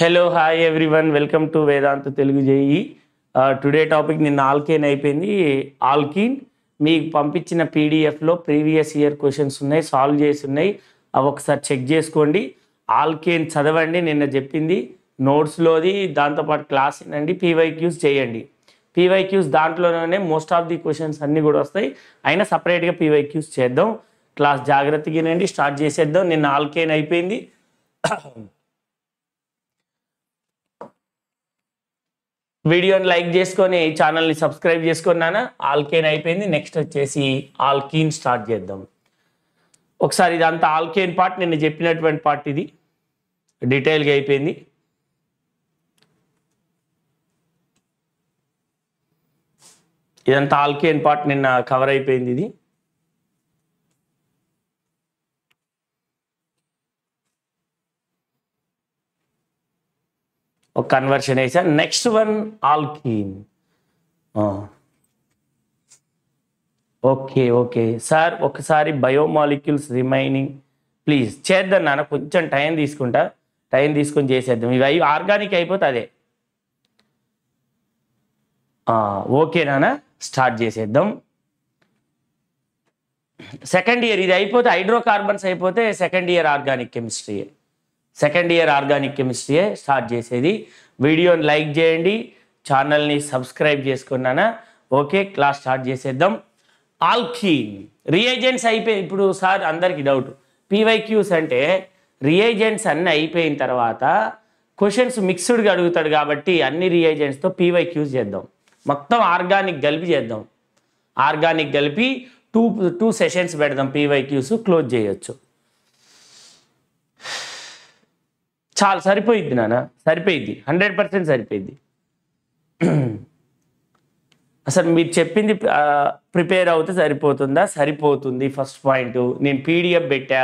Hello hi everyone welcome to Vedantu Telugu JEE today topic నిన్న alkane అయిపోయింది alkene మీకు పంపించిన పీడిఎఫ్లో ప్రీవియస్ ఇయర్ క్వశ్చన్స్ ఉన్నాయి సాల్వ్ చేసి ఉన్నాయి అవి ఒకసారి చెక్ చేసుకోండి ఆల్కేన్ చదవండి నిన్న చెప్పింది నోట్స్లోది దాంతోపాటు క్లాస్ వినండి పీవైక్యూస్ చేయండి పీవైక్యూస్ దాంట్లోనే మోస్ట్ ఆఫ్ ది క్వశ్చన్స్ అన్నీ కూడా వస్తాయి అయినా సపరేట్గా పీవైక్యూస్ చేద్దాం క్లాస్ జాగ్రత్తగా స్టార్ట్ చేసేద్దాం నిన్న ఆల్కేన్ అయిపోయింది వీడియోని లైక్ చేసుకొని ఛానల్ని సబ్స్క్రైబ్ చేసుకున్నాను ఆల్కేన్ అయిపోయింది నెక్స్ట్ వచ్చేసి ఆల్కీన్ స్టార్ట్ చేద్దాం ఒకసారి ఇదంతా ఆల్కేన్ పార్ట్ నిన్న చెప్పినటువంటి పార్ట్ ఇది డీటెయిల్గా అయిపోయింది ఇదంతా ఆల్కేన్ పార్ట్ నిన్న కవర్ అయిపోయింది ఇది ఒక కన్వర్షన్ వేసాను next one alkene okay okay sir ఒకసారి బయోమాలిక్యూల్స్ రిమైనింగ్ ప్లీజ్ చేద్దాం నాన్న కొంచెం టైం తీసుకుంటా టైం తీసుకొని చేసేద్దాం ఇవి ఆర్గానిక్ అయిపోతే అదే ఓకే నాన్న స్టార్ట్ చేసేద్దాం సెకండ్ ఇయర్ ఇది అయిపోతే హైడ్రోకార్బన్స్ అయిపోతే second year organic chemistry second year organic కెమిస్ట్రీయే స్టార్ట్ చేసేది వీడియోని లైక్ చేయండి ఛానల్ని సబ్స్క్రైబ్ చేసుకున్నానా ఓకే క్లాస్ స్టార్ట్ చేసేద్దాం ఆల్కీన్ రియేజెంట్స్ అయిపోయి ఇప్పుడు సార్ అందరికీ డౌట్ పివైక్యూస్ అంటే రియేజెంట్స్ అన్నీ అయిపోయిన తర్వాత క్వశ్చన్స్ మిక్స్డ్గా అడుగుతాడు కాబట్టి అన్ని రియేజెంట్స్తో పీవైక్యూస్ చేద్దాం మొత్తం ఆర్గానిక్ కలిపి చేద్దాం ఆర్గానిక్ కలిపి టూ టూ సెషన్స్ పెడదాం పీవైక్యూస్ క్లోజ్ చేయొచ్చు చాలా సరిపోయిద్ది నాన్న సరిపోయిద్ది హండ్రెడ్ పర్సెంట్ సరిపోయిద్ది అసలు మీరు చెప్పింది ప్రిపేర్ అవుతే సరిపోతుందా సరిపోతుంది ఫస్ట్ పాయింట్ నేను పీడిఎఫ్ పెట్టా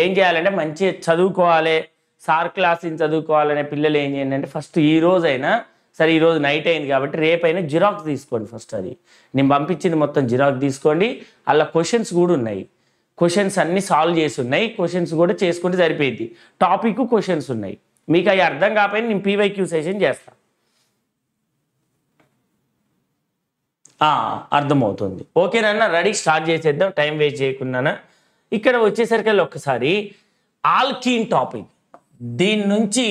ఏం చేయాలంటే మంచిగా చదువుకోవాలి సార్ క్లాస్ చదువుకోవాలనే పిల్లలు ఏం చేయాలంటే ఫస్ట్ ఈ రోజైనా సరే ఈరోజు నైట్ అయింది కాబట్టి రేపైనా జిరాక్స్ తీసుకోండి ఫస్ట్ అది నేను పంపించింది మొత్తం జిరాక్స్ తీసుకోండి అలా క్వశ్చన్స్ కూడా ఉన్నాయి క్వశ్చన్స్ అన్నీ సాల్వ్ చేసి ఉన్నాయి క్వశ్చన్స్ కూడా చేసుకుంటే సరిపోయింది టాపిక్ క్వశ్చన్స్ ఉన్నాయి మీకు అవి అర్థం కాకపోయినా నేను పీవైక్యూ సెషన్ చేస్తాను అర్థమవుతుంది ఓకేనన్నా రెడీ స్టార్ట్ చేసేద్దాం టైం వేస్ట్ చేయకుండా ఇక్కడ వచ్చేసరికి ఒక్కసారి ఆల్కీన్ టాపిక్ దీని నుంచి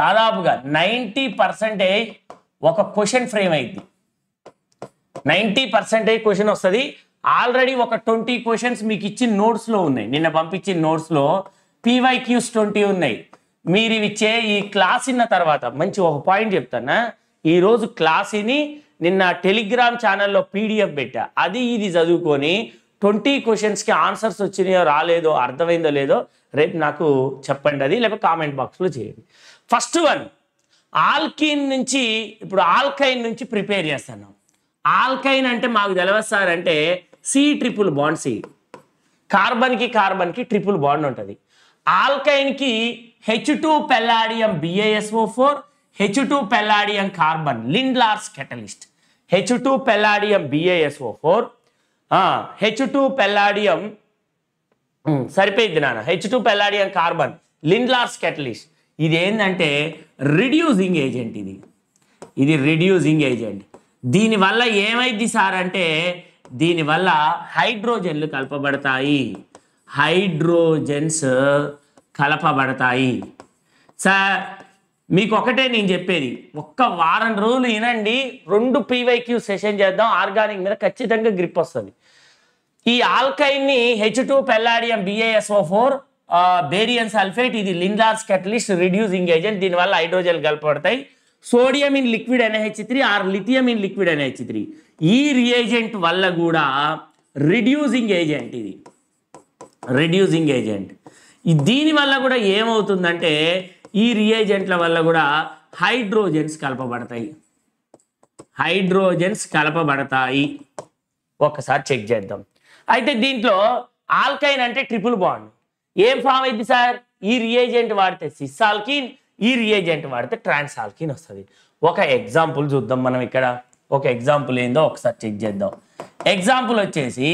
దాదాపుగా నైంటీ పర్సెంటేజ్ ఒక క్వశ్చన్ ఫ్రేమ్ అయింది నైంటీ పర్సెంటేజ్ క్వశ్చన్ వస్తుంది ఆల్రెడీ ఒక ట్వంటీ క్వశ్చన్స్ మీకు ఇచ్చిన నోట్స్లో ఉన్నాయి నిన్న పంపించిన నోట్స్లో పీవైక్యూస్ ట్వంటీ ఉన్నాయి మీరు ఇవి చే ఈ క్లాస్ విన్న తర్వాత మంచి ఒక పాయింట్ చెప్తానా ఈరోజు క్లాస్ విని నిన్న టెలిగ్రామ్ ఛానల్లో పీడిఎఫ్ పెట్టా అది ఇది చదువుకొని ట్వంటీ క్వశ్చన్స్కి ఆన్సర్స్ వచ్చినాయో రాలేదో అర్థమైందో లేదో రేపు నాకు చెప్పండి అది లేకపోతే కామెంట్ బాక్స్లో చేయండి ఫస్ట్ వన్ ఆల్కిన్ నుంచి ఇప్పుడు ఆల్కైన్ నుంచి ప్రిపేర్ చేస్తాను ఆల్కైన్ అంటే మాకు తెలవదు సార్ అంటే సి ట్రిపుల్ బాండ్ సి కార్బన్కి కార్బన్కి ట్రిపుల్ బాండ్ ఉంటుంది ఆల్కైన్కి H two palladium BASO four H two palladium carbon Lindlar's catalyst H two palladium BASO four H two palladium సరిపోయింది నాన్న H two palladium carbon Lindlar's catalyst ఇది ఏంటంటే reducing agent ఇది ఇది రిడ్యూసింగ్ ఏజెంట్ దీనివల్ల ఏమైంది సార్ అంటే దీనివల్ల హైడ్రోజన్లు కలపబడతాయి హైడ్రోజన్స్ కలపబడతాయి సార్ మీకు ఒకటే నేను చెప్పేది ఒక్క వారం రోజులు వినండి రెండు పీవైక్యూ సెషన్ చేద్దాం ఆర్గానిక్ మీద ఖచ్చితంగా గ్రిప్ వస్తుంది ఈ ఆల్కైన్ని H two palladium BASO four barium sulphate ఇది లిందాస్ కెటలిస్ట్ రిడ్యూసింగ్ ఏజెంట్ దీనివల్ల హైడ్రోజన్ కలపబడతాయి sodium in liquid NH three or lithium in liquid NH three ఈ రియేజెంట్ వల్ల కూడా రిడ్యూసింగ్ ఏజెంట్ ఇది రిడ్యూసింగ్ ఏజెంట్ దీని వల్ల కూడా ఏమవుతుందంటే ఈ రియేజెంట్ల వల్ల కూడా హైడ్రోజన్స్ కలపబడతాయి హైడ్రోజన్స్ కలపబడతాయి ఒకసారి చెక్ చేద్దాం అయితే దీంట్లో ఆల్కైన్ అంటే ట్రిపుల్ బాండ్ ఏం ఫామ్ అయింది సార్ ఈ రియేజెంట్ వాడితే సిస్ ఆల్కిన్ ఈ రియేజెంట్ వాడితే ట్రాన్స్ ఆల్కిన్ వస్తుంది ఒక ఎగ్జాంపుల్ చూద్దాం మనం ఇక్కడ ఒక ఎగ్జాంపుల్ ఏందో ఒకసారి చెక్ చేద్దాం ఎగ్జాంపుల్ వచ్చేసి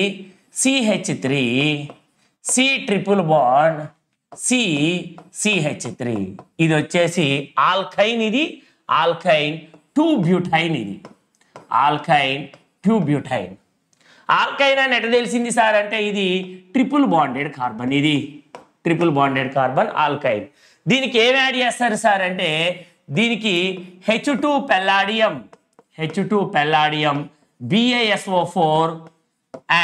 CH three C triple bond C CH three ఇది వచ్చేసి ఆల్కైన్ ఇది ఆల్కైన్ టూ బ్యూటైన్ ఇది ఆల్కైన్ టూ బ్యూటైన్ ఆల్కైన్ అని ఎట తెలిసింది సార్ అంటే ఇది ట్రిపుల్ బాండెడ్ కార్బన్ ఇది ట్రిపుల్ బాండెడ్ కార్బన్ ఆల్కైన్ దీనికి ఏం యాడ్ చేస్తారు సార్ అంటే దీనికి H two palladium H H2 palladium, BASO4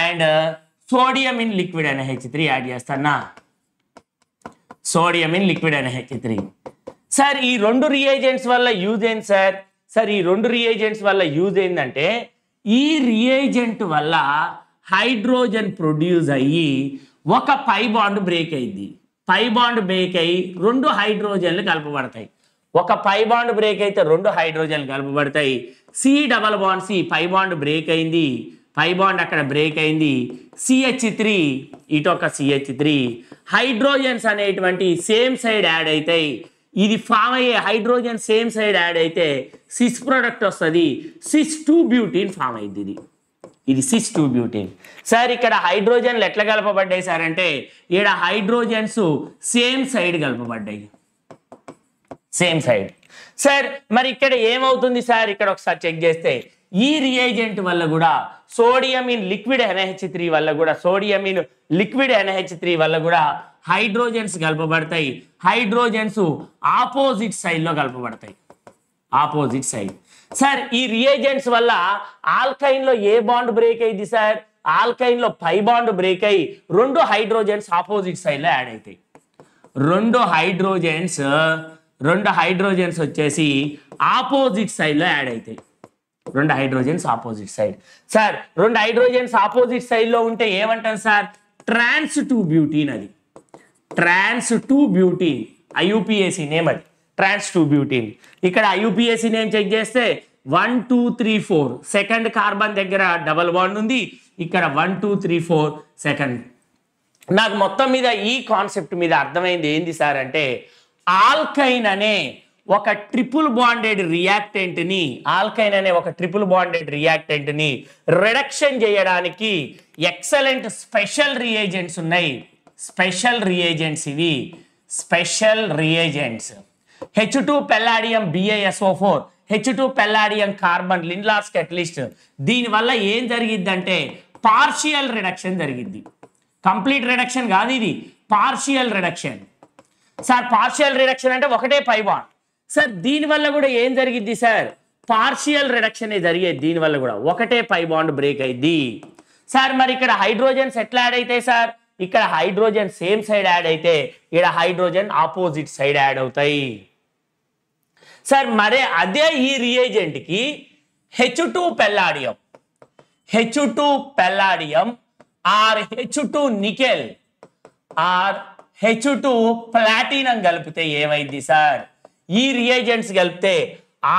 and uh, sodium in liquid three add చేస్తానా sodium in liquid three sir ఈ రెండు రియేజెంట్స్ వల్ల యూజ్ ఏంటి సార్ సార్ ఈ రెండు రియేజెంట్స్ వల్ల యూజ్ ఏంటంటే ఈ రియేజెంట్ వల్ల హైడ్రోజన్ ప్రొడ్యూస్ అయ్యి ఒక పై బాండ్ బ్రేక్ అయింది పై బాండ్ బ్రేక్ అయ్యి రెండు హైడ్రోజన్లు కలపబడతాయి ఒక పై బాండ్ బ్రేక్ అయితే రెండు హైడ్రోజన్లు కలపబడతాయి C double bond C pi bond break అయింది పై బాండ్ అక్కడ బ్రేక్ అయింది సిహెచ్ త్రీ ఇటొక సిహెచ్ త్రీ హైడ్రోజన్స్ అనేటువంటి సేమ్ సైడ్ యాడ్ అవుతాయి ఇది ఫామ్ అయ్యే హైడ్రోజన్ సేమ్ సైడ్ యాడ్ అయితే సిస్ ప్రోడక్ట్ వస్తుంది సిస్ టూ బ్యూటీన్ ఫామ్ అయింది ఇది ఇది సిస్ టూ బ్యూటీన్ సార్ ఇక్కడ హైడ్రోజన్లు ఎట్లా కలపబడ్డాయి సార్ అంటే ఈడ హైడ్రోజన్స్ సేమ్ సైడ్ కలపబడ్డాయి సేమ్ సైడ్ సార్ మరి ఇక్కడ ఏమవుతుంది సార్ ఇక్కడ ఒకసారి చెక్ చేస్తే ఈ రియేజెంట్ వల్ల కూడా sodium in liquid NH three వల్ల కూడా sodium in liquid NH three వల్ల కూడా హైడ్రోజన్స్ కలపబడతాయి హైడ్రోజన్స్ ఆపోజిట్ సైడ్లో కలపబడతాయి ఆపోజిట్ సైడ్ సార్ ఈ రియేజెంట్స్ వల్ల ఆల్కైన్లో ఏ బాండ్ బ్రేక్ అయింది సార్ ఆల్కైన్లో పై బాండ్ బ్రేక్ అయ్యి రెండు హైడ్రోజన్స్ ఆపోజిట్ సైడ్లో యాడ్ అవుతాయి రెండు హైడ్రోజన్స్ రెండు హైడ్రోజన్స్ వచ్చేసి ఆపోజిట్ సైడ్లో యాడ్ అవుతాయి రెండు హైడ్రోజన్స్ ఆపోజిట్ సైడ్ సార్ రెండు హైడ్రోజన్స్ ఆపోజిట్ సైడ్లో ఉంటే ఏమంటారు సార్ ట్రాన్స్ టు బ్యూటీన్ అది trans two butene IUPAC name అది ట్రాన్స్ టు బ్యూటీన్ ఇక్కడ ఐయూపీఎస్సీ నేమ్ చెక్ చేస్తే one two three four second carbon దగ్గర డబల్ బాండ్ ఉంది ఇక్కడ one two three four second నాకు మొత్తం మీద ఈ కాన్సెప్ట్ మీద అర్థమైంది ఏంది సార్ అంటే ఆల్కైన్ అనే ఒక ట్రిపుల్ బాండెడ్ రియాక్టెంట్ని ఆల్కైన్ అనే ఒక ట్రిపుల్ బాండెడ్ రియాక్టెంట్ని రిడక్షన్ చేయడానికి ఎక్సలెంట్ స్పెషల్ రియేజెంట్స్ ఉన్నాయి స్పెషల్ రియేజెంట్స్ ఇవి special reagents H two palladium BASO four H two palladium carbon Lindlar's catalyst దీనివల్ల ఏం జరిగిద్దంటే పార్షియల్ రిడక్షన్ జరిగింది కంప్లీట్ రిడక్షన్ కాదు ఇది partial reduction sir partial reduction అంటే ఒకటే పై బాండ్ సార్ దీనివల్ల కూడా ఏం జరిగింది సార్ పార్షియల్ రిడక్షనే జరిగేది దీనివల్ల కూడా ఒకటే పై బాండ్ బ్రేక్ అయింది సార్ మరి ఇక్కడ హైడ్రోజన్స్ ఎట్లా యాడ్ అయితే సార్ ఇక్కడ హైడ్రోజన్ సేమ్ సైడ్ యాడ్ అయితే ఇక్కడ హైడ్రోజన్ ఆపోజిట్ సైడ్ యాడ్ అవుతాయి సార్ మరే అదే ఈ రియేజెంట్కి H two palladium H two palladium or H two nickel or H two platinum కలిపితే ఏమైంది సార్ ఈ రియేజెంట్స్ కలిపితే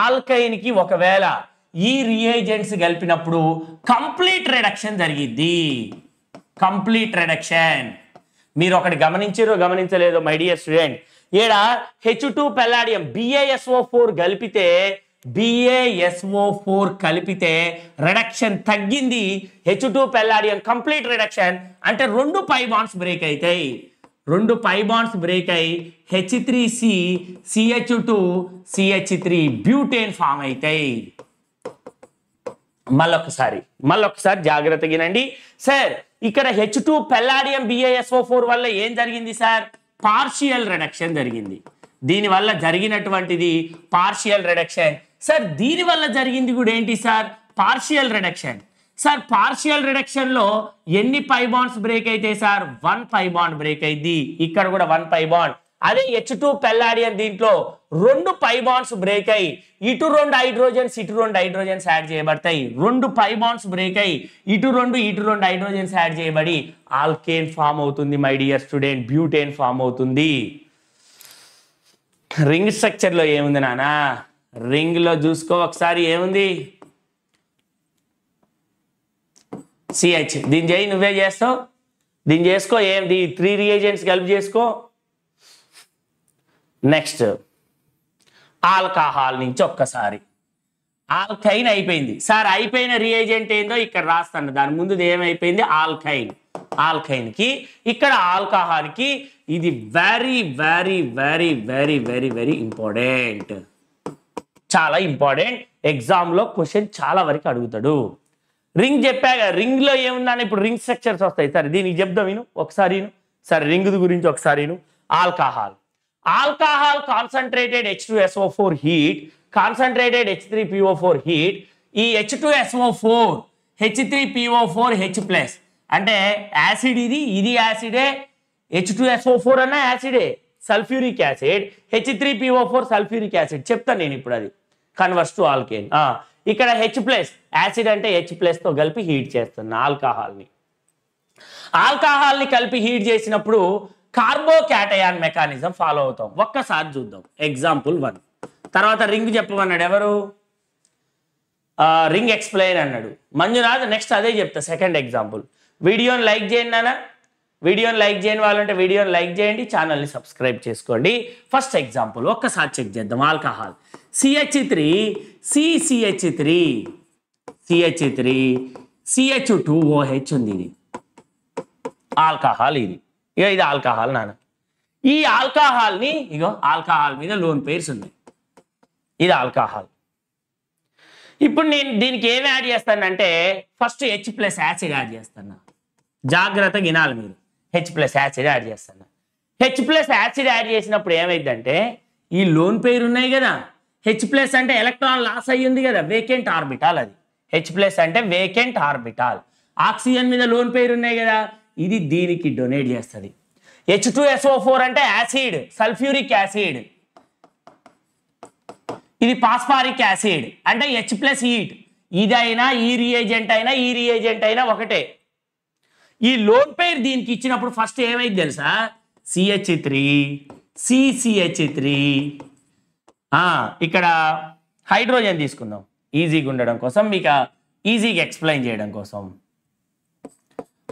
ఆల్కైన్కి ఒకవేళ ఈ రియేజెంట్స్ కలిపినప్పుడు కంప్లీట్ రిడక్షన్ జరిగింది కంప్లీట్ రిడక్షన్ మీరు ఒకటి గమనించారో గమనించలేదో మై డియర్ స్టూడెంట్ ఈడ H two palladium BASO four కలిపితే బిఏఎస్ఓ ఫోర్ కలిపితే రిడక్షన్ తగ్గింది H two palladium complete reduction అంటే రెండు పై బాండ్స్ బ్రేక్ అవుతాయి రెండు పై బాండ్స్ బ్రేక్ అయ్యి H three C CH two CH three butane form అవుతాయి మళ్ళొకసారి మళ్ళొకసారి జాగ్రత్త గినండి సార్ ఇక్కడ H two palladium BASO four వల్ల ఏం జరిగింది సార్ పార్షియల్ రిడక్షన్ జరిగింది దీనివల్ల జరిగినటువంటిది పార్షియల్ రిడక్షన్ సార్ దీనివల్ల జరిగింది కూడా ఏంటి సార్ పార్షియల్ రిడక్షన్ సార్ పార్షియల్ రిడక్షన్లో ఎన్ని పై బాండ్స్ బ్రేక్ అయితే sir one pi bond break అయింది ఇక్కడ కూడా వన్ పై బాండ్ అదే హెచ్ టూ పెల్లాడియన్ దీంట్లో రెండు పై బాండ్స్ బ్రేక్ అయ్యి ఇటు రెండు హైడ్రోజన్స్ ఇటు రెండు హైడ్రోజన్స్ యాడ్ చేయబడతాయి రెండు పై బాండ్స్ బ్రేక్ అయ్యి ఇటు రెండు ఇటు రెండు హైడ్రోజన్స్ యాడ్ చేయబడి ఆల్కేన్ ఫామ్ అవుతుంది my dear student butane form అవుతుంది రింగ్ స్ట్రక్చర్లో ఏముంది నానా రింగ్లో చూసుకో ఒకసారి ఏముంది సిహెచ్ దీని చేయి నువ్వే చేస్తావు దీన్ని చేసుకో ఏం దీ త్రీ రియేజెంట్స్ కలిపి చేసుకో నెక్స్ట్ ఆల్కహాల్ నుంచి ఒక్కసారి ఆల్కైన్ అయిపోయింది సార్ అయిపోయిన రియేజెంట్ ఏందో ఇక్కడ రాస్తాను దాని ముందు ఏమైపోయింది ఆల్కైన్ ఆల్కైన్కి ఇక్కడ ఆల్కహాల్కి ఇది very very very very very very important చాలా ఇంపార్టెంట్ ఎగ్జామ్లో క్వశ్చన్ చాలా వరకు అడుగుతాడు రింగ్ చెప్పాక రింగ్లో ఏముందని ఇప్పుడు రింగ్ స్ట్రక్చర్స్ వస్తాయి సరే దీనికి చెప్దాం విను ఒకసారి సరే రింగ్ గురించి ఒకసారి alcohol alcohol concentrated H two SO four heat concentrated H three PO four heat ఈ H two SO four H three PO four H plus అంటే యాసిడ్ ఇది ఇది యాసిడే హెచ్ టూ ఎస్ఓ ఫోర్ అన్న యాసిడే sulphuric acid H three PO four sulphuric acid చెప్తాను నేను ఇప్పుడు అది కన్వర్స్ టు ఆల్కేన్ ఇక్కడ హెచ్ ప్లస్ యాసిడ్ అంటే హెచ్ ప్లస్తో కలిపి హీట్ చేస్తుంది ఆల్కహాల్ని ఆల్కహాల్ని కలిపి హీట్ చేసినప్పుడు కార్బోకాటయాన్ మెకానిజం ఫాలో అవుతాం ఒక్కసారి చూద్దాం ఎగ్జాంపుల్ వన్ తర్వాత రింగ్ చెప్పమన్నాడు ఎవరు రింగ్ ఎక్స్ప్లెయిన్ అన్నాడు మంజునాథ్ నెక్స్ట్ అదే చెప్తా సెకండ్ ఎగ్జాంపుల్ వీడియోని లైక్ చేయండి నానా వీడియోని లైక్ చేయని వాళ్ళంటే వీడియోని లైక్ చేయండి ఛానల్ని సబ్స్క్రైబ్ చేసుకోండి ఫస్ట్ ఎగ్జాంపుల్ ఒక్కసారి చెక్ చేద్దాం alcohol CH three CCH three CH three CH two OH ఉంది ఇది ఆల్కహాల్ ఇది ఇక ఇది ఆల్కహాల్ నాన్న ఈ ఆల్కహాల్ని ఇగో ఆల్కహాల్ మీద లోన్ పేర్స్ ఉన్నాయి ఇది ఆల్కహాల్ ఇప్పుడు నేను దీనికి ఏమి యాడ్ చేస్తానంటే first H plus acid add చేస్తాను జాగ్రత్తగా వినాలి మీరు హెచ్ ప్లస్ యాసిడ్ యాడ్ చేస్తాను హెచ్ ప్లస్ యాసిడ్ యాడ్ చేసినప్పుడు ఏమైందంటే ఈ లోన్ పేరు ఉన్నాయి కదా హెచ్ ప్లస్ అంటే ఎలక్ట్రాన్ లాస్ అయ్యింది కదా వేకెంట్ ఆర్బిటాల్ అది హెచ్ ప్లస్ అంటే వేకెంట్ ఆర్బిటాల్ ఆక్సిజన్ మీద లోన్ పేరు ఉన్నాయి కదా ఇది దీనికి డొనేట్ చేస్తుంది హెచ్ టూ ఎస్ఓ ఫోర్ అంటే యాసిడ్ సల్ఫ్యూరిక్ యాసిడ్ ఇది పాస్పారిక్ యాసిడ్ అంటే హెచ్ ప్లస్ ఈట్ ఇదైనా ఈ రియేజెంట్ అయినా ఈ రియేజెంట్ అయినా ఒకటే ఈ లోన్ పేర్ దీనికి ఇచ్చినప్పుడు ఫస్ట్ ఏమైంది తెలుసా సిహెచ్ త్రీ సిసిహెచ్ త్రీ ఇక్కడ హైడ్రోజన్ తీసుకుందాం ఈజీగా ఉండడం కోసం మీకు ఈజీగా ఎక్స్ప్లెయిన్ చేయడం కోసం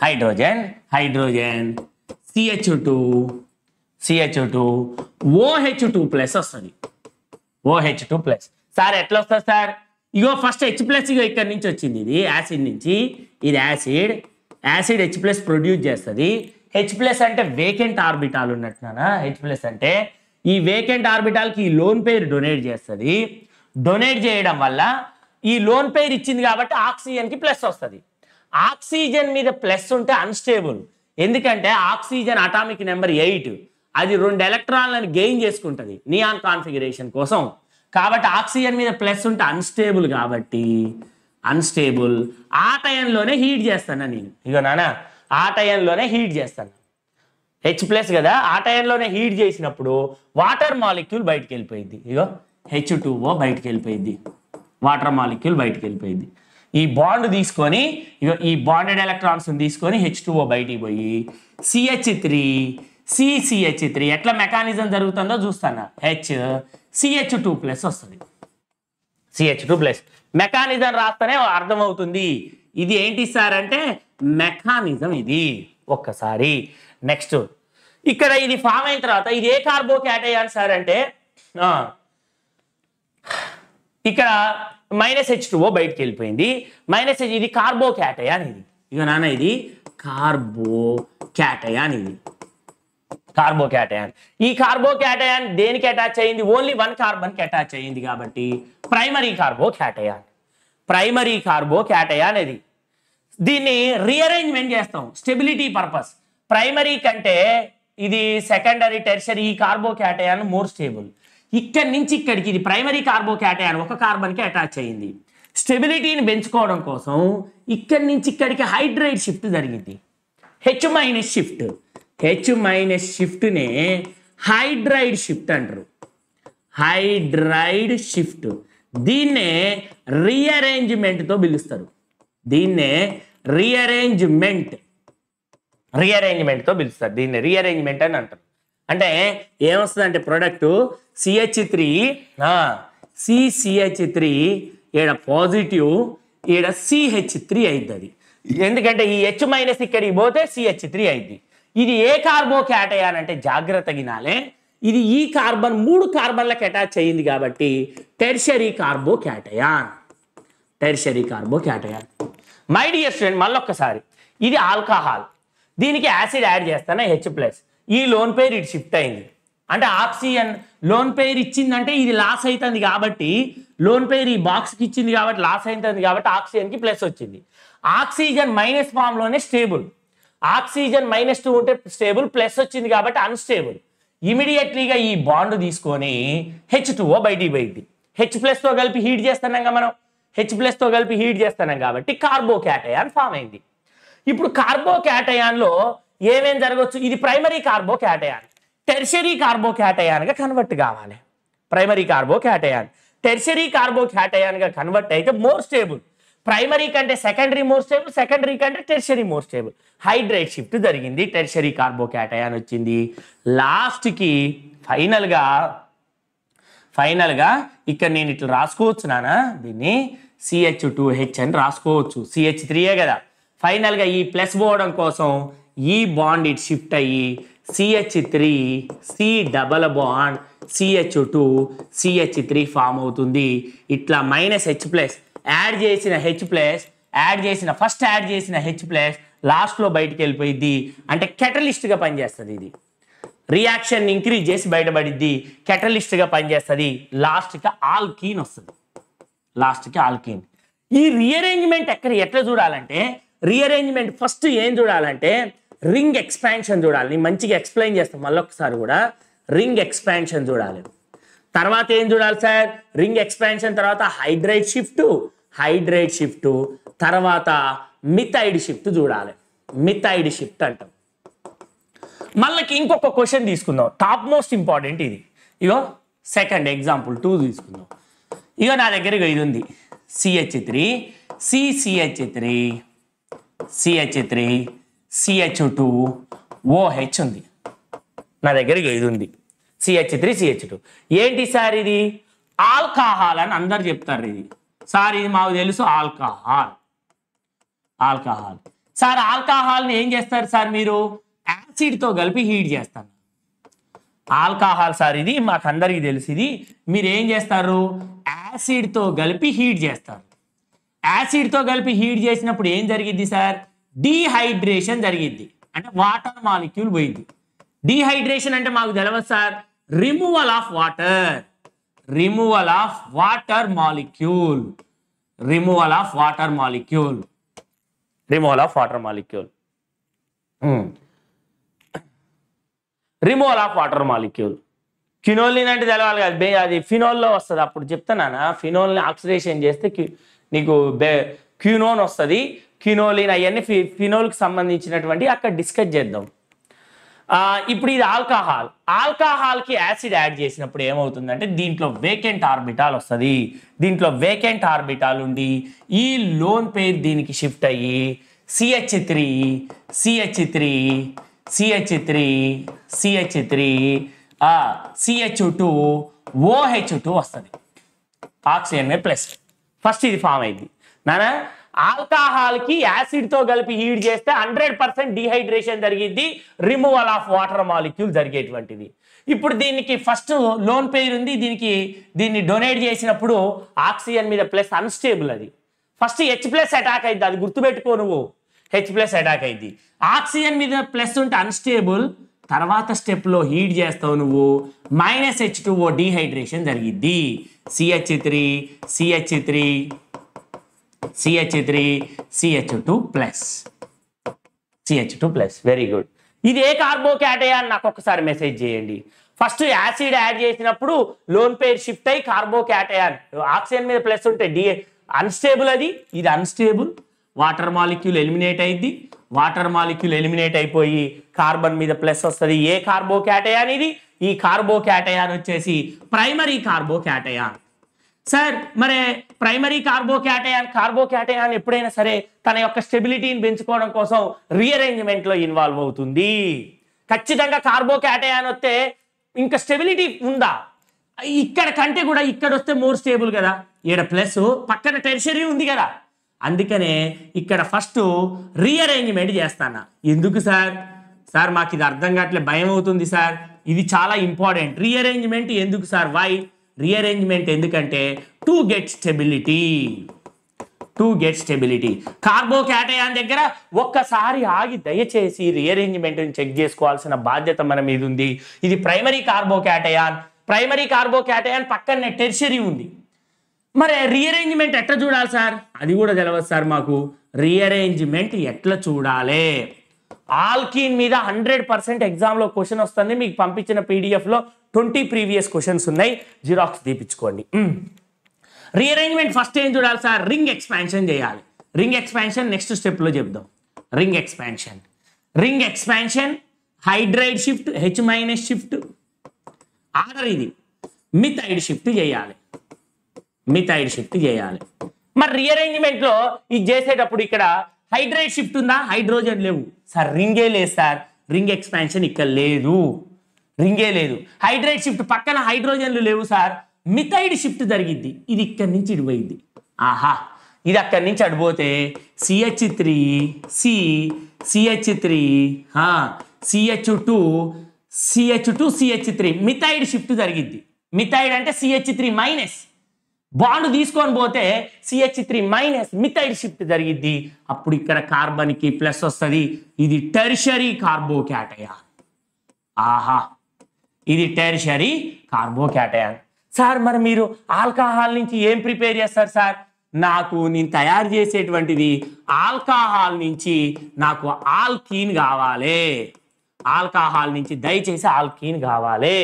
hydrogen hydrogen CH two CH two OH two plus వస్తుంది ఓహెచ్ టూ ప్లస్ సార్ ఎట్లా వస్తుంది సార్ ఇగో ఫస్ట్ హెచ్ ప్లస్ ఇగో ఇక్కడ నుంచి వచ్చింది ఇది యాసిడ్ నుంచి ఇది acid acid H plus produce చేస్తుంది హెచ్ ప్లస్ అంటే వేకెంట్ ఆర్బిటాల్ ఉన్నట్టున్నానా హెచ్ ప్లస్ అంటే ఈ వేకెంట్ ఆర్బిటాల్కి ఈ లోన్ పేరు డొనేట్ చేస్తుంది డొనేట్ చేయడం వల్ల ఈ లోన్ పేరు ఇచ్చింది కాబట్టి ఆక్సిజన్కి ప్లస్ వస్తుంది ఆక్సిజన్ మీద ప్లస్ ఉంటే అన్స్టేబుల్ ఎందుకంటే ఆక్సిజన్ అటామిక్ నెంబర్ ఎయిట్ అది రెండు ఎలక్ట్రాన్లను గెయిన్ చేసుకుంటుంది నియాన్ కాన్ఫిగరేషన్ కోసం కాబట్టి ఆక్సిజన్ మీద ప్లస్ ఉంటే అన్స్టేబుల్ కాబట్టి అన్స్టేబుల్ ఆ టైంలోనే హీట్ చేస్తాను నేను ఇగో నానా ఆ టైంలోనే హీట్ చేస్తాను హెచ్ ప్లస్ కదా ఆ టైంలోనే హీట్ చేసినప్పుడు వాటర్ మాలిక్యూల్ బయటకు వెళ్ళిపోయింది ఇగో హెచ్ టూఓ బయటకు వెళ్ళిపోయింది వాటర్ మాలిక్యూల్ బయటకు వెళ్ళిపోయింది ఈ బాండ్ తీసుకొని ఇగో ఈ బాండెడ్ ఎలక్ట్రాన్స్ తీసుకొని హెచ్ టూఓ బయటికి పోయి సిహెచ్ త్రీ సిసిహెచ్ త్రీ ఎట్లా మెకానిజం జరుగుతుందో చూస్తాను హెచ్ సిహెచ్ టూ ప్లస్ వస్తుంది సిహెచ్ టూ ప్లస్ మెకానిజం రాస్తేనే అర్థమవుతుంది ఇది ఏంటి సార్ అంటే మెకానిజం ఇది ఒక్కసారి నెక్స్ట్ ఇక్కడ ఇది ఫామ్ అయిన తర్వాత ఇది ఏ కార్బో క్యాటయాన్ సార్ అంటే ఇక్కడ మైనస్ హెచ్ టూ బయటకు వెళ్ళిపోయింది మైనస్ హెచ్ ఇది కార్బో క్యాటయాన్ ఇది ఇక నాన్న ఇది కార్బో క్యాటయాన్ ఇది కార్బో క్యాటయాన్ ఈ కార్బో క్యాటయాన్ దేనికి అటాచ్ అయ్యింది ఓన్లీ వన్ కి అటాచ్ అయ్యింది కాబట్టి primary carbocation primary carbocation ఇది దీన్ని రీఅరేంజ్మెంట్ చేస్తాం స్టెబిలిటీ పర్పస్ ప్రైమరీ కంటే ఇది secondary tertiary carbocation more stable ఇక్కడి నుంచి ఇక్కడికి ఇది ప్రైమరీ కార్బోక్యాటయాన్ ఒక కార్బన్కి అటాచ్ అయ్యింది స్టెబిలిటీని పెంచుకోవడం కోసం ఇక్కడి నుంచి ఇక్కడికి హైడ్రైడ్ షిఫ్ట్ జరిగింది H minus shift H minus షిఫ్ట్నే హైడ్రైడ్ షిఫ్ట్ అంటారు హైడ్రైడ్ షిఫ్ట్ దీన్నే రీఅరేంజ్మెంట్తో పిలుస్తారు దీన్నే రీఅరేంజ్మెంట్ రీఅరేంజ్మెంట్తో పిలుస్తారు దీన్ని రీఅరేంజ్మెంట్ అని అంటారు అంటే ఏమొస్తుందంటే product CH three CCH three ఈడ పాజిటివ్ ఈడ సిహెచ్ త్రీ అయింది అది ఎందుకంటే ఈ హెచ్ మైనస్ ఇక్కడికి పోతే సిహెచ్ త్రీ అయింది ఇది ఏ కార్బో క్యాట్ అంటే జాగ్రత్త గినాలే ఇది ఈ కార్బన్ మూడు కార్బన్లకు అటాచ్ అయ్యింది కాబట్టి tertiary carbocation tertiary carbocation my dear student మళ్ళొక్కసారి ఇది ఆల్కహాల్ దీనికి యాసిడ్ యాడ్ చేస్తాను హెచ్ ప్లస్ ఈ లోన్ పేరు ఇటు షిఫ్ట్ అయింది అంటే ఆక్సిజన్ లోన్ పేరు ఇచ్చిందంటే ఇది లాస్ అవుతుంది కాబట్టి లోన్ పేరు ఈ బాక్స్కి ఇచ్చింది కాబట్టి లాస్ అవుతుంది కాబట్టి ఆక్సిజన్కి ప్లస్ వచ్చింది ఆక్సిజన్ మైనస్ ఫామ్లోనే స్టేబుల్ ఆక్సిజన్ మైనస్ టూ ఉంటే స్టేబుల్ ప్లస్ వచ్చింది కాబట్టి అన్స్టేబుల్ ఇమీడియట్లీగా ఈ బాండ్ తీసుకొని హెచ్ టూఓ బయటికి బయటి హెచ్ ప్లస్తో కలిపి హీట్ చేస్తున్నాం మనం హెచ్ ప్లస్తో కలిపి హీట్ చేస్తున్నాం కాబట్టి కార్బోకాటయాన్ ఫామ్ అయింది ఇప్పుడు కార్బో క్యాటయాన్లో ఏమేం జరగవచ్చు ఇది ప్రైమరీ కార్బో క్యాటయాన్ టెర్షరీ కార్బో క్యాటయాన్గా కన్వర్ట్ కావాలి ప్రైమరీ కార్బో క్యాటయాన్ టెర్షరీ కార్బో క్యాటయాన్గా కన్వర్ట్ అయితే మోర్ స్టేబుల్ ప్రైమరీ కంటే సెకండరీ మోర్ స్టేబుల్ సెకండరీ కంటే tertiary more stable hydride shift జరిగింది టెర్షరీ కార్బో క్యాటయాన్ వచ్చింది లాస్ట్కి ఫైనల్గా ఫైనల్గా ఇక్కడ నేను ఇట్లా రాసుకోవచ్చు నానా దీన్ని సిహెచ్ టూ హెచ్ అని రాసుకోవచ్చు సిహెచ్ త్రీయే కదా ఫైనల్గా ఈ ప్లస్ పోవడం కోసం ఈ బాండ్ ఇటు షిఫ్ట్ అయ్యి CH three C double bond CH two CH three form అవుతుంది ఇట్లా మైనస్ హెచ్ ప్లస్ యాడ్ చేసిన హెచ్ ప్లస్ యాడ్ చేసిన ఫస్ట్ యాడ్ చేసిన హెచ్ ప్లస్ లాస్ట్లో బయటికి వెళ్ళిపోయిద్ది అంటే కెటలిస్ట్గా పనిచేస్తుంది ఇది రియాక్షన్ ఇంక్రీజ్ చేసి బయటపడిద్ది కెటలిస్ట్గా పనిచేస్తుంది లాస్ట్కి ఆల్కీన్ వస్తుంది లాస్ట్కి ఆల్కీన్ ఈ రీఅరేంజ్మెంట్ ఎక్కడ ఎట్లా చూడాలంటే రీఅరేంజ్మెంట్ ఫస్ట్ ఏం చూడాలంటే రింగ్ ఎక్స్పాన్షన్ చూడాలి నేను మంచిగా ఎక్స్ప్లెయిన్ చేస్తాను మళ్ళొకసారి కూడా రింగ్ ఎక్స్పాన్షన్ చూడాలి తర్వాత ఏం చూడాలి సార్ రింగ్ ఎక్స్పాన్షన్ తర్వాత హైడ్రైడ్ షిఫ్ట్ హైడ్రైడ్ షిఫ్ట్ తర్వాత మిథైడ్ షిఫ్ట్ చూడాలి మిథైడ్ షిఫ్ట్ అంటాం మళ్ళీకి ఇంకొక క్వశ్చన్ తీసుకుందాం టాప్ మోస్ట్ ఇంపార్టెంట్ ఇది ఇగో సెకండ్ ఎగ్జాంపుల్ టూ తీసుకుందాం ఇగో నా దగ్గర ఇది ఉంది CH three CCH three CH three CH two OH ఉంది నా దగ్గర ఇది ఉంది సిహెచ్ త్రీ సిహెచ్ టూ ఏంటి సార్ ఇది ఆల్కహాల్ అని అందరు చెప్తారు ఇది సార్ ఇది మాకు తెలుసు ఆల్కహాల్ ఆల్కహాల్ సార్ ఆల్కహాల్ని ఏం చేస్తారు సార్ మీరు యాసిడ్తో కలిపి హీట్ చేస్తారు ఆల్కహాల్ సార్ ఇది మాకు అందరికీ తెలుసు ఇది మీరు ఏం చేస్తారు యాసిడ్తో కలిపి హీట్ చేస్తారు యాసిడ్తో కలిపి హీట్ చేసినప్పుడు ఏం జరిగిద్ది సార్ డీహైడ్రేషన్ జరిగిద్ది అంటే వాటర్ మాలిక్యూల్ పోయింది డీహైడ్రేషన్ అంటే మాకు తెలవదు sir removal of water removal of water molecule removal of water molecule removal of water molecule removal of water molecule ఫినోల్ని అంటే తెలవాలి కదా అది ఫినోల్లో వస్తుంది అప్పుడు చెప్తానా ఫినోల్ని ఆక్సిడేషన్ చేస్తే నీకు బే క్యూనోన్ వస్తుంది క్యూనోలిన్ అవన్నీ ఫి ఫినోల్కి సంబంధించినటువంటి అక్కడ డిస్కస్ చేద్దాం ఇప్పుడు ఇది ఆల్కహాల్ ఆల్కహాల్కి యాసిడ్ యాడ్ చేసినప్పుడు ఏమవుతుందంటే దీంట్లో వేకెంట్ ఆర్బిటాల్ వస్తుంది దీంట్లో వేకెంట్ ఆర్బిటాల్ ఉండి ఈ లోన్ పేర్ దీనికి షిఫ్ట్ అయ్యి CH three CH three CH three CH three CH two OH two వస్తుంది ఆక్సిజన్ ప్లస్ ఫస్ట్ ఇది ఫామ్ అయింది నానా ఆల్కహాల్కి యాసిడ్తో కలిపి హీట్ చేస్తే హండ్రెడ్ పర్సెంట్ డిహైడ్రేషన్ జరిగింది రిమూవల్ ఆఫ్ వాటర్ మాలిక్యూల్ జరిగేటువంటిది ఇప్పుడు దీనికి ఫస్ట్ లోన్ పేరు ఉంది దీనికి దీన్ని డొనేట్ చేసినప్పుడు ఆక్సిజన్ మీద ప్లస్ అన్స్టేబుల్ అది ఫస్ట్ హెచ్ ప్లస్ అటాక్ అయింది అది గుర్తుపెట్టుకో నువ్వు హెచ్ ప్లస్ అటాక్ అయింది ఆక్సిజన్ మీద ప్లస్ ఉంటే అన్స్టేబుల్ తర్వాత స్టెప్లో హీట్ చేస్తావు నువ్వు minus H two O dehydration జరిగిద్ది CH three CH three CH three CH two plus CH two plus very good ఇది ఏ కార్బో అని నాకు ఒకసారి మెసేజ్ చేయండి ఫస్ట్ యాసిడ్ యాడ్ చేసినప్పుడు లోన్ పేర్ షిఫ్ట్ అయ్యి కార్బోక్యాటయాన్ ఆక్సిజన్ మీద ప్లస్ ఉంటే డి అన్స్టేబుల్ అది ఇది అన్స్టేబుల్ వాటర్ మాలిక్యూల్ ఎలిమినేట్ అయింది వాటర్ మాలిక్యూల్ ఎలిమినేట్ అయిపోయి కార్బన్ మీద ప్లస్ వస్తుంది ఏ కార్బో క్యాటయాన్ ఇది ఈ కార్బో క్యాటయాన్ వచ్చేసి ప్రైమరీ కార్బో క్యాటయాన్ సార్ మరి primary carbocation carbocation ఎప్పుడైనా సరే తన యొక్క స్టెబిలిటీని పెంచుకోవడం కోసం రీఅరేంజ్మెంట్లో ఇన్వాల్వ్ అవుతుంది ఖచ్చితంగా కార్బో క్యాటయాన్ వస్తే ఇంకా స్టెబిలిటీ ఉందా ఇక్కడ కంటే కూడా ఇక్కడ వస్తే మోర్ స్టేబుల్ కదా ఈడ ప్లస్ పక్కన టెరిషరీ ఉంది కదా అందుకనే ఇక్కడ ఫస్ట్ రీఅరేంజ్మెంట్ చేస్తాను ఎందుకు సార్ సార్ మాకు ఇది అర్థం కావట్లే భయం అవుతుంది సార్ ఇది చాలా ఇంపార్టెంట్ రీఅరేంజ్మెంట్ ఎందుకు సార్ వై రీఅరేంజ్మెంట్ ఎందుకంటే to get stability to get stability carbocation దగ్గర ఒక్కసారి ఆగి దయచేసి రీఅరేంజ్మెంట్ని చెక్ చేసుకోవాల్సిన బాధ్యత మన మీద ఉంది ఇది primary carbocation primary carbocation పక్కనే టెర్షరీ ఉంది మరి రీఅరేంజ్మెంట్ ఎట్లా చూడాలి సార్ అది కూడా తెలియదు సార్ మాకు రీఅరేంజ్మెంట్ ఎట్లా చూడాలి ఆల్కీన్ మీద హండ్రెడ్ పర్సెంట్ ఎగ్జామ్లో క్వశ్చన్ వస్తుంది మీకు పంపించిన పీడిఎఫ్లో ట్వంటీ ప్రీవియస్ క్వశ్చన్స్ ఉన్నాయి జిరాక్స్ తీపించుకోండి రీఅరేంజ్మెంట్ ఫస్ట్ ఏం చూడాలి సార్ రింగ్ ఎక్స్పాన్షన్ చేయాలి రింగ్ ఎక్స్పాన్షన్ నెక్స్ట్ స్టెప్లో చెప్దాం ring expansion ring expansion hydride shift H minus shift order ఇది మిథైడ్ షిఫ్ట్ చేయాలి మిథైడ్ షిఫ్ట్ చేయాలి మరి లో ఇది చేసేటప్పుడు ఇక్కడ హైడ్రేట్ షిఫ్ట్ ఉందా హైడ్రోజన్ లేవు సార్ రింగే లేదు సార్ రింగ్ ఎక్స్పాన్షన్ ఇక్కడ లేదు రింగే లేదు హైడ్రేట్ షిఫ్ట్ పక్కన హైడ్రోజన్లు లేవు సార్ మిథైడ్ షిఫ్ట్ జరిగిద్ది ఇది ఇక్కడి నుంచి ఇడిపోయింది ఆహా ఇది అక్కడి నుంచి అడిపోతే CH three C CH three CH two CH two CH three methide shift జరిగిద్ది మిథైడ్ అంటే సిహెచ్ త్రీ మైనస్ బాండ్ తీసుకొని పోతే CH three minus methide shift జరిగిద్ది అప్పుడు ఇక్కడ కార్బన్కి ప్లస్ వస్తుంది ఇది టెరిషరీ కార్బోక్యాటయాన్ ఆహా ఇది టెరిషరీ కార్బోక్యాటయాన్ సార్ మరి మీరు ఆల్కహాల్ నుంచి ఏం ప్రిపేర్ చేస్తారు సార్ నాకు నేను తయారు చేసేటువంటిది ఆల్కహాల్ నుంచి నాకు ఆల్కీన్ కావాలి ఆల్కహాల్ నుంచి దయచేసి ఆల్కీన్ కావాలి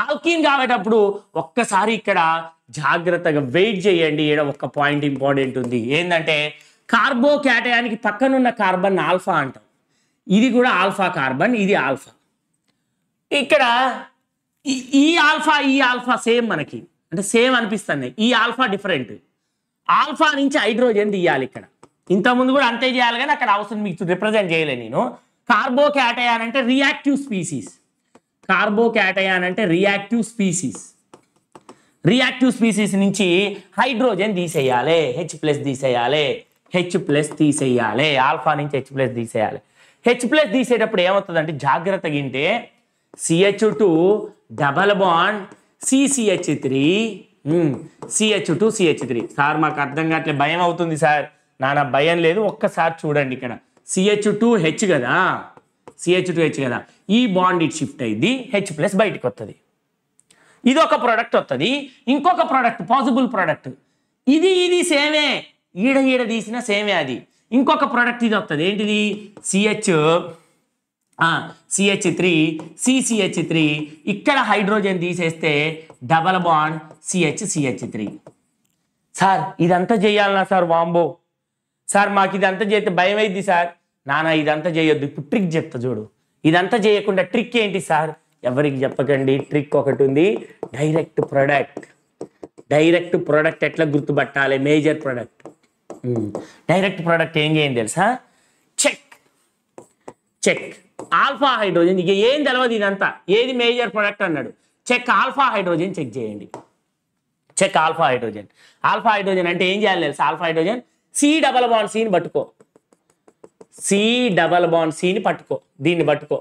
ఆల్కీన్ కావేటప్పుడు ఒక్కసారి ఇక్కడ జాగ్రత్తగా వెయిట్ చేయండి ఇక్కడ ఒక పాయింట్ ఇంపార్టెంట్ ఉంది ఏంటంటే కార్బో క్యాటయానికి పక్కనున్న కార్బన్ ఆల్ఫా అంటాం ఇది కూడా ఆల్ఫా కార్బన్ ఇది ఆల్ఫా ఇక్కడ ఈ ఆల్ఫా ఈ ఆల్ఫా సేమ్ మనకి అంటే సేమ్ అనిపిస్తుంది ఈ ఆల్ఫా డిఫరెంట్ ఆల్ఫా నుంచి హైడ్రోజన్ తీయాలి ఇక్కడ ఇంతకుముందు కూడా అంతే చేయాలి కానీ అక్కడ అవసరం మీకు రిప్రజెంట్ చేయలే నేను కార్బో క్యాటయాన్ అంటే రియాక్టివ్ స్పీసీస్ కార్బోకాటయాన్ అంటే రియాక్టివ్ స్పీసీస్ రియాక్టివ్ స్పీసీస్ నుంచి హైడ్రోజన్ తీసేయాలి హెచ్ ప్లస్ తీసేయాలి హెచ్ ప్లస్ తీసేయాలి ఆల్ఫా నుంచి హెచ్ ప్లస్ తీసేయాలి హెచ్ ప్లస్ తీసేటప్పుడు ఏమవుతుందంటే జాగ్రత్త గింటే CH two double bond CCH three CH two CH three sir మాకు అర్థం కావట్లే భయం అవుతుంది సార్ నానా భయం లేదు ఒక్కసారి చూడండి ఇక్కడ సిహెచ్ టూ హెచ్ కదా సిహెచ్ టు హెచ్ కదా ఈ బాండ్ ఇట్ షిఫ్ట్ అయింది హెచ్ ప్లస్ బయటకు వస్తుంది ఇది ఒక ప్రోడక్ట్ వస్తుంది ఇంకొక ప్రోడక్ట్ పాసిబుల్ ప్రోడక్ట్ ఇది ఇది సేమే ఈడ ఈడ తీసిన సేమే అది ఇంకొక ప్రోడక్ట్ ఇది వస్తుంది ఏంటిది CH CH three CCH three ఇక్కడ హైడ్రోజన్ తీసేస్తే double bond CH CH three sir ఇదంతా చేయాలన్నా సార్ వాంబో సార్ మాకు ఇదంతా చేస్తే భయం అయింది సార్ నానా ఇదంతా చేయొద్దు ఇప్పుడు ట్రిక్ చెప్తా చూడు ఇదంతా చేయకుండా ట్రిక్ ఏంటి సార్ ఎవరికి చెప్పకండి ట్రిక్ ఒకటి ఉంది డైరెక్ట్ ప్రొడక్ట్ డైరెక్ట్ ప్రోడక్ట్ ఎట్లా గుర్తుపట్టాలి మేజర్ ప్రోడక్ట్ డైరెక్ట్ ప్రోడక్ట్ ఏం చేయండి తెలుసా చెక్ చెక్ ఆల్ఫా హైడ్రోజన్ ఇక ఏం తెలియదు ఇదంతా ఏది మేజర్ ప్రోడక్ట్ అన్నాడు చెక్ ఆల్ఫా హైడ్రోజన్ చెక్ చేయండి check alpha hydrogen alpha hydrogen అంటే ఏం చేయాలి తెలుసా alpha hydrogen C double bond సిని పట్టుకో సి డబల్ బాండ్ సిని పట్టుకో దీన్ని పట్టుకో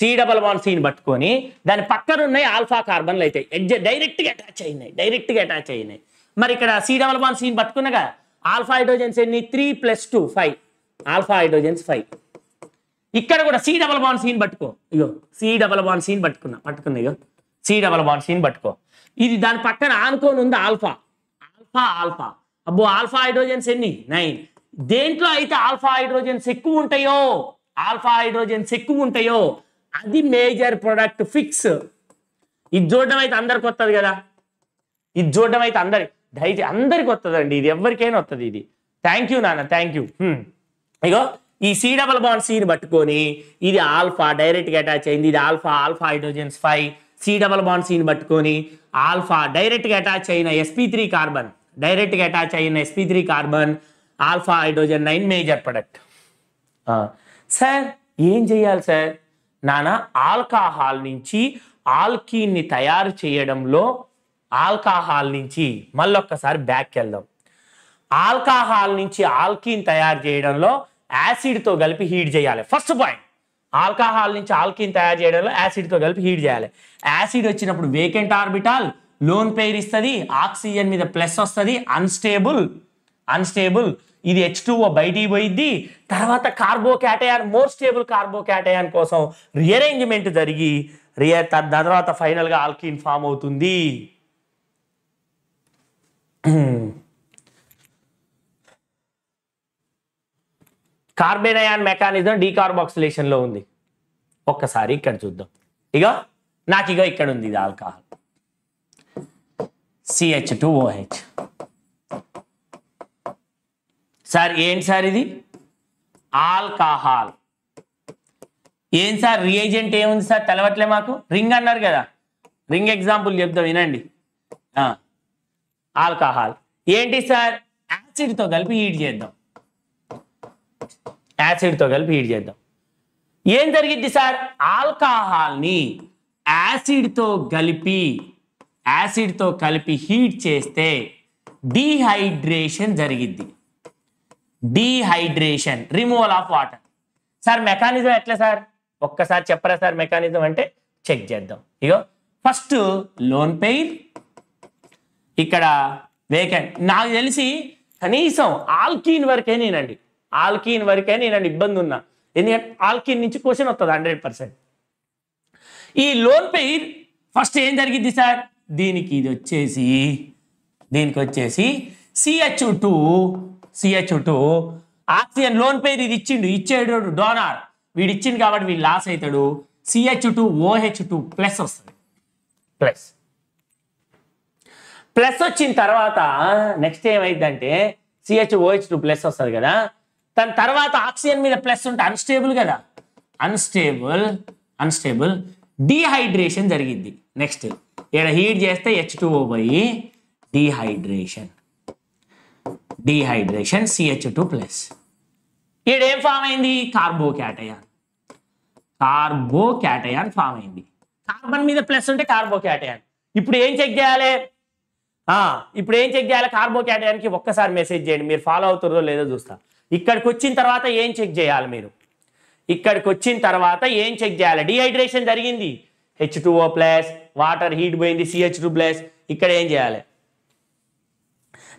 సి డబల్ బాండ్ సిని పట్టుకొని దాని పక్కన ఉన్నాయి ఆల్ఫా కార్బన్లు అవుతాయి ఎడ్జ్ డైరెక్ట్గా అటాచ్ అయినాయి డైరెక్ట్గా అటాచ్ అయినాయి మరి ఇక్కడ సి డబల్ బాండ్ సిని పట్టుకున్నగా ఆల్ఫా హైడ్రోజన్స్ ఎన్ని three plus two five alpha hydrogens five ఇక్కడ కూడా సి డబల్ బాండ్ సిని పట్టుకో ఇగో సి డబల్ బాండ్ సిని పట్టుకున్నా పట్టుకున్నా ఇగో సి డబల్ బాండ్ సిని పట్టుకో ఇది దాని పక్కన ఆనుకోని ఉంది ఆల్ఫా ఆల్ఫా ఆల్ఫా అబ్బో ఆల్ఫా హైడ్రోజన్స్ ఎన్ని నైన్ దేంట్లో అయితే ఆల్ఫా హైడ్రోజన్స్ ఎక్కువ ఉంటాయో ఆల్ఫా హైడ్రోజన్స్ ఎక్కువ ఉంటాయో అది మేజర్ ప్రొడక్ట్ ఫిక్స్ ఇది చూడడం అయితే అందరికి వస్తుంది కదా ఇది చూడడం అయితే అందరి దయచేసి అందరికి వస్తుందండి ఇది ఎవరికైనా వస్తుంది ఇది థ్యాంక్ యూ నాన్న థ్యాంక్ యూ hmm. ఇగో ఈ సి డబల్ బాండ్ సిని పట్టుకొని ఇది ఆల్ఫా డైరెక్ట్గా అటాచ్ అయింది ఇది alpha alpha hydrogens five C double bond సిని పట్టుకొని ఆల్ఫా డైరెక్ట్గా అటాచ్ అయిన ఎస్పీ త్రీ కార్బన్ డైరెక్ట్గా అటాచ్ అయిన SP three carbon alpha hydrogen nine major product sir ఏం చేయాలి సార్ నాన్న ఆల్కహాల్ నుంచి ఆల్కీన్ని తయారు చేయడంలో ఆల్కహాల్ నుంచి మళ్ళొక్కసారి బ్యాక్ వెళ్దాం ఆల్కహాల్ నుంచి ఆల్కీన్ తయారు చేయడంలో యాసిడ్తో కలిపి హీట్ చేయాలి ఫస్ట్ పాయింట్ ఆల్కహాల్ నుంచి ఆల్కీన్ తయారు చేయడంలో యాసిడ్తో కలిపి హీట్ చేయాలి యాసిడ్ వచ్చినప్పుడు వేకెంట్ ఆర్బిటాల్ లోన్ పేరు ఇస్తుంది ఆక్సిజన్ మీద ప్లస్ వస్తుంది అన్స్టేబుల్ అన్స్టేబుల్ ఇది హెచ్ టూ బయటికి పోయిద్ది తర్వాత carbocation more stable carbocation కోసం రీఅరేంజ్మెంట్ జరిగి రియర్ తర్వాత ఫైనల్గా ఆల్కీన్ ఫామ్ అవుతుంది కార్బెనయాన్ మెకానిజం మెకానిజం డీకార్బాక్సిలేషన్లో ఉంది ఒక్కసారి ఇక్కడ చూద్దాం ఇక నాకు ఇక ఇక్కడ ఉంది ఇది alcohol CH two OH sir ఏంటి సార్ ఇది ఆల్కహాల్ ఏం సార్ రియేజెంట్ ఏముంది సార్ తెలవట్లే మాకు రింగ్ అన్నారు కదా రింగ్ ఎగ్జాంపుల్ చెప్తాం వినండి ఆల్కహాల్ ఏంటి సార్ యాసిడ్తో కలిపి హీట్ చేద్దాం యాసిడ్తో కలిపి హీట్ చేద్దాం ఏం జరిగిద్ది సార్ ఆల్కహాల్ని యాసిడ్తో కలిపి యాసిడ్తో కలిపి హీట్ చేస్తే డీహైడ్రేషన్ జరిగిద్ది dehydration removal of water sir mechanism ఎట్లా సార్ ఒక్కసారి చెప్పరా సార్ మెకానిజం అంటే చెక్ చేద్దాం ఇగో ఫస్ట్ లోన్ పెయిర్ ఇక్కడ వేకెంట్ నాకు తెలిసి కనీసం ఆల్కీన్ వరకే నేనండి ఆల్కీన్ వరకే నేను ఇబ్బంది ఉన్నా ఎందుకంటే ఆల్కీన్ నుంచి క్వశ్చన్ వస్తుంది హండ్రెడ్ పర్సెంట్ ఈ లోన్ పెయిర్ ఫస్ట్ ఏం జరిగింది సార్ దీనికి ఇది వచ్చేసి దీనికి వచ్చేసి CH two CH two oxygen lone pair ఇది ఇచ్చిండు ఇచ్చేడు డోనార్ వీడు ఇచ్చిండు కాబట్టి వీడు లాస్ అవుతాడు CH two OH two plus వస్తుంది ప్లస్ ప్లస్ వచ్చిన తర్వాత నెక్స్ట్ ఏమైందంటే సిహెచ్ ఓహెచ్ టూ ప్లస్ వస్తుంది కదా దాని తర్వాత ఆక్సిజన్ మీద ప్లస్ ఉంటే అన్స్టేబుల్ కదా అన్స్టేబుల్ అన్స్టేబుల్ డీహైడ్రేషన్ జరిగింది నెక్స్ట్ ఇక్కడ హీట్ చేస్తే హెచ్ టూ పోయి dehydration dehydration CH two plus ఈడేం ఫామ్ అయింది carbocation carbocation form అయింది కార్బన్ మీద ప్లస్ ఉంటే కార్బో క్యాటయాన్ ఇప్పుడు ఏం చెక్ చేయాలి ఇప్పుడు ఏం చెక్ చేయాలి కార్బో క్యాటయాన్కి ఒక్కసారి మెసేజ్ చేయండి మీరు ఫాలో అవుతుందో లేదో చూస్తా ఇక్కడికి వచ్చిన తర్వాత ఏం చెక్ చేయాలి మీరు ఇక్కడికి వచ్చిన తర్వాత ఏం చెక్ చేయాలి డిహైడ్రేషన్ జరిగింది హెచ్ ప్లస్ వాటర్ హీట్ పోయింది సిహెచ్ టూ ప్లస్ ఇక్కడ ఏం చేయాలి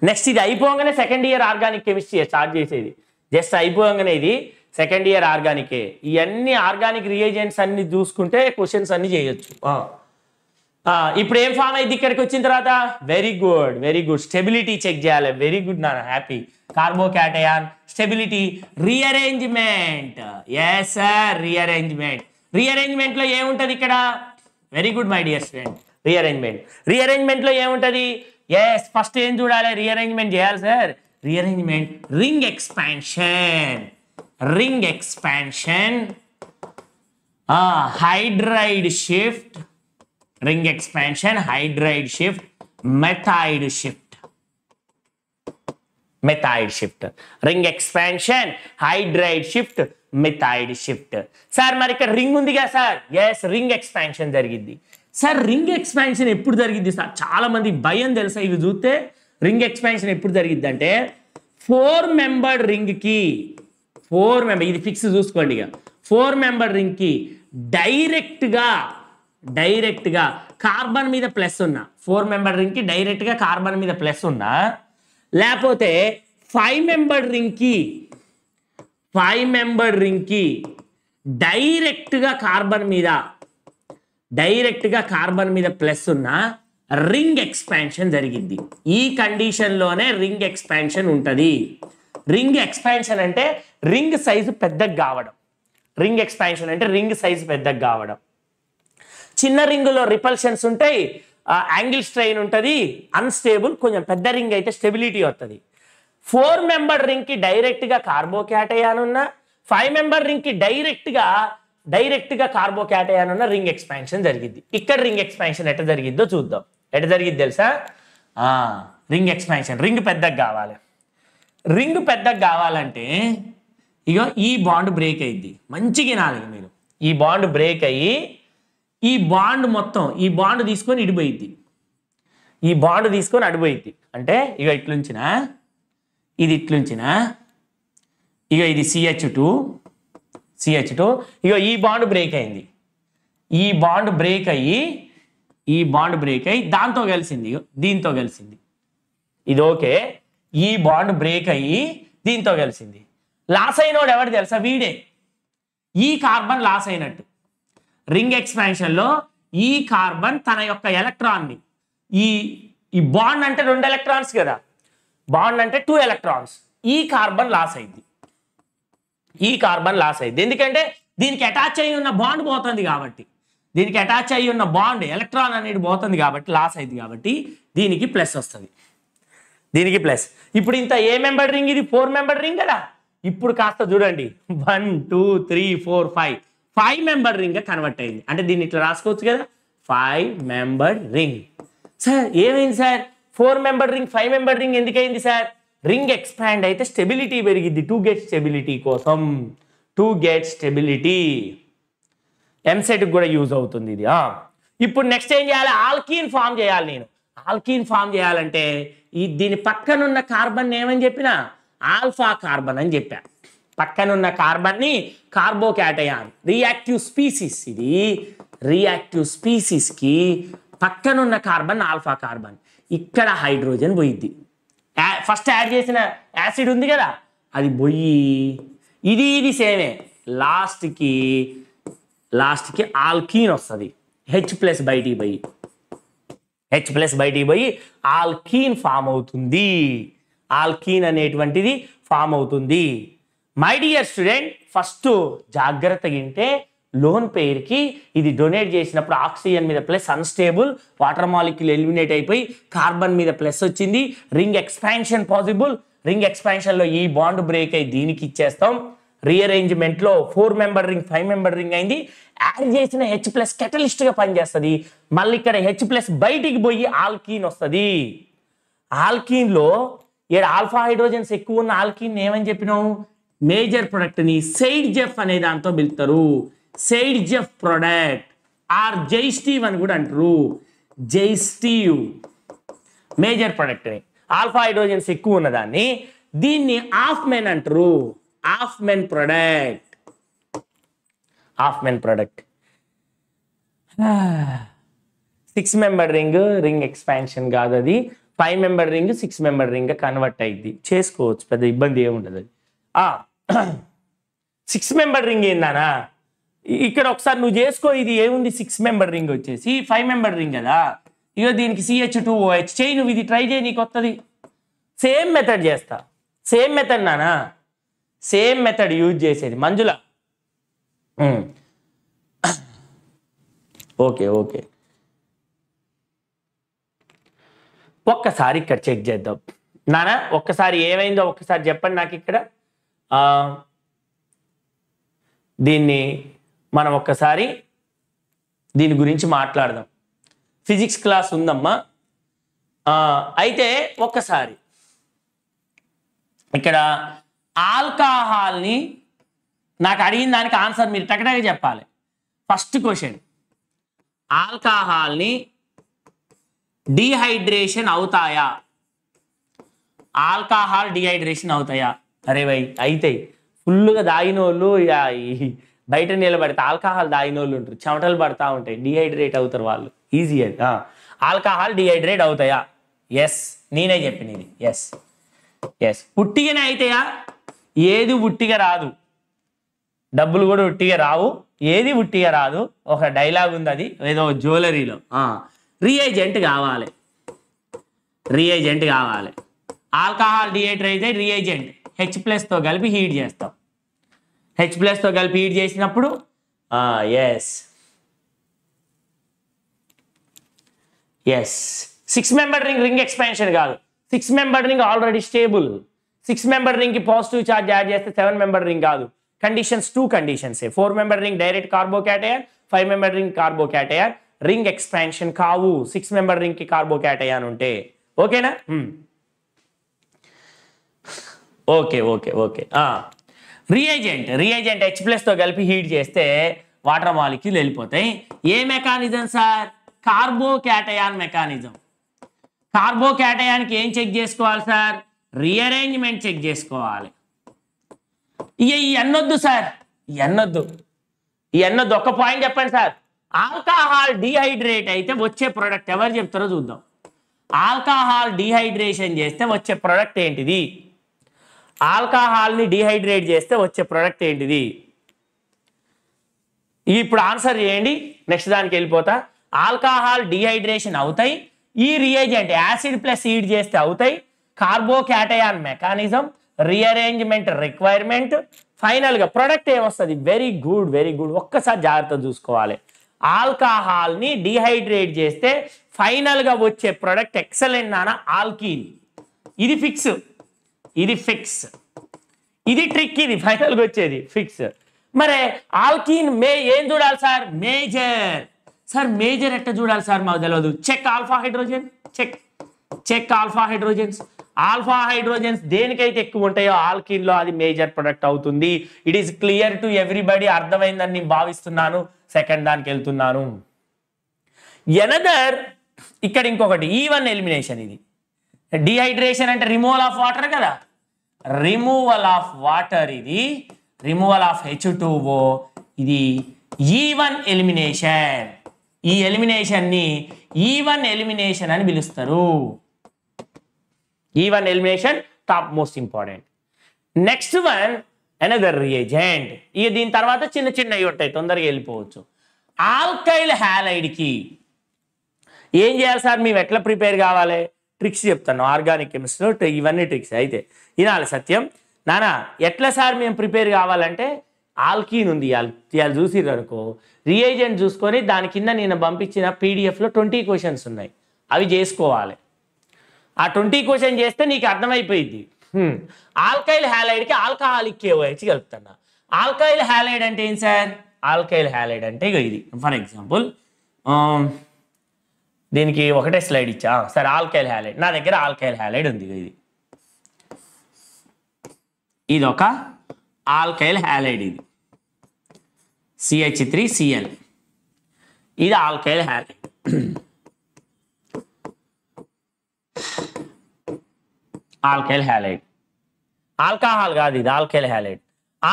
నెక్స్ట్ ఇది అయిపోగానే second year organic chemistry start చేసేది జస్ట్ అయిపోగానే ఇది సెకండ్ ఇయర్ ఆర్గానికే ఇవన్నీ ఆర్గానిక్ రియేజెంట్స్ అన్ని చూసుకుంటే క్వశ్చన్స్ అన్ని చేయొచ్చు ఇప్పుడు ఏం ఫామ్ అయింది ఇక్కడికి వచ్చిన తర్వాత very good very good stability check చేయాలి వెరీ గుడ్ నా happy carbocation stability rearrangement yes rearrangement rearrangement రీఅరేంజ్మెంట్లో ఏముంటది ఇక్కడ very good my dear student rearrangement లో ఏముంటది ఎస్ ఫస్ట్ ఏం చూడాలి రీఅరేంజ్మెంట్ చేయాలి sir rearrangement ring expansion ring expansion hydride shift ring expansion hydride shift methide shift methide shift ring expansion hydride shift methide shift sir మరి ఇక్కడ ring ఉంది కదా sir yes ring expansion జరిగింది sir ring expansion ఎప్పుడు జరిగింది sir చాలామంది భయం తెలుసా ఇవి చూస్తే రింగ్ ఎక్స్పాన్షన్ ఎప్పుడు జరిగింది అంటే ఫోర్ మెంబర్ రింగ్కి ఫోర్ మెంబర్ ఇది ఫిక్స్ చూసుకోండి ఇక ఫోర్ మెంబర్ రింగ్కి డైరెక్ట్గా డైరెక్ట్గా కార్బన్ మీద ప్లస్ ఉన్నా ఫోర్ మెంబర్ రింగ్కి డైరెక్ట్గా కార్బన్ మీద ప్లస్ ఉన్నా లేకపోతే ఫైవ్ మెంబర్ రింగ్కి ఫైవ్ మెంబర్ రింగ్కి డైరెక్ట్గా కార్బన్ మీద డైరెక్ట్గా కార్బన్ మీద ప్లస్ ఉన్న రింగ్ ఎక్స్పాన్షన్ జరిగింది ఈ కండిషన్లోనే రింగ్ ఎక్స్పాన్షన్ ఉంటుంది రింగ్ ఎక్స్పాన్షన్ అంటే రింగ్ సైజు పెద్దగా కావడం రింగ్ ఎక్స్పాన్షన్ అంటే రింగ్ సైజు పెద్దగా కావడం చిన్న రింగ్లో రిపల్షన్స్ ఉంటాయి యాంగిల్ స్ట్రెయిన్ ఉంటుంది అన్స్టేబుల్ కొంచెం పెద్ద రింగ్ అయితే స్టెబిలిటీ వస్తుంది ఫోర్ మెంబర్ రింగ్కి డైరెక్ట్గా కార్బోక్యాటయాన్ ఉన్నా ఫైవ్ మెంబర్ రింగ్కి డైరెక్ట్గా డైరెక్ట్గా కార్బోక్యాటయాన్ అన్న రింగ్ ఎక్స్పాన్షన్ జరిగింది ఇక్కడ రింగ్ ఎక్స్పాన్షన్ ఎట్ట జరిగిద్దో చూద్దాం ఎట్ట జరిగింది తెలుసా రింగ్ ఎక్స్పాన్షన్ రింగ్ పెద్దగా కావాలి రింగ్ పెద్దగా కావాలంటే ఇక ఈ బాండ్ బ్రేక్ అయింది మంచిగా వినాలి మీరు ఈ బాండ్ బ్రేక్ అయ్యి ఈ బాండ్ మొత్తం ఈ బాండ్ తీసుకొని ఇడిపోయింది ఈ బాండ్ తీసుకొని అడిపోయిద్ది అంటే ఇక ఇట్లుంచిన ఇది ఇట్లుంచిన ఇక ఇది సిహెచ్ టూ సిహెచ్ టూ ఇక ఈ బాండ్ బ్రేక్ అయింది ఈ బాండ్ బ్రేక్ అయ్యి ఈ బాండ్ బ్రేక్ అయ్యి దాంతో కలిసింది దీంతో కలిసింది ఇది ఓకే ఈ బాండ్ బ్రేక్ అయ్యి దీంతో కలిసింది లాస్ అయినోడు ఎవరు తెలుసా వీడే ఈ కార్బన్ లాస్ అయినట్టు రింగ్ ఎక్స్పాన్షన్లో ఈ కార్బన్ తన యొక్క ఎలక్ట్రాన్ని ఈ ఈ బాండ్ అంటే రెండు ఎలక్ట్రాన్స్ కదా బాండ్ అంటే టూ ఎలక్ట్రాన్స్ ఈ కార్బన్ లాస్ అయింది ఈ కార్బన్ లాస్ అయింది ఎందుకంటే దీనికి అటాచ్ అయి ఉన్న బాండ్ పోతుంది కాబట్టి దీనికి అటాచ్ అయి ఉన్న బాండ్ ఎలక్ట్రాన్ అనేది పోతుంది కాబట్టి లాస్ అయింది కాబట్టి దీనికి ప్లస్ వస్తుంది దీనికి ప్లస్ ఇప్పుడు ఇంత ఏ మెంబర్ రింగ్ ఇది ఫోర్ మెంబర్ రింగ్ కదా ఇప్పుడు కాస్త చూడండి one two three four five five member ring convert అయింది అంటే దీన్ని ఇట్లా రాసుకోవచ్చు కదా ఫైవ్ మెంబర్ రింగ్ సార్ ఏమైంది sir four member ring five member ring ఎందుకైంది సార్ రింగ్ ఎక్స్పాండ్ అయితే స్టెబిలిటీ పెరిగిద్ది టూ గేట్ స్టెబిలిటీ కోసం టూ గేట్ స్టెబిలిటీ ఎంసెట్కి కూడా యూజ్ అవుతుంది ఇది ఇప్పుడు నెక్స్ట్ ఏం చేయాలి ఆల్కీన్ ఫామ్ చేయాలి నేను ఆల్కీన్ ఫామ్ చేయాలంటే ఈ దీని పక్కనున్న కార్బన్ ఏమని చెప్పిన ఆల్ఫా కార్బన్ అని చెప్పా పక్కనున్న కార్బన్ని కార్బోకాటయాన్ రియాక్టివ్ స్పీసీస్ ఇది రియాక్టివ్ స్పీసీస్కి పక్కనున్న కార్బన్ ఆల్ఫా కార్బన్ ఇక్కడ హైడ్రోజన్ పోయిద్ది ఫస్ట్ యాడ్ చేసిన యాసిడ్ ఉంది కదా అది బొయ్యి ఇది ఇది సేమే లాస్ట్కి లాస్ట్కి ఆల్కీన్ వస్తుంది హెచ్ ప్లస్ బయటికి పోయి హెచ్ ప్లస్ బయటికి పోయి ఆల్కీన్ ఫామ్ అవుతుంది ఆల్కీన్ అనేటువంటిది ఫామ్ అవుతుంది మై డియర్ స్టూడెంట్ ఫస్ట్ జాగ్రత్తగా తింటే లోన్ పేరుకి ఇది డొనేట్ చేసినప్పుడు ఆక్సిజన్ మీద plus unstable water molecule eliminate అయిపోయి కార్బన్ మీద ప్లస్ వచ్చింది రింగ్ ఎక్స్పాన్షన్ పాసిబుల్ రింగ్ ఎక్స్పాన్షన్లో ఈ బాండ్ బ్రేక్ అయ్యి దీనికి ఇచ్చేస్తాం రీఅరేంజ్మెంట్లో four member ring five member ring అయింది యాడ్ చేసిన హెచ్ ప్లస్ కెటలిస్ట్గా పనిచేస్తుంది మళ్ళీ ఇక్కడ హెచ్ ప్లస్ బయటికి పోయి ఆల్కీన్ వస్తుంది ఆల్కీన్లో ఏడు ఆల్ఫా హైడ్రోజన్స్ ఎక్కువ ఉన్న ఆల్కీన్ ఏమని చెప్పినావు మేజర్ ప్రొడక్ట్ని సైడ్ జెఫ్ అనే దాంతో పిలుతారు జెఫ్ ప్రొడక్ట్ ఆర్ జైస్టీవ్ అని కూడా అంటారు జైస్టీవ్ మేజర్ ప్రొడక్ట్ని ఆల్ఫా హైడ్రోజన్స్ ఎక్కువ ఉన్నదాన్ని దీన్ని ఆఫ్ మెన్ అంటారు Hofmann product Hofmann product six member ring ring expansion కాదు అది five member ring six member ring convert అయింది చేసుకోవచ్చు పెద్ద ఇబ్బంది ఏముండదు అది సిక్స్ మెంబర్ రింగ్ ఏందానా ఇక్కడ ఒకసారి నువ్వు చేసుకో ఇది ఏముంది సిక్స్ మెంబర్ రింగ్ వచ్చేసి ఫైవ్ మెంబర్ రింగ్ కదా ఇక దీనికి సిహెచ్ టూ ఓహెచ్ చేయి నువ్వు ఇది ట్రై చేయి నీకు వస్తుంది సేమ్ మెథడ్ చేస్తా సేమ్ మెథడ్ నానా సేమ్ మెథడ్ యూజ్ చేసేది మంజుల ఓకే ఓకే ఒక్కసారి ఇక్కడ చెక్ చేద్దాం నానా ఒక్కసారి ఏమైందో ఒక్కసారి చెప్పండి నాకు ఇక్కడ దీన్ని మనం ఒక్కసారి దీని గురించి మాట్లాడదాం ఫిజిక్స్ క్లాస్ ఉందమ్మా అయితే ఒక్కసారి ఇక్కడ ఆల్కహాల్ని నాకు అడిగిన దానికి ఆన్సర్ మీరు టకటగా చెప్పాలి ఫస్ట్ క్వశ్చన్ ఆల్కహాల్ని డీహైడ్రేషన్ అవుతాయా ఆల్కహాల్ డిహైడ్రేషన్ అవుతాయా అరే భయ్ అయితే ఫుల్గా దాగిన వాళ్ళు బయట నిలబడితే ఆల్కహాల్ తాగిన వాళ్ళు ఉంటారు చెమటలు పడతా ఉంటాయి డిహైడ్రేట్ అవుతారు వాళ్ళు ఈజీ అది ఆల్కహాల్ డిహైడ్రేట్ అవుతాయా ఎస్ నేనే చెప్పిన ఇది ఎస్ ఎస్ ఉట్టిగానే అవుతాయా ఏది ఉట్టిగా రాదు డబ్బులు కూడా ఉట్టిగా రావు ఏది ఉట్టిగా రాదు ఒక డైలాగ్ ఉంది అది ఏదో జ్యువెలరీలో రీఏజెంట్ కావాలి రీఏజెంట్ కావాలి ఆల్కహాల్ డిహైడ్రేట్ అయితే రీఏజెంట్ హెచ్ ప్లస్తో కలిపి హీట్ చేస్తాం హెచ్ ప్లస్తో కలిపి ఈడ్ చేసినప్పుడు yes yes six member ring ring expansion కాదు six member ring already stable six member రింగ్కి పాజిటివ్ ఛార్జ్ యాడ్ చేస్తే సెవెన్ మెంబర్ రింగ్ కాదు conditions two conditions four member ring direct carbocation five member ring carbocation ring expansion కావు six member రింగ్కి carbocation ఉంటే ఓకేనా okay okay okay reagent reagent H ప్లస్తో కలిపి heat చేస్తే వాటర్ మాలిక్యూల్ వెళ్ళిపోతాయి ఏ మెకానిజం సార్ కార్బోక్యాటయాన్ మెకానిజం కార్బోక్యాటయాన్కి ఏం చెక్ చేసుకోవాలి సార్ రీఅరేంజ్మెంట్ చెక్ చేసుకోవాలి ఇక ఈ ఎన్నొద్దు సార్ ఎన్నొద్దు ఈ ఎన్నొద్దు ఒక పాయింట్ చెప్పండి సార్ ఆల్కహాల్ డిహైడ్రేట్ అయితే వచ్చే ప్రోడక్ట్ ఎవరు చెప్తారో చూద్దాం ఆల్కహాల్ డిహైడ్రేషన్ చేస్తే వచ్చే ప్రోడక్ట్ ఏంటిది ఆల్కహాల్ని డిహైడ్రేట్ చేస్తే వచ్చే ప్రోడక్ట్ ఏంటిది ఇప్పుడు ఆన్సర్ చేయండి నెక్స్ట్ దానికి వెళ్ళిపోతా ఆల్కహాల్ డిహైడ్రేషన్ అవుతాయి ఈ రియేజెంట్ యాసిడ్ ప్లస్ ఈడ్ చేస్తే అవుతాయి కార్బోకాటయాన్ మెకానిజం రీఅరేంజ్మెంట్ రిక్వైర్మెంట్ ఫైనల్గా ప్రొడక్ట్ ఏమొస్తుంది వెరీ గుడ్ వెరీ గుడ్ ఒక్కసారి జాగ్రత్త చూసుకోవాలి ఆల్కహాల్ని డిహైడ్రేట్ చేస్తే ఫైనల్గా వచ్చే ప్రొడక్ట్ ఎక్సలెంట్ నానా ఆల్కీన్ ఇది ఫిక్స్ ఇది ఫిక్స్ ఇది ట్రిక్ ఇది ఫైనల్గా వచ్చేది ఫిక్స్ మరి ఆల్కీన్ మే ఏం చూడాలి సార్ మేజర్ సార్ మేజర్ ఎట్ట చూడాలి సార్ మాకు తెలియదు check alpha hydrogen check check alpha hydrogens alpha hydrogens దేనికైతే ఎక్కువ ఉంటాయో ఆల్కిన్లో అది మేజర్ ప్రొడక్ట్ అవుతుంది it is clear to everybody అర్థమైందని నేను భావిస్తున్నాను సెకండ్ దానికి వెళ్తున్నాను ఎనదర్ ఇక్కడ ఇంకొకటి ఈవన్ e ఎలిమినేషన్ ఇది డిహైడ్రేషన్ అంటే రిమూవల్ ఆఫ్ వాటర్ కదా రిమూవల్ ఆఫ్ వాటర్ ఇది రిమూవల్ ఆఫ్ హెచ్ ఇది ఈవన్ e ఎలిమినేషన్ ఈ ఎలిమినేషన్ని ఈవన్ ఎలిమినేషన్ అని పిలుస్తారు E one elimination top most important next one another reagent ఇక దీని తర్వాత చిన్న చిన్నవి ఉంటాయి తొందరగా వెళ్ళిపోవచ్చు ఆల్కైల్ హ్యాలైడ్కి ఏం చేయాలి సార్ మేము ఎట్లా ప్రిపేర్ కావాలి ట్రిక్స్ చెప్తాను ఆర్గానిక్ కెమిస్ట్ ఇవన్నీ ట్రిక్స్ అయితే వినాలి సత్యం నానా ఎట్లా సార్ మేము ప్రిపేర్ కావాలంటే ఆల్కీన్ ఉంది ఇవాళ చూసిర్రు అనుకో రియేజెంట్ చూసుకొని దాని కింద నేను పంపించిన పీడిఎఫ్లో ట్వంటీ క్వశ్చన్స్ ఉన్నాయి అవి చేసుకోవాలి ఆ ట్వంటీ క్వశ్చన్ చేస్తే నీకు అర్థమైపోయింది ఆల్కైల్ హ్యాలైడ్కి ఆల్కహాలిక్ వచ్చి కలుపుతాను ఆల్కైల్ హ్యాలైడ్ అంటే ఏం సార్ ఆల్కైల్ హ్యాలైడ్ అంటే ఇది ఫర్ ఎగ్జాంపుల్ దీనికి ఒకటే స్లైడ్ ఇచ్చా సరే ఆల్కైల్ హ్యాలైడ్ నా దగ్గర ఆల్కైల్ హ్యాలైడ్ ఉంది ఇది ఇది ఒక ఆల్కైల్ హ్యాలైడ్ ఇది సిహెచ్ త్రీ సిఎల్ ఇది alkyl halide alkyl halide alcohol కాదు ఇది alkyl halide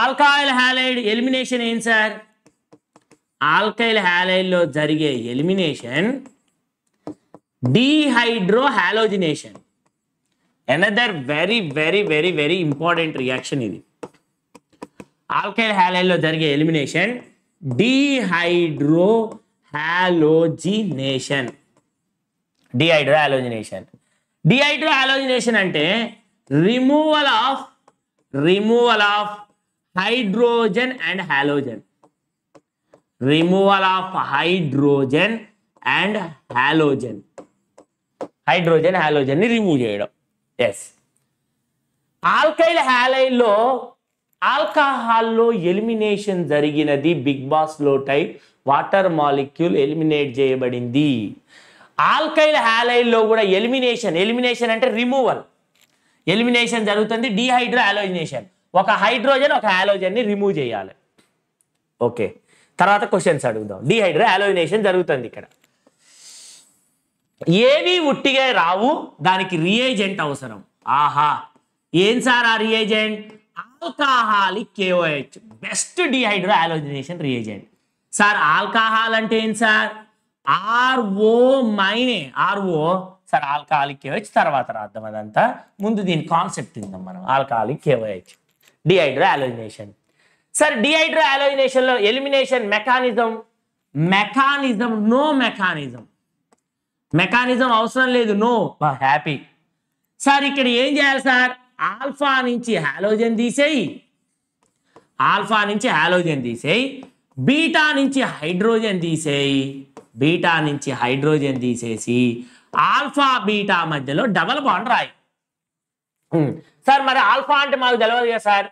alcohol halide elimination ఏం సార్ ఆల్కైల్ హ్యాలైడ్లో జరిగే elimination dehydrohalogenation another very very very very important reaction ఇది ఆల్కైల్ హ్యాలైల్లో జరిగే elimination dehydrohalogenation dehydrohalogenation dehydrohalogenation అంటే removal of removal of hydrogen and halogen removal of hydrogen and halogen hydrogen హాలోజన్ని remove చేయడం yes alkyl హ్యాలైల్లో ఆల్కహాల్లో elimination జరిగినది big బాస్లో టైప్ వాటర్ మాలిక్యూల్ ఎలిమినేట్ చేయబడింది ఆల్కైల్ హ్యాలైల్లో కూడా ఎలిమినేషన్ ఎలిమినేషన్ అంటే రిమూవల్ ఎలిమినేషన్ జరుగుతుంది డిహైడ్రో హాలోజినేషన్ ఒక హైడ్రోజన్ ఒక హాలోజన్ని రిమూవ్ చేయాలి ఓకే తర్వాత క్వశ్చన్స్ అడుగుదాం డిహైడ్రో హాలోజినేషన్ జరుగుతుంది ఇక్కడ ఏవి ఉట్టిగా రావు దానికి రియేజెంట్ అవసరం ఆహా ఏం సార్ ఆ reagent alcoholic KOH best dehydrohalogenation reagent sir alcohol అంటే ఏంటి సార్ ఆర్ఓ మైనే ఆర్ఓ సార్ ఆల్కహాలిక్ కేవహెచ్ తర్వాత రాద్దాం అదంతా ముందు దీని కాన్సెప్ట్ తిందాం మనం alcoholic KOH dehydrohalogenation sir డిహైడ్రో ఆలోజినేషన్లో elimination mechanism mechanism no mechanism mechanism అవసరం లేదు నో హ్యాపీ సార్ ఇక్కడ ఏం చేయాలి సార్ ఆల్ఫా నుంచి హాలోజన్ తీసేయి ఆల్ఫా నుంచి హాలోజన్ తీసేయి బీటా నుంచి హైడ్రోజన్ తీసేయి బీటా నుంచి హైడ్రోజన్ తీసేసి ఆల్ఫా బీటా మధ్యలో డబల్ బాండ్ రాయి సార్ మరి ఆల్ఫా అంటే మాకు తెలియదు కదా సార్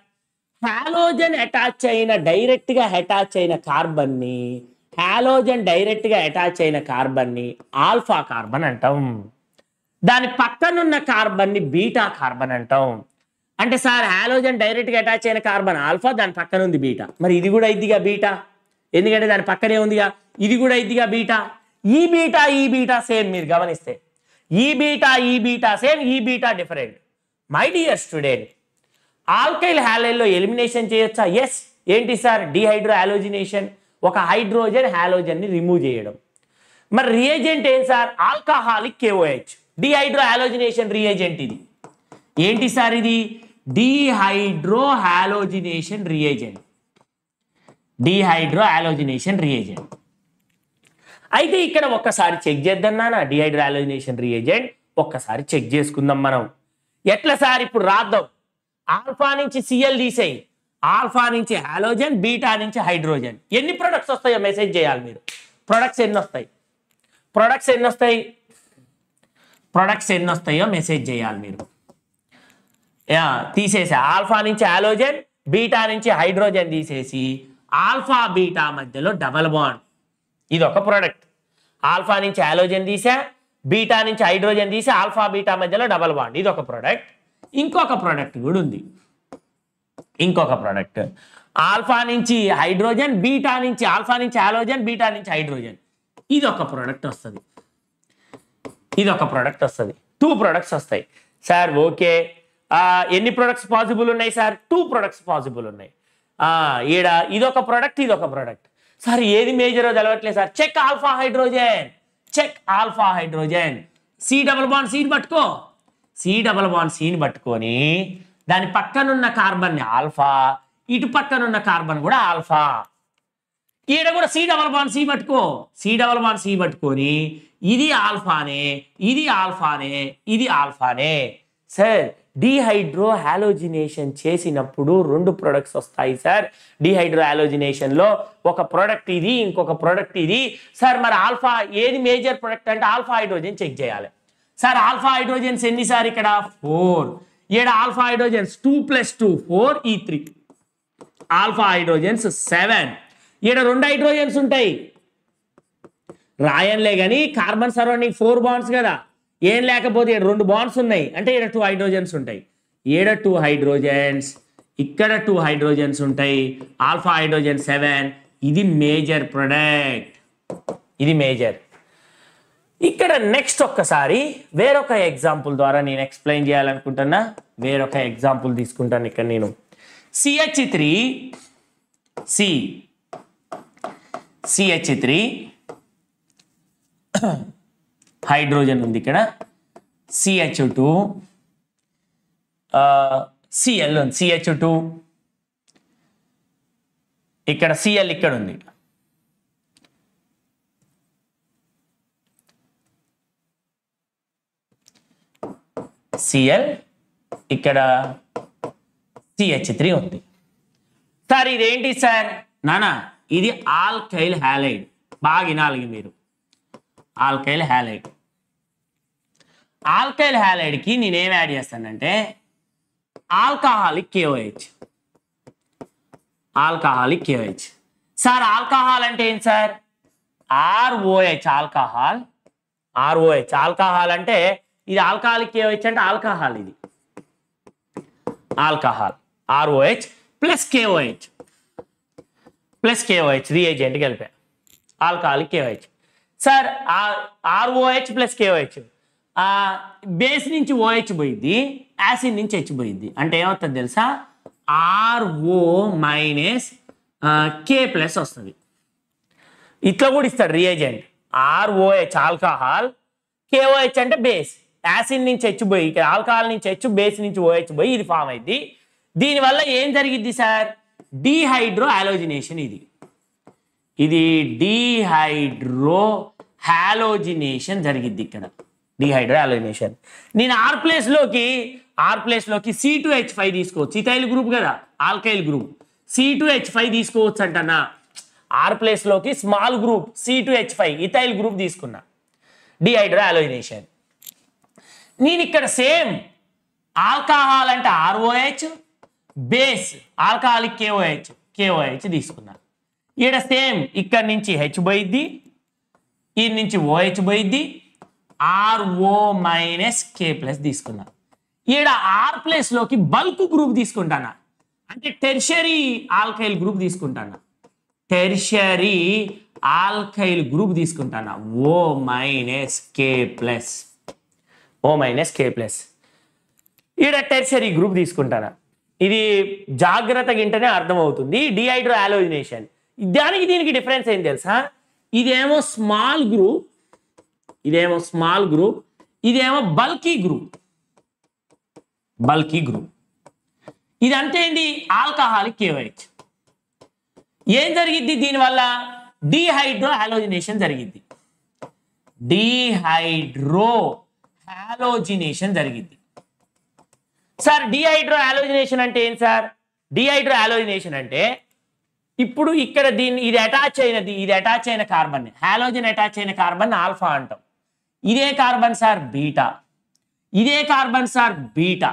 హాలోజన్ అటాచ్ అయిన డైరెక్ట్గా అటాచ్ అయిన కార్బన్ని హాలోజన్ డైరెక్ట్గా అటాచ్ అయిన కార్బన్ని ఆల్ఫా కార్బన్ అంటాం దాని పక్కనున్న కార్బన్ని బీటా కార్బన్ అంటాం అంటే సార్ హాలోజన్ డైరెక్ట్గా అటాచ్ అయిన కార్బన్ ఆల్ఫా దాని పక్కన ఉంది బీటా మరి ఇది కూడా ఇదిగా బీటా ఎందుకంటే దాని పక్కనే ఉందిగా ఇది కూడా ఇదిగా బీటా ఈ బీటా ఈ బీటా సేమ్ మీరు గమనిస్తే ఈ బీటా ఈ బీటా సేమ్ ఈ beta different my dear student alkyl హ్యాలైల్లో ఎలిమినేషన్ చేయొచ్చా ఎస్ ఏంటి సార్ డిహైడ్రో ఆలోజినేషన్ ఒక హైడ్రోజన్ హాలోజన్ని రిమూవ్ చేయడం మరి రియేజెంట్ ఏం sir alcoholic KOH dehydrohalogenation reagent ఇది ఏంటి సార్ ఇది dehydrohalogenation reagent dehydrohalogenation reagent అయితే ఇక్కడ ఒక్కసారి చెక్ చేద్దాం నాన్న డిహైడ్రో హాలోజినేషన్ రియేజెంట్ ఒక్కసారి చెక్ చేసుకుందాం మనం ఎట్లా సార్ ఇప్పుడు రాద్దాం ఆల్ఫా నుంచి సిఎల్ తీసేయి ఆల్ఫా నుంచి హాలోజన్ బీటా నుంచి హైడ్రోజన్ ఎన్ని ప్రొడక్ట్స్ వస్తాయో మెసేజ్ చేయాలి మీరు ప్రొడక్ట్స్ ఎన్ని వస్తాయి ప్రొడక్ట్స్ ఎన్ని వస్తాయి ప్రొడక్ట్స్ ఎన్ని వస్తాయో మెసేజ్ చేయాలి మీరు తీసేసి ఆల్ఫా నుంచి ఆలోజన్ బీటా నుంచి హైడ్రోజన్ తీసేసి ఆల్ఫా బీటా మధ్యలో డబల్ బాండ్ ఇది ఒక ప్రోడక్ట్ ఆల్ఫా నుంచి ఆలోజన్ తీసా బీటా నుంచి హైడ్రోజన్ తీసి ఆల్ఫా బీటా మధ్యలో డబల్ బాండ్ ఇది ఒక ప్రోడక్ట్ ఇంకొక ప్రోడక్ట్ కూడా ఉంది ఇంకొక ప్రోడక్ట్ ఆల్ఫా నుంచి హైడ్రోజన్ బీటా నుంచి ఆల్ఫా నుంచి హైలోజన్ బీటా నుంచి హైడ్రోజన్ ఇది ఒక ప్రోడక్ట్ వస్తుంది ఇది ఒక ప్రోడక్ట్ వస్తుంది టూ ప్రోడక్ట్స్ వస్తాయి సార్ ఓకే ఎన్ని ప్రొడక్ట్స్ పాసిబుల్ ఉన్నాయి సార్ టూ ప్రొడక్ట్స్ పాసిబుల్ ఉన్నాయి ఈడ ఇదొక ప్రోడక్ట్ ఒక ప్రోడక్ట్ సార్ ఏది మేజరో తెలవట్లేదు sir check alpha hydrogen check alpha hydrogen C double bond సీని పట్టుకో సి డబల్ బాండ్ సీని పట్టుకొని దాని పక్కనున్న కార్బన్ని ఆల్ఫా ఇటు పక్కనున్న కార్బన్ కూడా ఆల్ఫా ఈడ కూడా సి డబల్ బాన్ సి పట్టుకో సి డబల్ బాన్ సి పట్టుకొని ఇది ఆల్ఫానే ఇది ఆల్ఫానే ఇది ఆల్ఫానే సార్ డిహైడ్రో హాలోజినేషన్ చేసినప్పుడు రెండు ప్రొడక్ట్స్ వస్తాయి సార్ డిహైడ్రో హాలోజినేషన్లో ఒక ప్రోడక్ట్ ఇది ఇంకొక ప్రోడక్ట్ ఇది సార్ మరి ఆల్ఫా ఏది మేజర్ ప్రొడక్ట్ అంటే ఆల్ఫా హైడ్రోజన్ చెక్ చేయాలి సార్ ఆల్ఫా హైడ్రోజన్స్ ఎన్నిసార్ ఇక్కడ ఫోర్ ఈడ alpha hydrogens two plus two four ఈ త్రీ ఆల్ఫా హైడ్రోజన్స్ సెవెన్ ఈడ రెండు హైడ్రోజన్స్ ఉంటాయి రాయన్లే కానీ కార్బన్ సరౌండింగ్ ఫోర్ బాండ్స్ కదా ఏం లేకపోతే రెండు బాండ్స్ ఉన్నాయి అంటే ఈడ టూ హైడ్రోజన్స్ ఉంటాయి ఈడ టూ హైడ్రోజన్స్ ఇక్కడ టూ హైడ్రోజన్స్ ఉంటాయి ఆల్ఫా హైడ్రోజన్ సెవెన్ ఇది మేజర్ ప్రొడక్ట్ ఇది మేజర్ ఇక్కడ నెక్స్ట్ ఒక్కసారి వేరొక ఎగ్జాంపుల్ ద్వారా నేను ఎక్స్ప్లెయిన్ చేయాలనుకుంటున్నా వేరొక ఎగ్జాంపుల్ తీసుకుంటాను ఇక్కడ నేను CH three C CH three hydrogen ఉంది ఇక్కడ సిహెచ్ టూ సిఎల్ ఉంది సిహెచ్ టూ ఇక్కడ సిఎల్ ఇక్కడ ఉంది సిఎల్ ఇక్కడ సిహెచ్ త్రీ ఉంది సార్ ఇదేంటి సార్ నానా ఇది ఆల్కైల్ హ్యాలైడ్ బాగా వినాలి మీరు ఆల్కైల్ హ్యాలైడ్ ఆల్కైల్ హ్యాలైడ్కి నేనేం యాడ్ చేస్తానంటే alcoholic KOH alcoholic KOH sir alcohol అంటే ఏంటి sir ROH alcohol ROH alcohol అంటే ఇది ఆల్కహాలిక్ కేఓహెచ్ అంటే ఆల్కహాల్ ఇది alcohol ROH plus KOH plus KOH reagent కలిపా alcoholic KOH sir ROH plus KOH base నుంచి ఓహెచ్ పోయిద్ది యాసిడ్ నుంచి హెచ్ పోయింది అంటే ఏమవుతుంది తెలుసా ఆర్ఓ మైనస్ కే ప్లస్ వస్తుంది ఇట్లా కూడా ఇస్తాడు రియేజెంట్ ఆర్ఓహెచ్ ఆల్కహాల్ కేఓహెచ్ అంటే బేస్ యాసిడ్ నుంచి హెచ్చిపోయి ఇక్కడ ఆల్కహాల్ నుంచి హెచ్చు బేస్ నుంచి ఓహెచ్చిపోయి ఇది ఫామ్ అయింది దీనివల్ల ఏం జరిగింది సార్ డిహైడ్రో ఆలోజినేషన్ ఇది ఇది డిహైడ్రో హాలోజినేషన్ జరిగిద్ది ఇక్కడ డిహైడ్రో ఆలోజినేషన్ నేను ఆర్ ప్లేస్లోకి ఆర్ ప్లేస్లోకి సి టు హెచ్ ఫైవ్ తీసుకోవచ్చు ఇథైల్ గ్రూప్ కదా alkyl group C two H five తీసుకోవచ్చు అంటనా ఆర్ ప్లేస్లోకి small group C two H five ethyl group తీసుకున్నా డిహైడ్రో ఆలోజినేషన్ నేను ఇక్కడ సేమ్ ఆల్కహాల్ అంటే ROH base alcohol KOH KOH తీసుకున్నాను ఈడ సేమ్ ఇక్కడ నుంచి హెచ్ పోయిద్ది ఈ నుంచి ఓహెచ్ పోయిద్ది ఆర్ఓ మైనస్ కే ప్లస్ తీసుకున్నాను ఈడ ఆర్ ప్లస్లోకి బల్క్ గ్రూప్ తీసుకుంటానా అంటే టెర్షరీ ఆల్కైల్ గ్రూప్ తీసుకుంటానా టెర్షరీ ఆల్కైల్ గ్రూప్ తీసుకుంటానా O minus K plus O minus K plus ఈడ టెర్షరీ గ్రూప్ తీసుకుంటారా ఇది జాగ్రత్తగా ఇంటనే అర్థమవుతుంది డిహైడ్రో ఆలోజినేషన్ దానికి దీనికి డిఫరెన్స్ ఏం తెలుసా ఇదేమో స్మాల్ గ్రూప్ ఇదేమో స్మాల్ గ్రూప్ ఇదేమో బల్కీ గ్రూప్ బల్కీ గ్రూప్ ఇదంతా ఏంది ఆల్కహాలిక్ కేవైచ్ ఏం జరిగిద్ది దీనివల్ల డిహైడ్రో ఆలోజినేషన్ జరిగిద్ది డిహైడ్రో యాలోజినేషన్ జరిగింది సార్ డిహైడ్రో యాలోజినేషన్ అంటే ఏం సార్ డిహైడ్రో యాలోజినేషన్ అంటే ఇప్పుడు ఇక్కడ దీన్ని ఇది అటాచ్ అయినది ఇది అటాచ్ అయిన కార్బన్ హాలోజన్ అటాచ్ అయిన కార్బన్ ఆల్ఫా అంటాం ఇదే కార్బన్ సార్ బీటా ఇదే కార్బన్ సార్ బీటా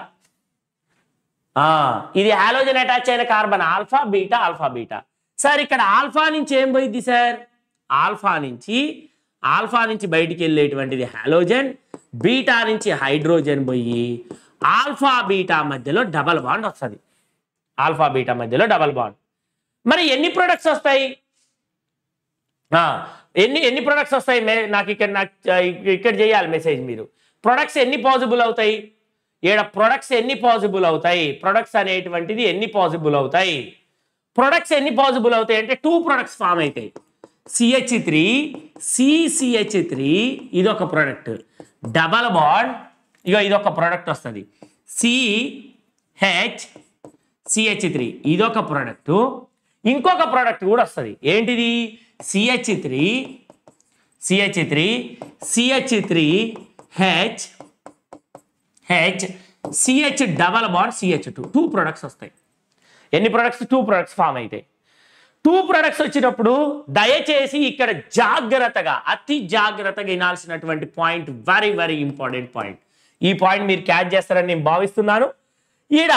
ఇది హాలోజన్ అటాచ్ అయిన carbon alpha beta alpha beta sir ఇక్కడ ఆల్ఫా నుంచి ఏం పోయింది సార్ ఆల్ఫా నుంచి ఆల్ఫా నుంచి బయటికి వెళ్ళేటువంటిది హాలోజన్ బీటా నుంచి హైడ్రోజన్ పోయి ఆల్ఫా బీటా మధ్యలో డబల్ బాండ్ వస్తుంది ఆల్ఫా బీటా మధ్యలో డబల్ బాండ్ మరి ఎన్ని ప్రొడక్ట్స్ వస్తాయి ఎన్ని ఎన్ని ప్రొడక్ట్స్ వస్తాయి నాకు ఇక్కడ నాకు ఇక్కడ చేయాలి మెసేజ్ మీరు ప్రొడక్ట్స్ ఎన్ని పాసిబుల్ అవుతాయి ఈడ ప్రొడక్ట్స్ ఎన్ని పాసిబుల్ అవుతాయి ప్రొడక్ట్స్ అనేటువంటిది ఎన్ని పాసిబుల్ అవుతాయి ప్రొడక్ట్స్ ఎన్ని పాసిబుల్ అవుతాయి అంటే టూ ప్రొడక్ట్స్ ఫామ్ అవుతాయి సిహెచ్ త్రీ సిసిహెచ్ త్రీ ఇదొక ప్రొడక్ట్ డబల్ బాండ్ ఇగో ఇది ఒక ప్రోడక్ట్ వస్తుంది సిహెచ్ సిహెచ్ త్రీ ఇదొక ప్రోడక్ట్ ఇంకొక ప్రోడక్ట్ కూడా వస్తుంది ఏంటిది CH three CH three CH three H H CH double bond CH two two products వస్తాయి ఎన్ని ప్రొడక్ట్స్ టూ ప్రొడక్ట్స్ ఫామ్ అవుతాయి టూ ప్రొడక్ట్స్ వచ్చినప్పుడు దయచేసి ఇక్కడ జాగ్రత్తగా అతి జాగ్రత్తగా వినాల్సినటువంటి point very very important point ఈ పాయింట్ మీరు క్యాచ్ చేస్తారని నేను భావిస్తున్నాను ఈడ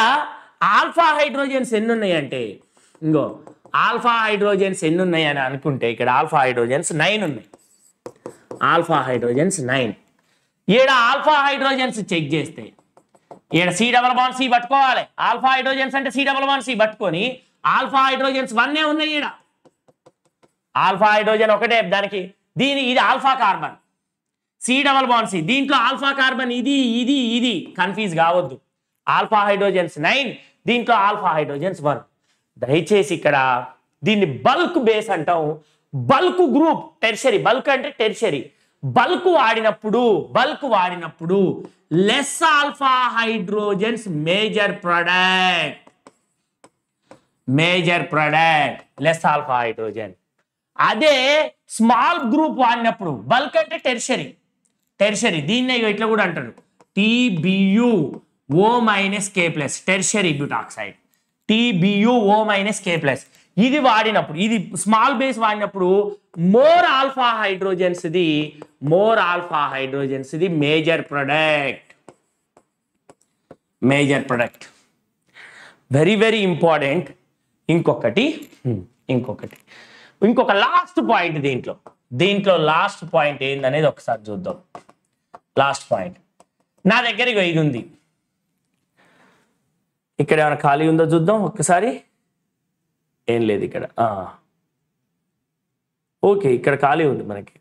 ఆల్ఫా హైడ్రోజన్స్ ఎన్ని ఉన్నాయంటే ఇంకో ఆల్ఫా హైడ్రోజన్స్ ఎన్ని ఉన్నాయని అనుకుంటే ఇక్కడ ఆల్ఫా హైడ్రోజన్స్ నైన్ ఉన్నాయి ఆల్ఫా హైడ్రోజన్స్ నైన్ ఈడ ఆల్ఫా హైడ్రోజన్స్ చెక్ చేస్తే ఈడ సి డబల్ వన్ సి పట్టుకోవాలి ఆల్ఫా హైడ్రోజన్స్ అంటే సి డబల్ వన్ సి పట్టుకొని ఆల్ఫా హైడ్రోజన్స్ వన్నే ఉన్నాయి ఈడ ఆల్ఫా హైడ్రోజన్ ఒకటే దానికి దీని ఇది alpha carbon C double bond C దీంట్లో ఆల్ఫా కార్బన్ ఇది ఇది ఇది కన్ఫ్యూజ్ కావద్దు ఆల్ఫా హైడ్రోజన్స్ నైన్ దీంట్లో ఆల్ఫా హైడ్రోజన్స్ వన్ దయచేసి ఇక్కడ దీన్ని బల్క్ బేస్ అంటాం బల్క్ గ్రూప్ టెర్షరీ బల్క్ అంటే టెర్షరీ బల్క్ వాడినప్పుడు బల్క్ వాడినప్పుడు less alpha hydrogens major product major product less alpha hydrogen అదే స్మాల్ గ్రూప్ వాడినప్పుడు బల్క్ అంటే టెర్షరీ టెర్షరీ దీన్నే ఇట్లా కూడా అంటారు TBU O minus K plus tertiary butoxide TBU O minus K plus ఇది వాడినప్పుడు ఇది స్మాల్ బేస్ వాడినప్పుడు మోర్ ఆల్ఫా హైడ్రోజన్స్ ఇది మోర్ ఆల్ఫా హైడ్రోజన్స్ ఇది major product major product very very important ఇంకొకటి ఇంకొకటి ఇంకొక లాస్ట్ పాయింట్ దీంట్లో దీంట్లో లాస్ట్ పాయింట్ ఏందనేది ఒకసారి చూద్దాం లాస్ట్ పాయింట్ నా దగ్గరికి ఇది ఉంది ఇక్కడ ఏమైనా ఖాళీ ఉందో చూద్దాం ఒక్కసారి ఏం లేదు ఇక్కడ ఓకే ఇక్కడ ఖాళీ ఉంది మనకి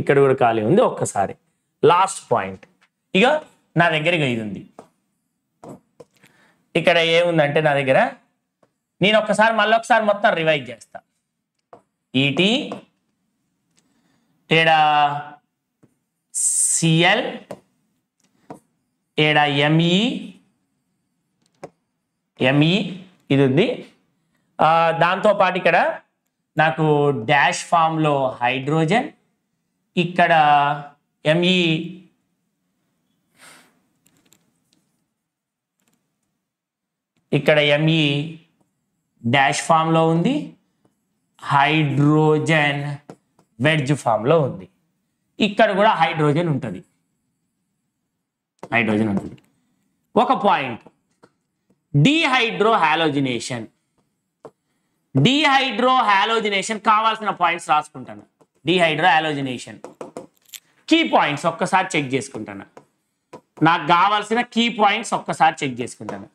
ఇక్కడ కూడా ఖాళీ ఉంది ఒక్కసారి లాస్ట్ పాయింట్ ఇక నా దగ్గరికి ఇది ఉంది ఇక్కడ ఏముందంటే నా దగ్గర నేను ఒక్కసారి మళ్ళొకసారి మొత్తం రివైజ్ చేస్తా ఈటీ e ఏడా సిఎల్ ఏడా ఎంఈ ఎంఈ e? e ఇది ఉంది దాంతోపాటు ఇక్కడ నాకు డాష్ ఫామ్లో హైడ్రోజన్ ఇక్కడ ఎంఈ ఇక్కడ ఎంఈ డాష్ ఫామ్లో ఉంది హైడ్రోజన్ వెడ్జ్ ఫామ్లో ఉంది ఇక్కడ కూడా హైడ్రోజన్ ఉంటుంది హైడ్రోజన్ ఉంటుంది ఒక పాయింట్ డిహైడ్రోహాలోజినేషన్ హాలోజినేషన్ హాలోజినేషన్ కావాల్సిన పాయింట్స్ రాసుకుంటాను డిహైడ్రోహాలోజినేషన్ హాలోజినేషన్ కీ పాయింట్స్ ఒక్కసారి చెక్ చేసుకుంటాను నాకు కావాల్సిన కీ పాయింట్స్ ఒక్కసారి చెక్ చేసుకుంటాను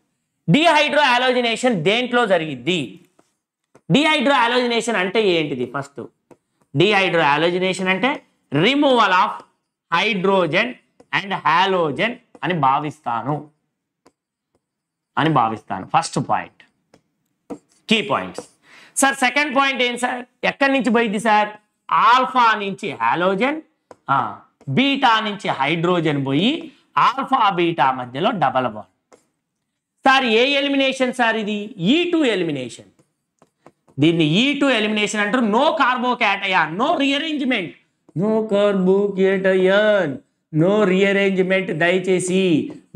డిహైడ్రో ఆలోజినేషన్ దేంట్లో జరిగిద్ది డిహైడ్రో ఆలోజినేషన్ అంటే ఏంటిది ఫస్ట్ డిహైడ్రో ఆలోజినేషన్ అంటే removal of hydrogen and halogen అని భావిస్తాను అని భావిస్తాను first point key points sir second point ఏంటి సార్ ఎక్కడి నుంచి పోయింది సార్ ఆల్ఫా నుంచి హాలోజన్ బీటా నుంచి హైడ్రోజన్ పోయి ఆల్ఫా బీటా మధ్యలో డబల్ బాండ్ సార్ ఏ ఎలిమినేషన్ సార్ ఇది ఈ e టూ ఎలిమినేషన్ దీన్ని ఈ e టూ ఎలిమినేషన్ అంటారు no carbocation no rearrangement no carbocation no rearrangement దయచేసి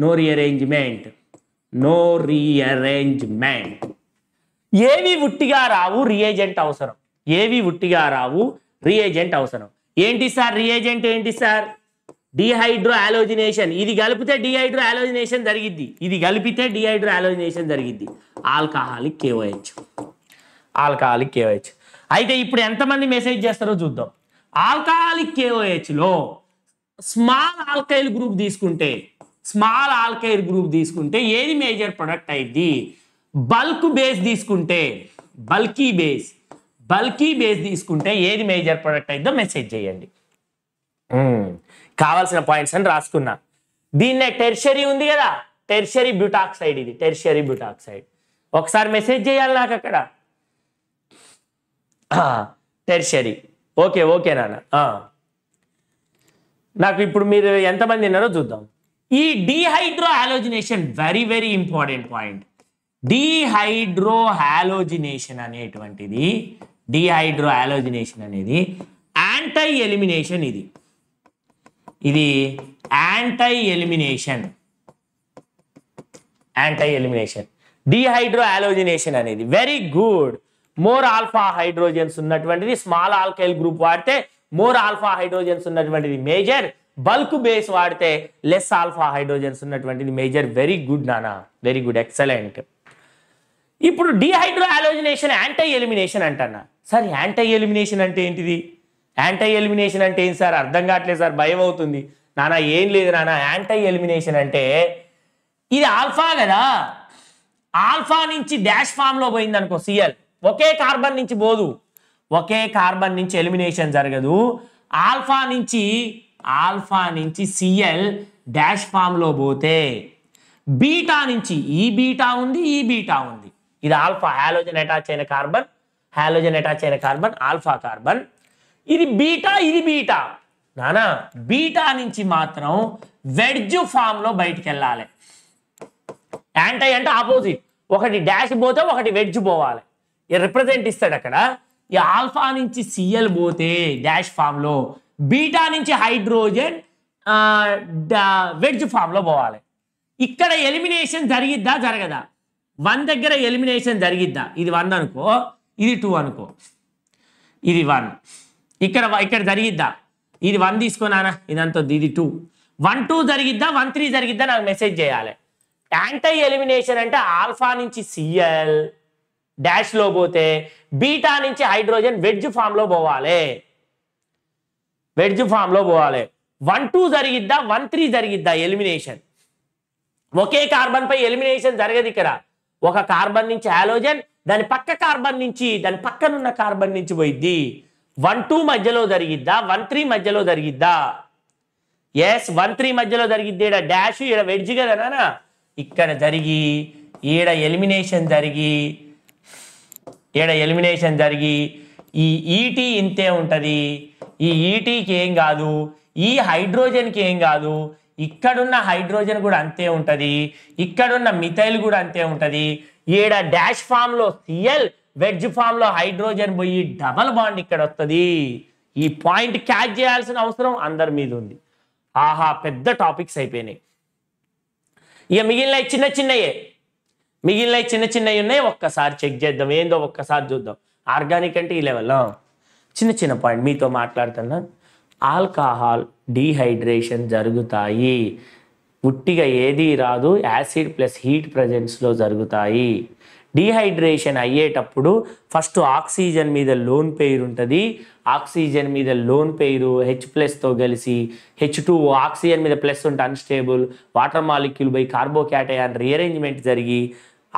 నో రీఅరేంజ్మెంట్ నో రీఅరేంజ్మెంట్ ఏవి ఉట్టిగా రావు రీఏజెంట్ అవసరం ఏవి ఉట్టిగా రావు రీఏజెంట్ అవసరం ఏంటి సార్ రీఏజెంట్ ఏంటి సార్ డిహైడ్రో ఆలోజినేషన్ ఇది కలిపితే డిహైడ్రో ఆలోజినేషన్ జరిగిద్ది ఇది కలిపితే డిహైడ్రో ఆలోజినేషన్ జరిగిద్ది ఆల్కహాలిక్ కేవోహెచ్ ఆల్కహాలిక్ కేవైచ్ అయితే ఇప్పుడు ఎంతమంది మెసేజ్ చేస్తారో చూద్దాం ఆల్కహాలిక్ కేవోహెచ్లో స్మాల్ ఆల్కైల్ గ్రూప్ తీసుకుంటే స్మాల్ ఆల్కైల్ గ్రూప్ తీసుకుంటే ఏది మేజర్ ప్రొడక్ట్ అయింది బల్క్ బేస్ తీసుకుంటే బల్కీ బేస్ బల్కీ బేస్ తీసుకుంటే ఏది మేజర్ ప్రొడక్ట్ అయిందో మెసేజ్ చేయండి కావాల్సిన పాయింట్స్ అని రాసుకున్నా దీన్నే టెర్షరీ ఉంది కదా టెర్షరీ బ్యూటాక్సైడ్ ఇది టెర్షరీ బ్యూటాక్సైడ్ ఒకసారి మెసేజ్ చేయాలి నాకు అక్కడ టెర్షరీ ఓకే ఓకే నాన్న నాకు ఇప్పుడు మీరు ఎంతమంది ఉన్నారో చూద్దాం ఈ dehydrohalogenation halogenation very very important point dehydrohalogenation halogenation అనేటువంటిది డిహైడ్రో హాలోజినేషన్ అనేది యాంటై ఎలిమినేషన్ ఇది ఇది anti elimination anti elimination dehydrohalogenation అనేది very good more alpha hydrogens ఉన్నటువంటిది స్మాల్ ఆల్కైల్ గ్రూప్ వాడితే మోర్ ఆల్ఫా హైడ్రోజన్స్ ఉన్నటువంటిది మేజర్ బల్క్ బేస్ వాడితే less alpha hydrogens ఉన్నటువంటిది మేజర్ వెరీ గుడ్ నానా వెరీ గుడ్ ఎక్సలెంట్ ఇప్పుడు డిహైడ్రో ఆలోజినేషన్ యాంటై ఎలిమినేషన్ అంటన్నా సరే యాంటై ఎలిమినేషన్ అంటే ఏంటిది యాంటీ ఎలిమినేషన్ అంటే ఏం సార్ అర్థం కావట్లేదు సార్ భయం అవుతుంది నానా ఏం లేదు నాన్న యాంటీ ఎలిమినేషన్ అంటే ఇది ఆల్ఫా కదా ఆల్ఫా నుంచి డాష్ ఫామ్లో పోయింది అనుకో సిఎల్ ఒకే కార్బన్ నుంచి పోదు ఒకే కార్బన్ నుంచి ఎలిమినేషన్ జరగదు ఆల్ఫా నుంచి ఆల్ఫా నుంచి సిఎల్ డాష్ ఫామ్లో పోతే బీటా నుంచి ఈ బీటా ఉంది ఈ బీటా ఉంది ఇది ఆల్ఫా హాలోజన్ అటాచ్ అయిన కార్బన్ హాలోజన్ అటాచ్ అయిన కార్బన్ ఆల్ఫా కార్బన్ ఇది బీటా ఇది బీటా నానా బీటా నుంచి మాత్రం వెడ్జ్ ఫామ్లో బయటికి వెళ్ళాలి యాంటై అంటే ఆపోజిట్ ఒకటి డాష్ పోతే ఒకటి వెడ్జ్ పోవాలి రిప్రజెంట్ ఇస్తాడు అక్కడ ఈ ఆల్ఫా నుంచి సిఎల్ పోతే డాష్ ఫామ్లో బీటా నుంచి హైడ్రోజన్ వెడ్జ్ ఫామ్లో పోవాలి ఇక్కడ ఎలిమినేషన్ జరిగిద్దా జరగదా వన్ దగ్గర ఎలిమినేషన్ జరిగిద్దా ఇది వన్ అనుకో ఇది టూ అనుకో ఇది వన్ ఇక్కడ ఇక్కడ జరిగిద్దా ఇది వన్ తీసుకున్నానా ఇదంతా ఇది టూ వన్ టూ జరిగిద్దా వన్ త్రీ జరిగిద్దా నాకు మెసేజ్ చేయాలి యాంటై ఎలిమినేషన్ అంటే ఆల్ఫా నుంచి సిఎల్ డాష్లో పోతే బీటా నుంచి హైడ్రోజన్ వెడ్జ్ ఫామ్లో పోవాలి వెడ్జ్ ఫామ్లో పోవాలి వన్ టూ జరిగిద్దా వన్ త్రీ జరిగిద్దా ఎలిమినేషన్ ఒకే కార్బన్ పై ఎలిమినేషన్ జరగదు ఇక్కడ ఒక కార్బన్ నుంచి హాలోజన్ దాని పక్క కార్బన్ నుంచి దాని పక్కనున్న కార్బన్ నుంచి పోయిద్ది వన్ టూ మధ్యలో జరిగిద్దా వన్ త్రీ మధ్యలో జరిగిద్దా ఎస్ వన్ త్రీ మధ్యలో జరిగిద్ది ఈడ డాష్ ఈడ వెడ్జ్ కదనా ఇక్కడ జరిగి ఈడ ఎలిమినేషన్ జరిగి ఈడ ఎలిమినేషన్ జరిగి ఈ ఈటీ e ఇంతే ఉంటుంది ఈ ఈటీకి e ఏం కాదు ఈ హైడ్రోజన్కి ఏం కాదు ఇక్కడున్న హైడ్రోజన్ కూడా అంతే ఉంటుంది ఇక్కడున్న మిథైల్ కూడా అంతే ఉంటుంది ఈడ డాష్ ఫామ్లో సిఎల్ వెజ్ ఫామ్లో హైడ్రోజన్ పోయి డబల్ బాండ్ ఇక్కడ వస్తుంది ఈ పాయింట్ క్యాచ్ చేయాల్సిన అవసరం అందరి మీద ఉంది ఆహా పెద్ద టాపిక్స్ అయిపోయినాయి ఇక మిగిలినవి చిన్న చిన్నయే మిగిలినవి చిన్న చిన్నవి ఉన్నాయి ఒక్కసారి చెక్ చేద్దాం ఏందో ఒక్కసారి చూద్దాం ఆర్గానిక్ అంటే ఈ లెవెల్లో చిన్న చిన్న పాయింట్ మీతో మాట్లాడుతున్నాను ఆల్కహాల్ డీహైడ్రేషన్ జరుగుతాయి ఉట్టిగా ఏది రాదు యాసిడ్ ప్లస్ హీట్ ప్రజెన్స్లో జరుగుతాయి డీహైడ్రేషన్ అయ్యేటప్పుడు ఫస్ట్ ఆక్సిజన్ మీద లోన్ పేరు ఉంటుంది ఆక్సిజన్ మీద లోన్ పేరు హెచ్ ప్లస్తో కలిసి హెచ్ టూ ఆక్సిజన్ మీద ప్లస్ ఉంటే unstable water molecule by carbocation rearrangement జరిగి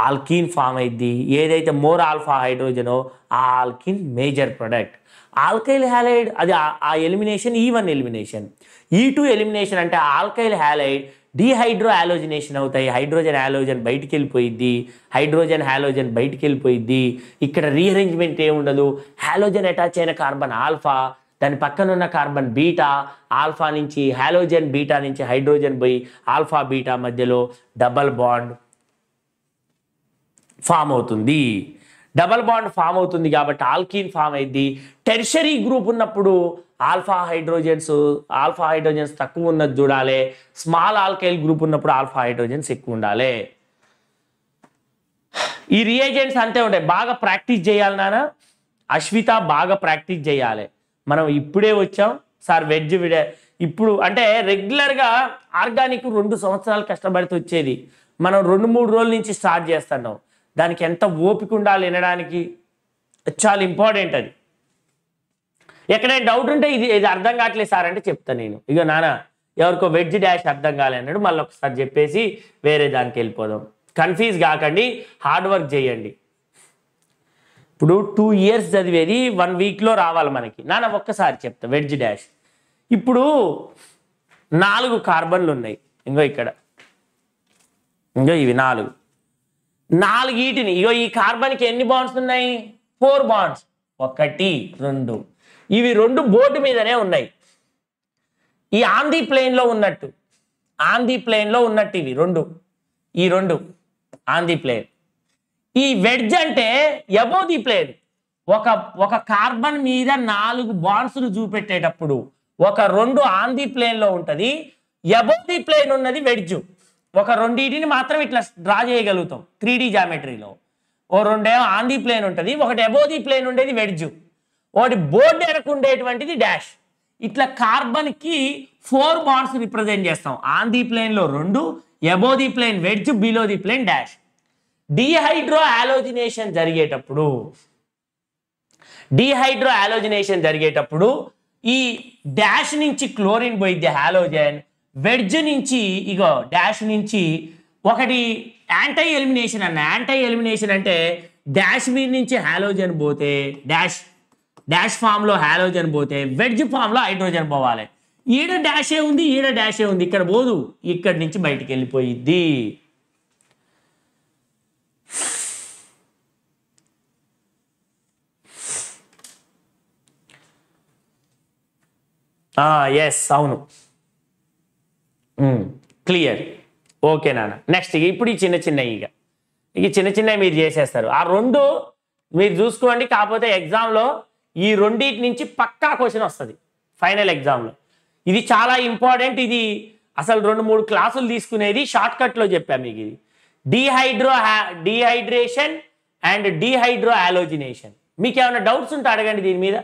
ఆల్కీన్ ఫామ్ అయింది ఏదైతే మోర్ ఆల్ఫా హైడ్రోజనో ఆ alkene major product alkyl halide అది ఆ elimination E one elimination E two elimination అంటే ఆల్కైల్ హ్యాలైడ్ డీహైడ్రో ఆలోజినేషన్ అవుతాయి హైడ్రోజన్ ఆలోజన్ బయటికి వెళ్ళిపోయిద్ది హైడ్రోజన్ హాలోజన్ బయటికి వెళ్ళిపోయిద్ది ఇక్కడ రీఅరేంజ్మెంట్ ఏముండదు హాలోజన్ అటాచ్ అయిన కార్బన్ ఆల్ఫా దాని పక్కన ఉన్న కార్బన్ బీటా ఆల్ఫా నుంచి హాలోజన్ బీటా నుంచి హైడ్రోజన్ పోయి ఆల్ఫా బీటా మధ్యలో డబల్ బాండ్ ఫామ్ అవుతుంది డబల్ బాండ్ ఫామ్ అవుతుంది కాబట్టి ఆల్కీన్ ఫామ్ అయింది టెర్షరీ గ్రూప్ ఉన్నప్పుడు ఆల్ఫా హైడ్రోజన్స్ ఆల్ఫా హైడ్రోజన్స్ తక్కువ ఉన్నది చూడాలి స్మాల్ ఆల్కైల్ గ్రూప్ ఉన్నప్పుడు ఆల్ఫా హైడ్రోజన్స్ ఎక్కువ ఉండాలి ఈ రియేజెంట్స్ అంతే ఉంటాయి బాగా ప్రాక్టీస్ చేయాలి నాన్న అశ్విత బాగా ప్రాక్టీస్ చేయాలి మనం ఇప్పుడే వచ్చాం సార్ వెజ్ విడే ఇప్పుడు అంటే రెగ్యులర్గా ఆర్గానిక్ రెండు సంవత్సరాలు కష్టపడితే వచ్చేది మనం రెండు మూడు రోజుల నుంచి స్టార్ట్ చేస్తున్నాం దానికి ఎంత ఓపిక ఉండాలి వినడానికి చాలా ఇంపార్టెంట్ అది ఎక్కడైనా డౌట్ ఉంటే ఇది ఇది అర్థం కావట్లేదు సార్ అంటే చెప్తాను నేను ఇక నాన్న ఎవరికో వెజ్ డాష్ అర్థం అన్నాడు మళ్ళీ ఒకసారి చెప్పేసి వేరే దానికి వెళ్ళిపోదాం కన్ఫ్యూజ్ కాకండి హార్డ్ వర్క్ చేయండి ఇప్పుడు టూ ఇయర్స్ చదివేది వన్ వీక్లో రావాలి మనకి నాన్న ఒక్కసారి చెప్తా వెజ్ డాష్ ఇప్పుడు నాలుగు కార్బన్లు ఉన్నాయి ఇంకో ఇక్కడ ఇంకో ఇవి నాలుగు నాలుగు ఈటిని ఇగో ఈ కార్బన్కి ఎన్ని బాండ్స్ ఉన్నాయి ఫోర్ బాండ్స్ ఒకటి రెండు ఇవి రెండు బోర్డు మీదనే ఉన్నాయి ఈ ఆంధీ ప్లేన్లో ఉన్నట్టు ఆంధీ ప్లేన్లో ఉన్నట్టు ఇవి రెండు ఈ రెండు ఆంధీ ప్లేన్ ఈ వెడ్జ్ అంటే ఎబో ది ప్లేన్ ఒక ఒక కార్బన్ మీద నాలుగు బాండ్స్ను చూపెట్టేటప్పుడు ఒక రెండు ఆంధీ ప్లేన్లో ఉంటుంది ఎబో ది ప్లేన్ ఉన్నది వెడ్జ్ ఒక రెండింటిని మాత్రం ఇట్లా డ్రా చేయగలుగుతాం త్రీ డి జామెట్రీలో ఓ రెండేమో ఆన్ ది ప్లేన్ ఉంటుంది ఒకటి ఎబో ది ప్లేన్ ఉండేది వెడ్జు వాటి బోర్డు ఎరకు ఉండేటువంటిది డాష్ ఇట్లా కార్బన్కి ఫోర్ బాండ్స్ రిప్రజెంట్ చేస్తాం ఆన్ ది ప్లేన్లో రెండు above the plane wedge below the plane dash dehydrohalogenation జరిగేటప్పుడు డిహైడ్రో ఆలోజినేషన్ జరిగేటప్పుడు ఈ డాష్ నుంచి క్లోరిన్ పోయిద్ది హాలోజన్ వెడ్జ్ నుంచి ఇగో డాష్ నుంచి ఒకటి యాంటై ఎలిమినేషన్ అన్న యాంటై ఎలిమినేషన్ అంటే డాష్ మీద నుంచి హాలోజన్ పోతే డాష్ డాష్ ఫామ్లో హాలోజన్ పోతే వెడ్జ్ ఫామ్లో హైడ్రోజన్ పోవాలి ఈడ డాషే ఉంది ఈడ డాషే ఉంది ఇక్కడ పోదు ఇక్కడి నుంచి బయటికి వెళ్ళిపోయిద్ది ఎస్ అవును క్లియర్ ఓకే నాన్న నెక్స్ట్ ఇప్పుడు ఈ చిన్న చిన్న ఇక ఇక చిన్న చిన్న మీరు చేసేస్తారు ఆ రెండు మీరు చూసుకోండి కాకపోతే ఎగ్జామ్లో ఈ రెండింటి నుంచి పక్కా క్వశ్చన్ వస్తుంది ఫైనల్ ఎగ్జామ్లో ఇది చాలా ఇంపార్టెంట్ ఇది అసలు రెండు మూడు క్లాసులు తీసుకునేది షార్ట్ కట్లో చెప్పాను మీకు ఇది dehydro dehydration and dehydrohalogenation మీకు ఏమైనా డౌట్స్ ఉంటే అడగండి దీని మీద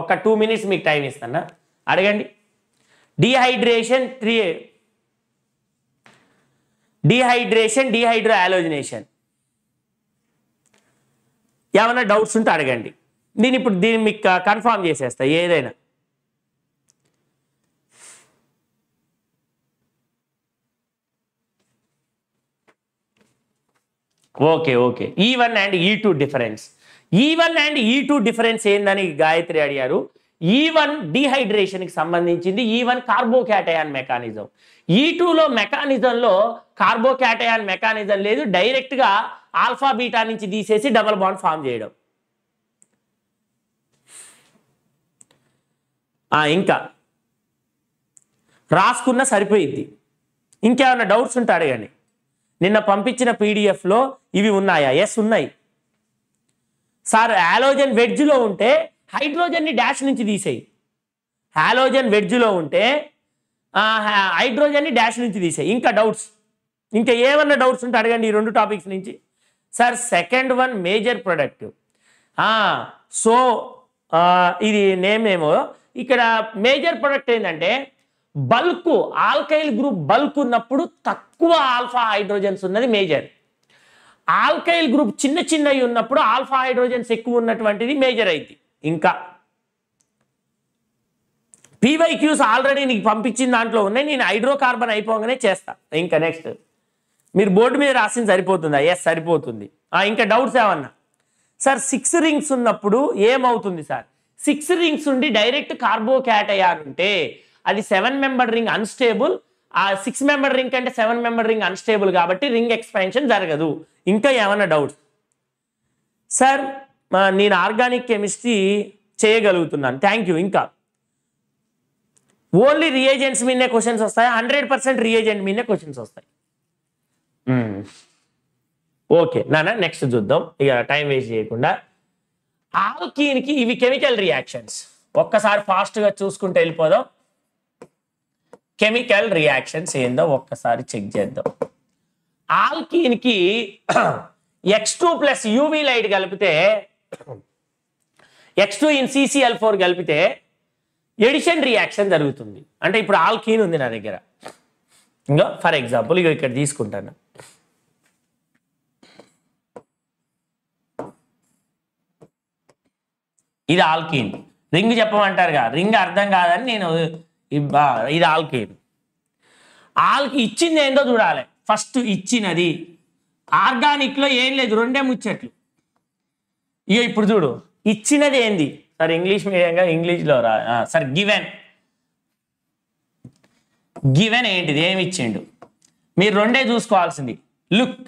ఒక టూ మినిట్స్ మీకు టైం ఇస్తాను అడగండి dehydration three dehydration dehydrohalogenation ఏమైనా డౌట్స్ ఉంటే అడగండి నేను ఇప్పుడు దీన్ని మీకు కన్ఫామ్ చేసేస్తా ఏదైనా okay okay E one and E two difference E one and E two difference ఏందని గాయత్రి అడిగారు ఈ వన్ డీహైడ్రేషన్కి సంబంధించింది ఈ వన్ కార్బోకాటయాన్ మెకానిజం ఈ టూలో మెకానిజంలో కార్బోకాటయాన్ మెకానిజం లేదు డైరెక్ట్గా ఆల్ఫా బీటా నుంచి తీసేసి డబల్ బాండ్ ఫామ్ చేయడం ఇంకా రాసుకున్న సరిపోయిద్ది ఇంకేమైనా డౌట్స్ ఉంటే అడగండి నిన్న పంపించిన పీడిఎఫ్లో ఇవి ఉన్నాయా ఎస్ ఉన్నాయి సార్ హాలోజన్ వెడ్జ్లో ఉంటే హైడ్రోజన్ని డాష్ నుంచి తీసేయి హాలోజన్ వెడ్జ్లో ఉంటే హైడ్రోజన్ని డాష్ నుంచి తీసేయి ఇంకా డౌట్స్ ఇంకా ఏమన్నా డౌట్స్ ఉంటే అడగండి ఈ రెండు టాపిక్స్ నుంచి sir second one major product so ఇది నేమ్ ఇక్కడ మేజర్ ప్రొడక్ట్ ఏంటంటే బల్క్ ఆల్కైల్ గ్రూప్ బల్క్ ఉన్నప్పుడు తక్కువ ఆల్ఫా హైడ్రోజన్స్ ఉన్నది మేజర్ ఆల్కైల్ గ్రూప్ చిన్న చిన్నవి ఉన్నప్పుడు ఆల్ఫా హైడ్రోజన్స్ ఎక్కువ ఉన్నటువంటిది మేజర్ అయింది ఇంకా పీవైక్యూస్ ఆల్రెడీ నీకు పంపించిన దాంట్లో ఉన్నాయి నేను హైడ్రోకార్బన్ అయిపోగానే చేస్తా ఇంకా నెక్స్ట్ మీరు బోర్డు మీద రాసింది సరిపోతుందా ఎస్ సరిపోతుంది ఇంకా డౌట్స్ ఏమన్నా సార్ సిక్స్ రింగ్స్ ఉన్నప్పుడు ఏమవుతుంది సార్ సిక్స్ రింగ్స్ ఉండి డైరెక్ట్ కార్బో క్యాటయాన్ ఉంటే అది సెవెన్ మెంబర్ రింగ్ అన్స్టేబుల్ ఆ సిక్స్ మెంబర్ రింగ్ కంటే సెవెన్ మెంబర్ రింగ్ అన్స్టేబుల్ కాబట్టి రింగ్ ఎక్స్పాన్షన్ జరగదు ఇంకా ఏమైనా డౌట్స్ సార్ నేను ఆర్గానిక్ కెమిస్ట్రీ చేయగలుగుతున్నాను థ్యాంక్ యూ ఇంకా ఓన్లీ రియేజెంట్స్ మీదనే క్వశ్చన్స్ వస్తాయి హండ్రెడ్ పర్సెంట్ రియేజెంట్ మీదనే క్వశ్చన్స్ వస్తాయి ఓకే నాన్న నెక్స్ట్ చూద్దాం ఇక టైం వేస్ట్ చేయకుండా ఆల్కీన్కి ఇవి కెమికల్ రియాక్షన్స్ ఒక్కసారి ఫాస్ట్గా చూసుకుంటూ వెళ్ళిపోదాం కెమికల్ రియాక్షన్స్ ఏందో ఒక్కసారి చెక్ చేద్దాం ఆల్కీన్కి X two plus UV light కలిపితే X two in CCL four కలిపితే ఎడిషన్ రియాక్షన్ జరుగుతుంది అంటే ఇప్పుడు ఆల్కీన్ ఉంది నా దగ్గర ఇంకా ఫర్ ఎగ్జాంపుల్ ఇక ఇక్కడ తీసుకుంటాను ఇది ఆల్కీన్ రింగ్ చెప్పమంటారుగా రింగ్ అర్థం కాదని నేను ఇది ఆల్కీన్ ఆల్కి ఇచ్చింది ఏందో చూడాలి ఫస్ట్ ఇచ్చినది ఆర్గానిక్లో ఏం లేదు రెండే ముచ్చట్లు ఇక ఇప్పుడు చూడు ఇచ్చినది ఏంది సార్ ఇంగ్లీష్ మీడియంగా ఇంగ్లీష్లో రా సార్ గివెన్ గివెన్ ఏంటిది ఏమి ఇచ్చిండు మీరు రెండే చూసుకోవాల్సింది లుక్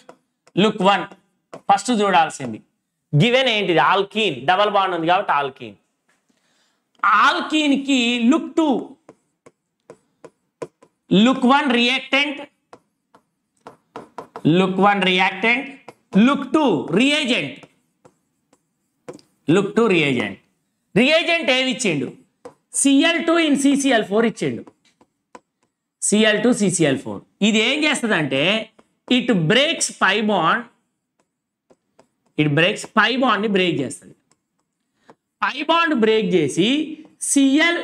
లుక్ వన్ ఫస్ట్ చూడాల్సింది గివెన్ ఏంటిది ఆల్కీన్ డబల్ బాండ్ ఉంది కాబట్టి ఆల్కీన్ ఆల్కీన్ కి look two look one reactant look one reactant look two reagent look two reagent reagent ఏమి ఇచ్చిండు CL two in CCL four ఇచ్చిండు సిఎల్ టూ సిసిఎల్ ఫోర్ ఇది ఏం చేస్తుందంటే it breaks pi bond it breaks pi బాండ్ని break చేస్తుంది pi bond break చేసి CL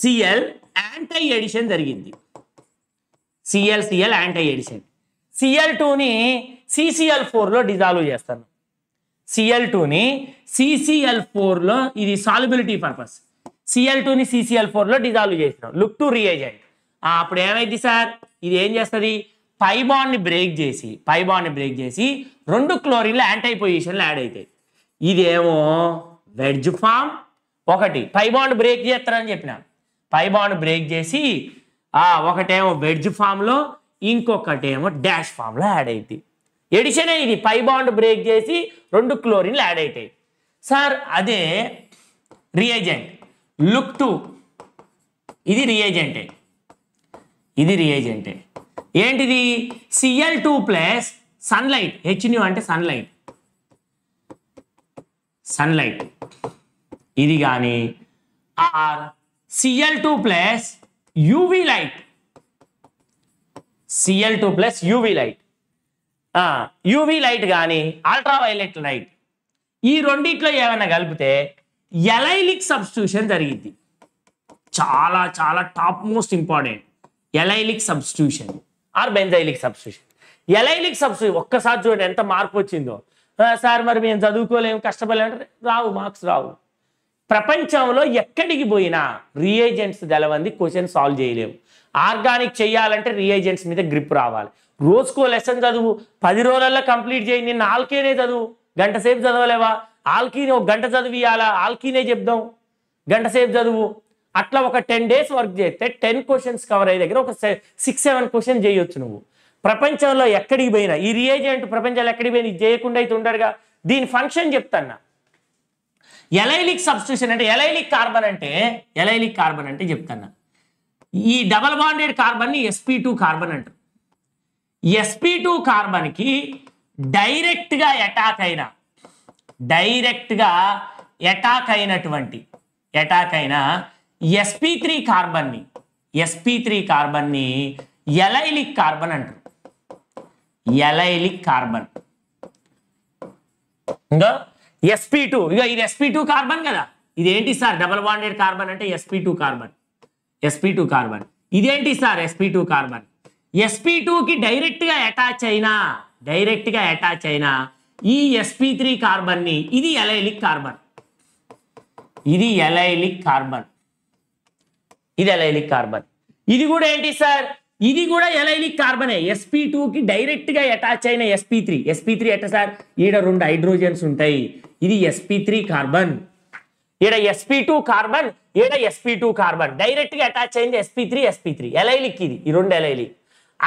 CL anti addition జరిగింది CL CL anti edition CL టూని సిసిఎల్ ఫోర్లో డిజాల్వ్ చేస్తాను సిఎల్ టూని సిసిఎల్ ఫోర్లో ఇది సాల్యుబిలిటీ పర్పస్ సిఎల్ టూని సిసిఎల్ ఫోర్లో డిజాల్వ్ చేసినాం లుక్ టు రియేజెంట్ అప్పుడు ఏమైంది సార్ ఇది ఏం చేస్తుంది పై బాండ్ని బ్రేక్ చేసి పై బాండ్ని బ్రేక్ చేసి రెండు క్లోరిన్లు యాంటై పొజిషన్లు యాడ్ అవుతాయి ఇదేమో వెడ్జ్ ఫామ్ ఒకటి పై బాండ్ బ్రేక్ చేస్తారని చెప్పిన పై బాండ్ బ్రేక్ చేసి ఒకటేమో వెడ్జ్ ఫామ్లో ఇంకొకటేమో డాష్ ఫామ్లో యాడ్ అవుతాయి ఎడిషనే ఇది పై బాండ్ బ్రేక్ చేసి రెండు క్లోరిన్లు యాడ్ అవుతాయి సార్ అదే రియేజెంట్ లుక్ టు ఇది రియేజెంటే ఇది రియేజెంటే ఏంటిది CL two plus sunlight H nu అంటే సన్లైట్ సన్లైట్ ఇది కానీ or CL two plus UV light CL two plus UV light UV light కానీ అల్ట్రావైలెట్ లైట్ ఈ రెండిట్లో ఏమైనా కలిపితే ఎలైలిక్ సబ్స్టిట్యూషన్ జరిగింది చాలా చాలా top most important allylic substitution or benzylic substitution allylic substitution ఒక్కసారి చూడండి ఎంత మార్పు వచ్చిందో సార్ మరి మేము చదువుకోలేము కష్టపడలేమంటే రావు మార్క్స్ రావు ప్రపంచంలో ఎక్కడికి పోయినా రియేజెంట్స్ తెలవంది క్వశ్చన్ సాల్వ్ చేయలేము ఆర్గానిక్ చేయాలంటే రియేజెంట్స్ మీద గ్రిప్ రావాలి రోజుకో లెసన్ చదువు పది రోజుల్లో కంప్లీట్ చేయి నిన్న ఆల్కీనే చదువు గంట సేపు చదవలేవా ఆల్కీని ఒక గంట చదివియాలా ఆల్కీనే చెప్దాం గంట సేపు చదువు అట్లా ఒక టెన్ డేస్ వర్క్ చేస్తే టెన్ క్వశ్చన్స్ కవర్ అయ్యే దగ్గర ఒక సిక్స్ సెవెన్ క్వశ్చన్ చేయొచ్చు నువ్వు ప్రపంచంలో ఎక్కడికి పోయినా ఈ రియేజెంట్ ప్రపంచంలో ఎక్కడికి పోయినా ఇది చేయకుండా అయితే ఉండడుగా దీని ఫంక్షన్ చెప్తాను ఎలైలిక్ సబ్స్టిట్యూషన్ అంటే ఎలైలిక్ కార్బన్ అంటే ఎలైలిక్ కార్బన్ అంటే చెప్తాను ఈ డబల్ బాండెడ్ కార్బన్ని ఎస్పీ టూ కార్బన్ అంటారు ఎస్పీ టూ కార్బన్కి డైరెక్ట్గా అటాక్ అయిన డైరెక్ట్గా అటాక్ అయినటువంటి అటాక్ అయిన ఎస్పీ త్రీ కార్బన్ని ఎస్పీ త్రీ కార్బన్ని ఎలైలిక్ కార్బన్ అంటారు ఎలైలిక్ కార్బన్ ఇంకా ఎస్పీ టూ ఇక ఇది ఎస్పీ టూ కార్బన్ కదా ఇదేంటి సార్ డబల్ బాండెడ్ కార్బన్ అంటే SP two carbon SP two carbon ఇదేంటి sir SP two carbon SP టూకి డైరెక్ట్గా అటాచ్ అయినా డైరెక్ట్గా అటాచ్ అయినా ఈ ఎస్పీ త్రీ కార్బన్ని ఇది ఎలైలిక్ కార్బన్ ఇది ఎలైలిక్ కార్బన్ ఇది ఎలైలిక్ కార్బన్ ఇది కూడా ఏంటి సార్ ఇది కూడా ఎలైనిక్ కార్బనే ఎస్పీ టూకి డైరెక్ట్గా అటాచ్ అయిన ఎస్పీ త్రీ ఎస్పీ త్రీ ఎట్ట సార్ ఈడ రెండు హైడ్రోజన్స్ ఉంటాయి ఇది ఎస్పీ త్రీ కార్బన్ ఈడ ఎస్పీ టూ కార్బన్ ఈడ ఎస్పీ టూ కార్బన్ డైరెక్ట్గా అటాచ్ అయింది SP three SP three allylic ఇది ఈ రెండు ఎలైలిక్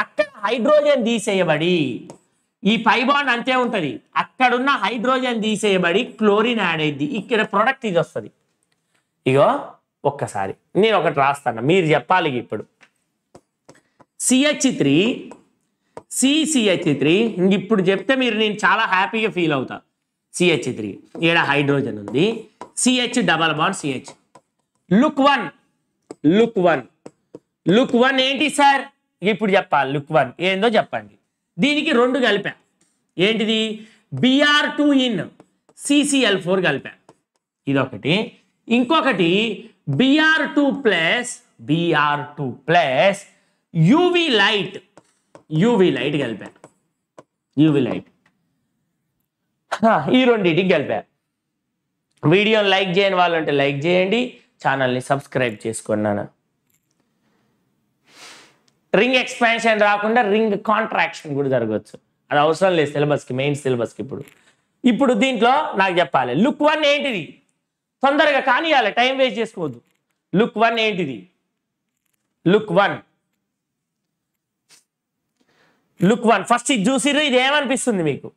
అక్కడ హైడ్రోజన్ తీసేయబడి ఈ పైబాండ్ అంతే ఉంటుంది అక్కడున్న హైడ్రోజన్ తీసేయబడి క్లోరిన్ యాడ్ అయింది ఇక్కడ ప్రొడక్ట్ ఇది వస్తుంది ఇగో ఒక్కసారి నేను ఒకటి రాస్తాను మీరు చెప్పాలి ఇప్పుడు సిహెచ్ త్రీ సిసిహెచ్ త్రీ ఇంక ఇప్పుడు చెప్తే మీరు నేను చాలా హ్యాపీగా ఫీల్ అవుతా సిహెచ్ త్రీ ఈడ హైడ్రోజన్ ఉంది CH double bond CH look one look one look one ఏంటి సార్ ఇప్పుడు చెప్పాలి లుక్ వన్ ఏందో చెప్పండి దీనికి రెండు కలిపా ఏంటిది BR two in CCL four కలిపా ఇదొకటి ఇంకొకటి BR two plus BR two plus UV light UV light కలిపారు యూవీ లైట్ ఈ రెండింటికి కలిపారు వీడియోని లైక్ చేయని వాళ్ళంటే లైక్ చేయండి ఛానల్ని సబ్స్క్రైబ్ చేసుకున్నాను రింగ్ ఎక్స్పాన్షన్ రాకుండా రింగ్ కాంట్రాక్షన్ కూడా జరగవచ్చు అది అవసరం లేదు సిలబస్కి మెయిన్ సిలబస్కి ఇప్పుడు ఇప్పుడు దీంట్లో నాకు చెప్పాలి లుక్ వన్ ఏంటిది తొందరగా కానియాలి టైం వేస్ట్ చేసుకోవద్దు లుక్ వన్ ఏంటిది look one look one first ఇది చూసిర్రు ఇది ఏమనిపిస్తుంది మీకు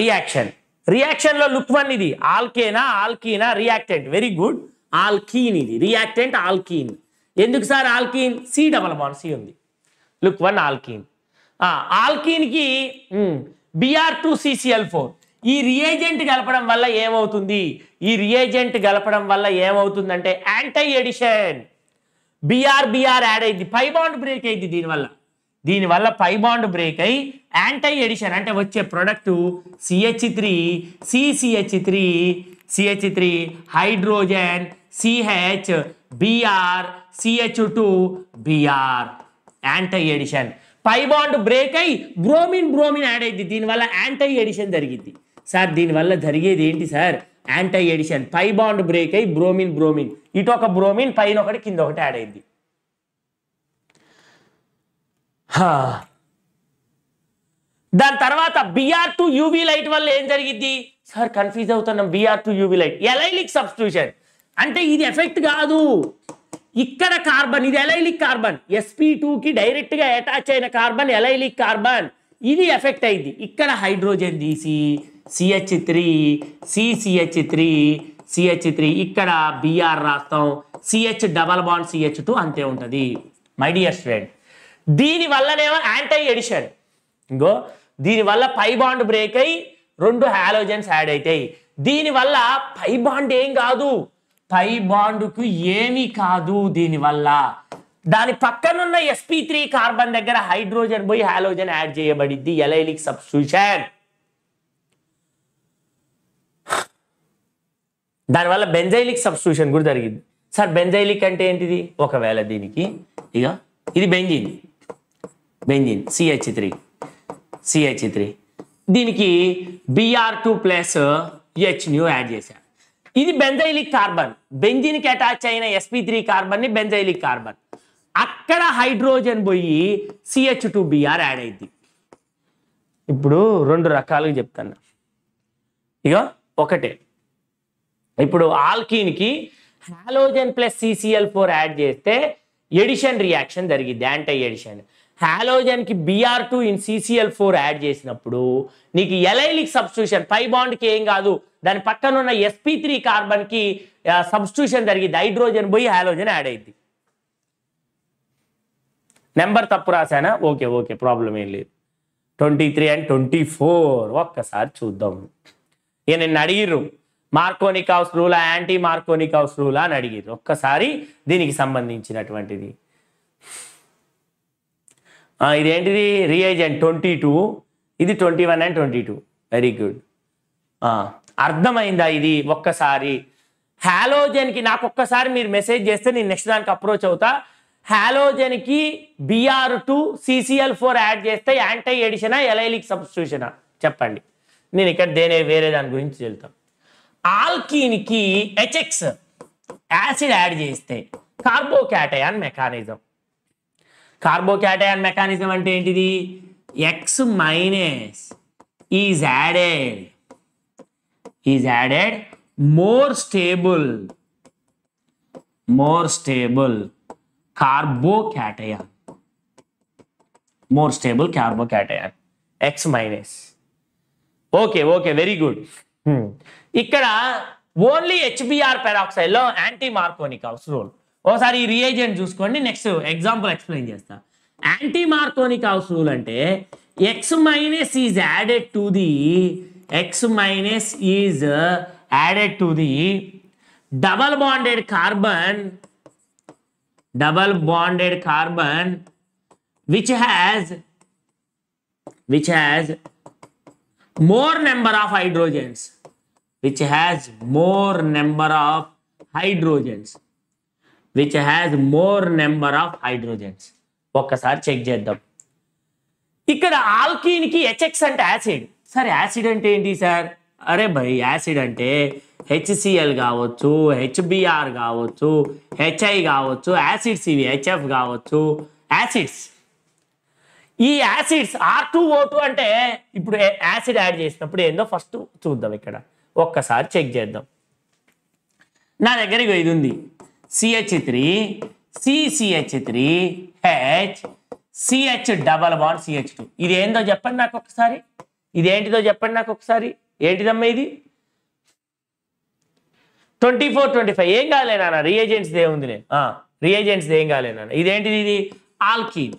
రియాక్షన్ రియాక్షన్లో లుక్ వన్ ఇది ఆల్కేనా ఆల్కీనా రియాక్టెంట్ వెరీ గుడ్ ఆల్కీన్ ఇది రియాక్టెంట్ ఆల్కీన్ ఎందుకు sir alkene C double bond C ఉంది లుక్ వన్ ఆల్కీన్ ఆల్కీన్కి బిఆర్ టూ సిసిఎల్ ఫోర్ ఈ రియేజెంట్ కలపడం వల్ల ఏమవుతుంది ఈ రియేజెంట్ కలపడం వల్ల ఏమవుతుందంటే యాంటై ఎడిషన్ బీఆర్బీఆర్ యాడ్ అయింది పై బాండ్ బ్రేక్ అయింది దీనివల్ల దీనివల్ల పై బాండ్ బ్రేక్ అయి యాంటై ఎడిషన్ అంటే వచ్చే product CH three CCH three CH three hydrogen CH BR CH two BR anti addition pi bond break అయి బ్రోమిన్ బ్రోమిన్ యాడ్ అయింది దీనివల్ల యాంటై ఎడిషన్ జరిగింది సార్ దీనివల్ల జరిగేది ఏంటి sir anti addition pi bond break అయ్యి బ్రోమిన్ బ్రోమిన్ ఇటు ఒక బ్రోమిన్ పైన ఒకటి కింద ఒకటి యాడ్ అయింది దాని తర్వాత బిఆర్ టు యూవీ లైట్ వల్ల ఏం జరిగింది సార్ కన్ఫ్యూజ్ అవుతున్నాం BR two UV light allylic substitution అంటే ఇది ఎఫెక్ట్ కాదు ఇక్కడ కార్బన్ ఇది ఎలైలిక్ కార్బన్ ఎస్పీ టూకి డైరెక్ట్గా అటాచ్ అయిన కార్బన్ ఎలైలిక్ కార్బన్ ఇది ఎఫెక్ట్ అయింది ఇక్కడ హైడ్రోజన్ తీసి CH three CCH three CH three ఇక్కడ బిఆర్ రాస్తాం CH double bond CH two అంతే ఉంటుంది మై డియర్ స్టూడెంట్ దీనివల్లనేమో యాంటై ఎడిషన్ ఇంకో దీనివల్ల పై బాండ్ బ్రేక్ అయి రెండు హాలోజన్స్ యాడ్ అవుతాయి దీనివల్ల పై బాండ్ ఏం కాదు పై బాండుకు ఏమీ కాదు దీనివల్ల దాని పక్కనున్న ఎస్పీ త్రీ కార్బన్ దగ్గర హైడ్రోజన్ పోయి హాలోజన్ యాడ్ చేయబడింది ఎలైలిక్ సబ్స్టిట్యూషన్ దానివల్ల బెంజైలిక్ సబ్స్టిట్యూషన్ కూడా జరిగింది సార్ బెంజైలిక్ అంటే ఏంటిది ఒకవేళ దీనికి ఇక ఇది benzene benzene CH three CH three దీనికి BR two plus H nu add చేశాను ఇది బెంజైలిక్ కార్బన్ బెంజిన్కి అటాచ్ అయిన ఎస్పీ త్రీ కార్బన్ని బెంజైలిక్ కార్బన్ అక్కడ హైడ్రోజన్ పోయి సిహెచ్ టూ బిఆర్ యాడ్ అయింది ఇప్పుడు రెండు రకాలుగా చెప్తాను ఇక ఒకటే ఇప్పుడు ఆల్కీన్కి halogen plus CCL four add చేస్తే ఎడిషన్ రియాక్షన్ జరిగింది యాంటీ ఎడిషన్ హాలోజన్కి BR two in CCL four add చేసినప్పుడు నీకు ఎలైలిక్ సబ్స్టిట్యూషన్ బాండ్ బాండ్కి ఏం కాదు దాని పక్కన ఉన్న ఎస్పీ త్రీ కార్బన్కి సబ్స్టిట్యూషన్ జరిగింది హైడ్రోజన్ పోయి హాలోజన్ యాడ్ అయింది నెంబర్ తప్పు రాశానా ఓకే ఓకే ప్రాబ్లం ఏం లేదు twenty three and twenty four ఒక్కసారి చూద్దాం ఏ నిన్ను అడిగిర్రు మార్కోనిక్ హౌస్ రూలా యాంటీ మార్కోనిక్ హౌస్ రూలా అని అడిగింది ఒక్కసారి దీనికి సంబంధించినటువంటిది ఇదేంటిది రియేజెంట్ ట్వంటీ టూ ఇది twenty one and twenty two very good అర్థమైందా ఇది ఒక్కసారి హాలోజన్కి నాకు ఒక్కసారి మీరు మెసేజ్ చేస్తే నేను నెక్స్ట్ దానికి అప్రోచ్ అవుతా హాలోజన్కి BR two CCL four add చేస్తే యాంటై ఎడిషనా ఎలైలిక్ సబ్స్టిట్యూషనా చెప్పండి నేను ఇక్కడ దేనే వేరే దాని గురించి వెళ్తాను ఆల్కీన్కి హెచ్ఎక్స్ యాసిడ్ యాడ్ చేస్తే కార్బోక్యాటయాన్ మెకానిజం కార్బోక్యాటయాన్ మెకానిజం అంటే ఏంటిది X minus is added is added more stable more stable carbocation more stable carbocation X minus okay okay very good ఇక్కడ ఓన్లీ హెచ్బిఆర్ పెరాక్సైడ్లో యాంటీ మార్కోనిక్ హౌస్ రూల్ ఒకసారి ఈ reagent చూసుకోండి next example explain చేస్తా anti మార్కోనిక్ house rule అంటే X minus is added to the X minus is added to the double bonded carbon double bonded carbon which has which has more number of hydrogens which has more number of hydrogens which has more number of hydrogens ఒక్కసారి check చేద్దాం ఇక్కడ ఆల్కీన్కి HX అంటే acid sir acid అంటే ఏంటి sir అరే భయ్ acid అంటే హెచ్సిఎల్ కావచ్చు హెచ్బిఆర్ కావచ్చు హెచ్ఐ కావచ్చు యాసిడ్స్ ఇవి హెచ్ఎఫ్ కావచ్చు యాసిడ్స్ ఈ acids R two O two అంటే ఇప్పుడు యాసిడ్ యాడ్ చేసినప్పుడు ఏందో ఫస్ట్ చూద్దాం ఇక్కడ ఒక్కసారి చెక్ చేద్దాం నా దగ్గర ఇది ఉంది CH three CCH three H CH double వన్ సిహెచ్ టూ ఇది ఏందో చెప్పండి నాకు ఒకసారి ఇది ఏంటిదో చెప్పండి నాకు ఒకసారి ఏంటిదమ్మా ఇది ట్వంటీ ఫోర్ ట్వంటీ ఫైవ్ ఏం కాదులే నాన్న రియేజెంట్స్ నేను రియేజెంట్స్ ఏం కాదులే నాన్న ఇదేంటిది ఇది ఆల్కీన్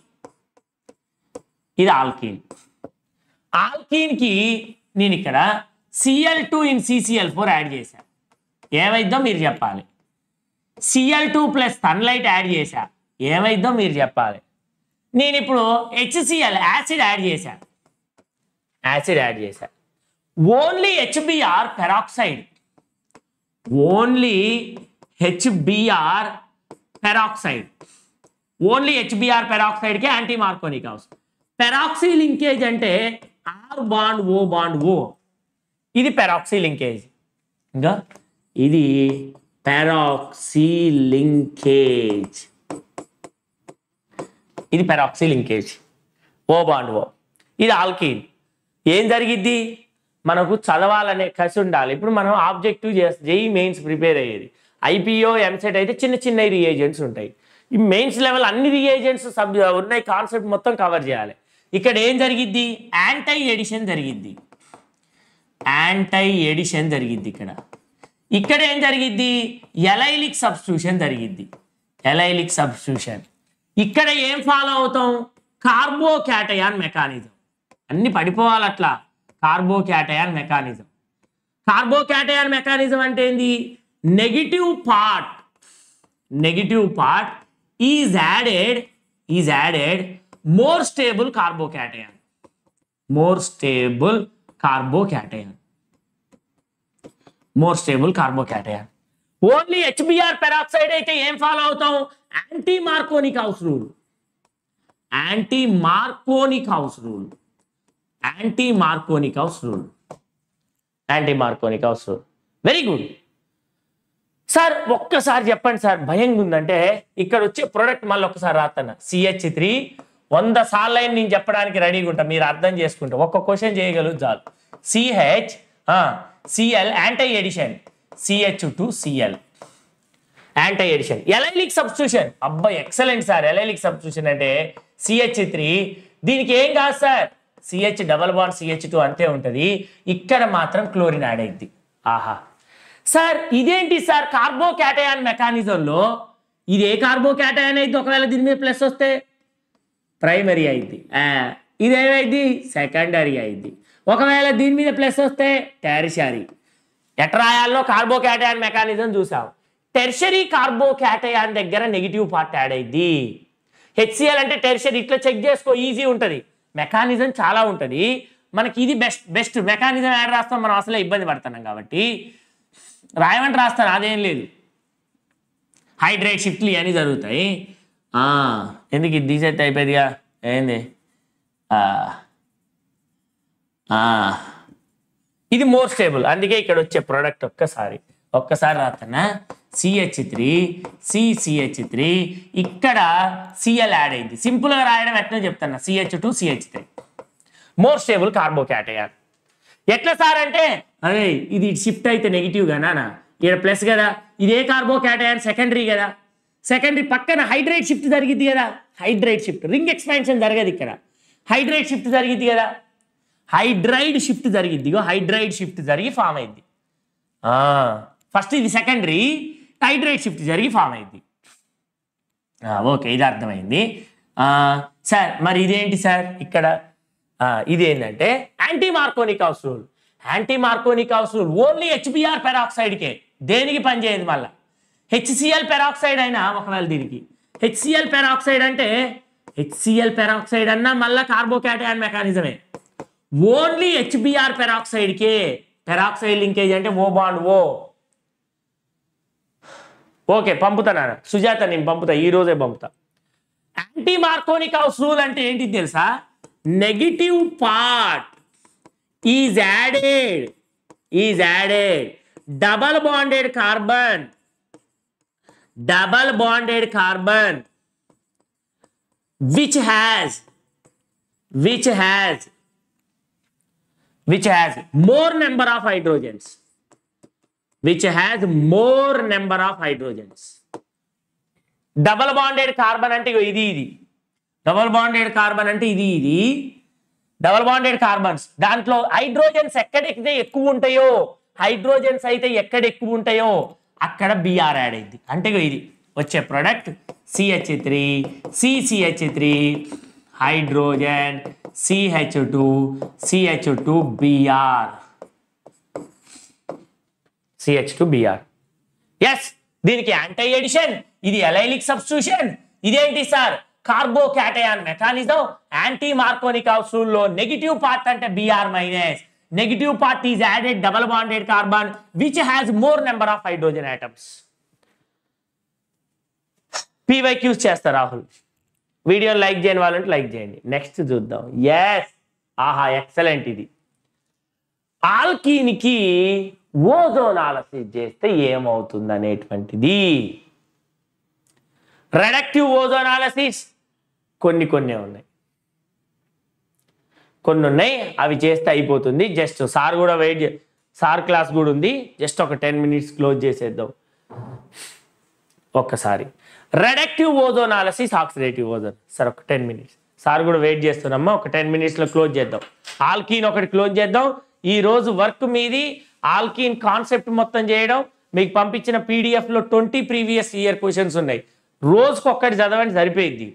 ఇది ఆల్కీన్ ఆల్కీన్కి నేను ఇక్కడ CL two in CCL four add చేశా ఏమైద్దో మీరు చెప్పాలి CL two plus sunlight add చేశా ఏమైద్దో మీరు చెప్పాలి నేను ఇప్పుడు హెచ్సిఎల్ యాసిడ్ యాడ్ చేశాను యాసిడ్ యాడ్ చేశా only HBR peroxide only HBR peroxide only HBR పెరాక్సైడ్కి యాంటీ మార్కోనిక్ అవసరం పెరాక్సీ లింకేజ్ అంటే R bond O bond O ఇది పెరాక్సీ లింకేజ్ ఇంకా ఇది పెరాక్సీ లింకేజ్ ఇది peroxy linkage O bond O ఇది ఆల్కీన్ ఏం జరిగిద్ది మనకు చదవాలనే కసి ఉండాలి ఇప్పుడు మనం ఆబ్జెక్టివ్ చేస్తే జేఈ మెయిన్స్ ప్రిపేర్ అయ్యేది ఐపీఓ ఎంసెట్ అయితే చిన్న చిన్న రియేజెంట్స్ ఉంటాయి ఈ మెయిన్స్ లెవెల్ అన్ని రియేజెంట్స్ సబ్ ఉన్నాయి కాన్సెప్ట్ మొత్తం కవర్ చేయాలి ఇక్కడ ఏం జరిగిద్ది యాంటై ఎడిషన్ జరిగిద్ది యాంటై ఎడిషన్ జరిగింది ఇక్కడ ఇక్కడ ఏం జరిగిద్ది ఎలైలిక్ సబ్స్టిట్యూషన్ జరిగిద్ది ఎలైలిక్ సబ్స్టిట్యూషన్ ఇక్కడ ఏం ఫాలో అవుతాం కార్బో మెకానిజం అన్ని పడిపోవాలి అట్లా కార్బో మెకానిజం కార్బో మెకానిజం అంటే ఏంది negative part negative part is added is added more stable carbo more stable carbocation. More stable carbocation. Only HBR peroxide అయితే ఏం ఫాలో అవుతాం anti మార్కోనిక్ house rule anti మార్కోనిక్ house rule anti మార్కోనిక్ house rule anti మార్కోనిక్ house rule very good sir ఒక్కసారి చెప్పండి sir భయంగా ఉందంటే ఇక్కడ వచ్చే product మళ్ళీ ఒకసారి రాతన్న సిహెచ్ త్రీ వంద సార్లు అయిన నేను చెప్పడానికి రెడీగా ఉంటాను మీరు అర్థం చేసుకుంటా ఒక్క క్వశ్చన్ చేయగలరు చాలు CH CL anti addition CH two CL anti addition allylic substitution అబ్బాయి ఎక్సలెంట్ సార్ ఎలైలిక్ సబ్స్టిట్యూషన్ అంటే సిహెచ్ త్రీ దీనికి ఏం కాదు సార్ సిహెచ్ డబల్ వన్ సిహెచ్ టూ అంతే ఉంటుంది ఇక్కడ మాత్రం క్లోరిన్ యాడ్ అయింది ఆహా సార్ ఇదేంటి సార్ కార్బోకాటయాన్ మెకానిజంలో ఇది ఏ కార్బోకాటయాన్ అయితే ఒకవేళ దీని మీద ప్లస్ వస్తే ప్రైమరీ అయింది ఏమైంది సెకండరీ అయింది ఒకవేళ దీని మీద ప్లస్ వస్తే టెరిషరీ ఎట్రాయాల్లో కార్బోకాటయాన్ మెకానిజం చూసాం టెర్షరీ కార్బోకాటయాన్ దగ్గర నెగిటివ్ పార్ట్ యాడ్ అయింది హెచ్సిఎల్ అంటే టెర్షరీ ఇట్లా చెక్ చేసుకో ఈజీ ఉంటుంది మెకానిజం చాలా ఉంటుంది మనకి ఇది బెస్ట్ బెస్ట్ మెకానిజం యాడ్ రాస్తాం మనం అసలే ఇబ్బంది పడుతున్నాం కాబట్టి రాయమంటే రాస్తాను అదేం లేదు హైడ్రేట్ షిఫ్ట్లు ఇవన్నీ జరుగుతాయి ఎందుకు ఇది తీసేస్తే అయిపోయిందిగా ఏంది ఇది మోర్ స్టేబుల్ అందుకే ఇక్కడ వచ్చే ప్రోడక్ట్ ఒక్కసారి ఒక్కసారి రాతన సిహెచ్ త్రీ సిసిహెచ్ త్రీ ఇక్కడ సిఎల్ యాడ్ అయింది సింపుల్గా రాయడం ఎట్లా చెప్తాను CH two CH three more stable carbocation ఎట్లా సార్ అంటే అదే ఇది షిఫ్ట్ అయితే నెగిటివ్ గానా ఇక్కడ ప్లస్ కదా ఇదే కార్బోక్యాటయాన్ సెకండరీ కదా సెకండరీ పక్కన హైడ్రేట్ షిఫ్ట్ జరిగింది కదా హైడ్రేట్ షిఫ్ట్ రింగ్ ఎక్స్పాన్షన్ జరగదు ఇక్కడ హైడ్రేట్ షిఫ్ట్ జరిగింది కదా హైడ్రైడ్ షిఫ్ట్ జరిగింది హైడ్రైడ్ షిఫ్ట్ జరిగి ఫామ్ అయింది ఫస్ట్ ఇది సెకండరీ హైడ్రైడ్ షిఫ్ట్ జరిగి ఫామ్ అయింది ఓకే ఇది అర్థమైంది సార్ మరి ఇదేంటి సార్ ఇక్కడ ఇదేంటంటే యాంటీ మార్కోనిక్ అవసరం యాంటీ మార్కోనిక్ అవసరం ఓన్లీ హెచ్బిఆర్ పెరాక్సైడ్కే దేనికి పనిచేయదు మళ్ళీ హెచ్సిఎల్ పెరాక్సైడ్ అయినా ఒకవేళ దీనికి హెచ్సిఎల్ పెరాక్సైడ్ అంటే హెచ్సిఎల్ పెరాక్సైడ్ అన్నా మళ్ళీ కార్బోకాటయాన్ మెకానిజమే ఓన్లీ హెచ్బిఆర్ పెరాక్సైడ్కే పెరాక్సైడ్ లింకేజ్ అంటే ఓ బాండ్ ఓ ఓకే పంపుతాను సుజాత నేను పంపుతా ఈ రోజే పంపుతా యాంటీ మార్కోనిక్ హౌస్ రూల్ అంటే ఏంటి తెలుసా negative part is added is added double bonded carbon double bonded carbon which has which has which has more number of hydrogens which has more number of hydrogens double bonded carbon అంటే ఇది ఇది double bonded carbon అంటే ఇది ఇది double bonded carbons దాంట్లో hydrogens ఎక్కడెక్కితే ఎక్కువ ఉంటాయో హైడ్రోజన్స్ అయితే ఎక్కడ ఎక్కువ ఉంటాయో అక్కడ బీఆర్ యాడ్ అయింది అంటే ఇది వచ్చే product CH three CCH three hydrogen CH two CH two BR CH two BR yes దీనికి యాంటీ ఎడిషన్ ఇది ఎలైలిక్ సబ్స్టిట్యూషన్ ఇదేంటి sir carbocation mechanism anti Markovnikov's అవసరంలో నెగిటివ్ పార్ట్ అంటే BR minus negative part is added double bonded carbon which has more number of hydrogen atoms PYQs చేస్తా Rahul video like చేయని వాళ్ళంటే like చేయండి next చూద్దాం yes ఆహా excellent ఇది ఆల్కీన్కి ఓజోన్ ఆలసిస్ చేస్తే ఏమవుతుంది అనేటువంటిది రెడక్టివ్ ఓజోన్ ఆలసిస్ కొన్ని కొన్ని ఉన్నాయి కొన్ని ఉన్నాయి అవి చేస్తే అయిపోతుంది జస్ట్ సార్ కూడా వెయిట్ సార్ క్లాస్ కూడా ఉంది జస్ట్ ఒక టెన్ మినిట్స్ క్లోజ్ చేసేద్దాం ఒక్కసారి reductive ozonolysis oxidative ozone sir ఒక టెన్ మినిట్స్ సార్ కూడా వెయిట్ చేస్తున్నామ్మా ఒక టెన్ మినిట్స్లో క్లోజ్ చేద్దాం ఆల్కీన్ ఒకటి క్లోజ్ చేద్దాం ఈ రోజు వర్క్ మీది ఆల్కీన్ కాన్సెప్ట్ మొత్తం చేయడం మీకు పంపించిన పీడిఎఫ్లో ట్వంటీ ప్రీవియస్ ఇయర్ క్వశ్చన్స్ ఉన్నాయి రోజుకొక్కటి చదవండి సరిపోయింది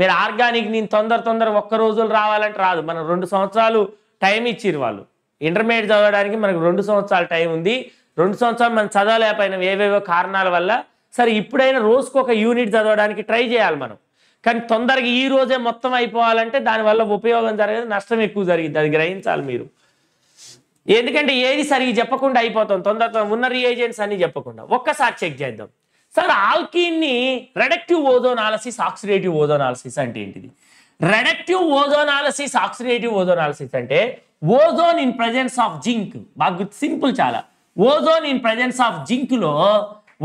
మీరు ఆర్గానిక్ నేను తొందర తొందర ఒక్క రోజులు రావాలంటే రాదు మనం రెండు సంవత్సరాలు టైం ఇచ్చిరు వాళ్ళు ఇంటర్మీడియట్ చదవడానికి మనకు రెండు సంవత్సరాలు టైం ఉంది రెండు సంవత్సరాలు మనం చదవలేకపోయినాం ఏవేవో కారణాల వల్ల సరే ఇప్పుడైనా రోజుకు ఒక యూనిట్ చదవడానికి ట్రై చేయాలి మనం కానీ తొందరగా ఈ రోజే మొత్తం అయిపోవాలంటే దానివల్ల ఉపయోగం జరగదు నష్టం ఎక్కువ జరిగింది అది గ్రహించాలి మీరు ఎందుకంటే ఏది సరిగి చెప్పకుండా అయిపోతాం తొందర ఉన్న రీఏజెంట్స్ అని చెప్పకుండా ఒక్కసారి చెక్ చేద్దాం సార్ ఆల్కీన్ని రెడక్టివ్ ఓజోనాలసిస్ ఆక్సిడేటివ్ ఓజోనాలసిస్ అంటే ఏంటిది రెడక్టివ్ ఓజోనాలసిస్ ఆక్సిడేటివ్ ఓజోనాలసిస్ అంటే ozone in presence of zinc బాగా సింపుల్ చాలా ఓజోన్ ఇన్ ప్రజెన్స్ ఆఫ్ లో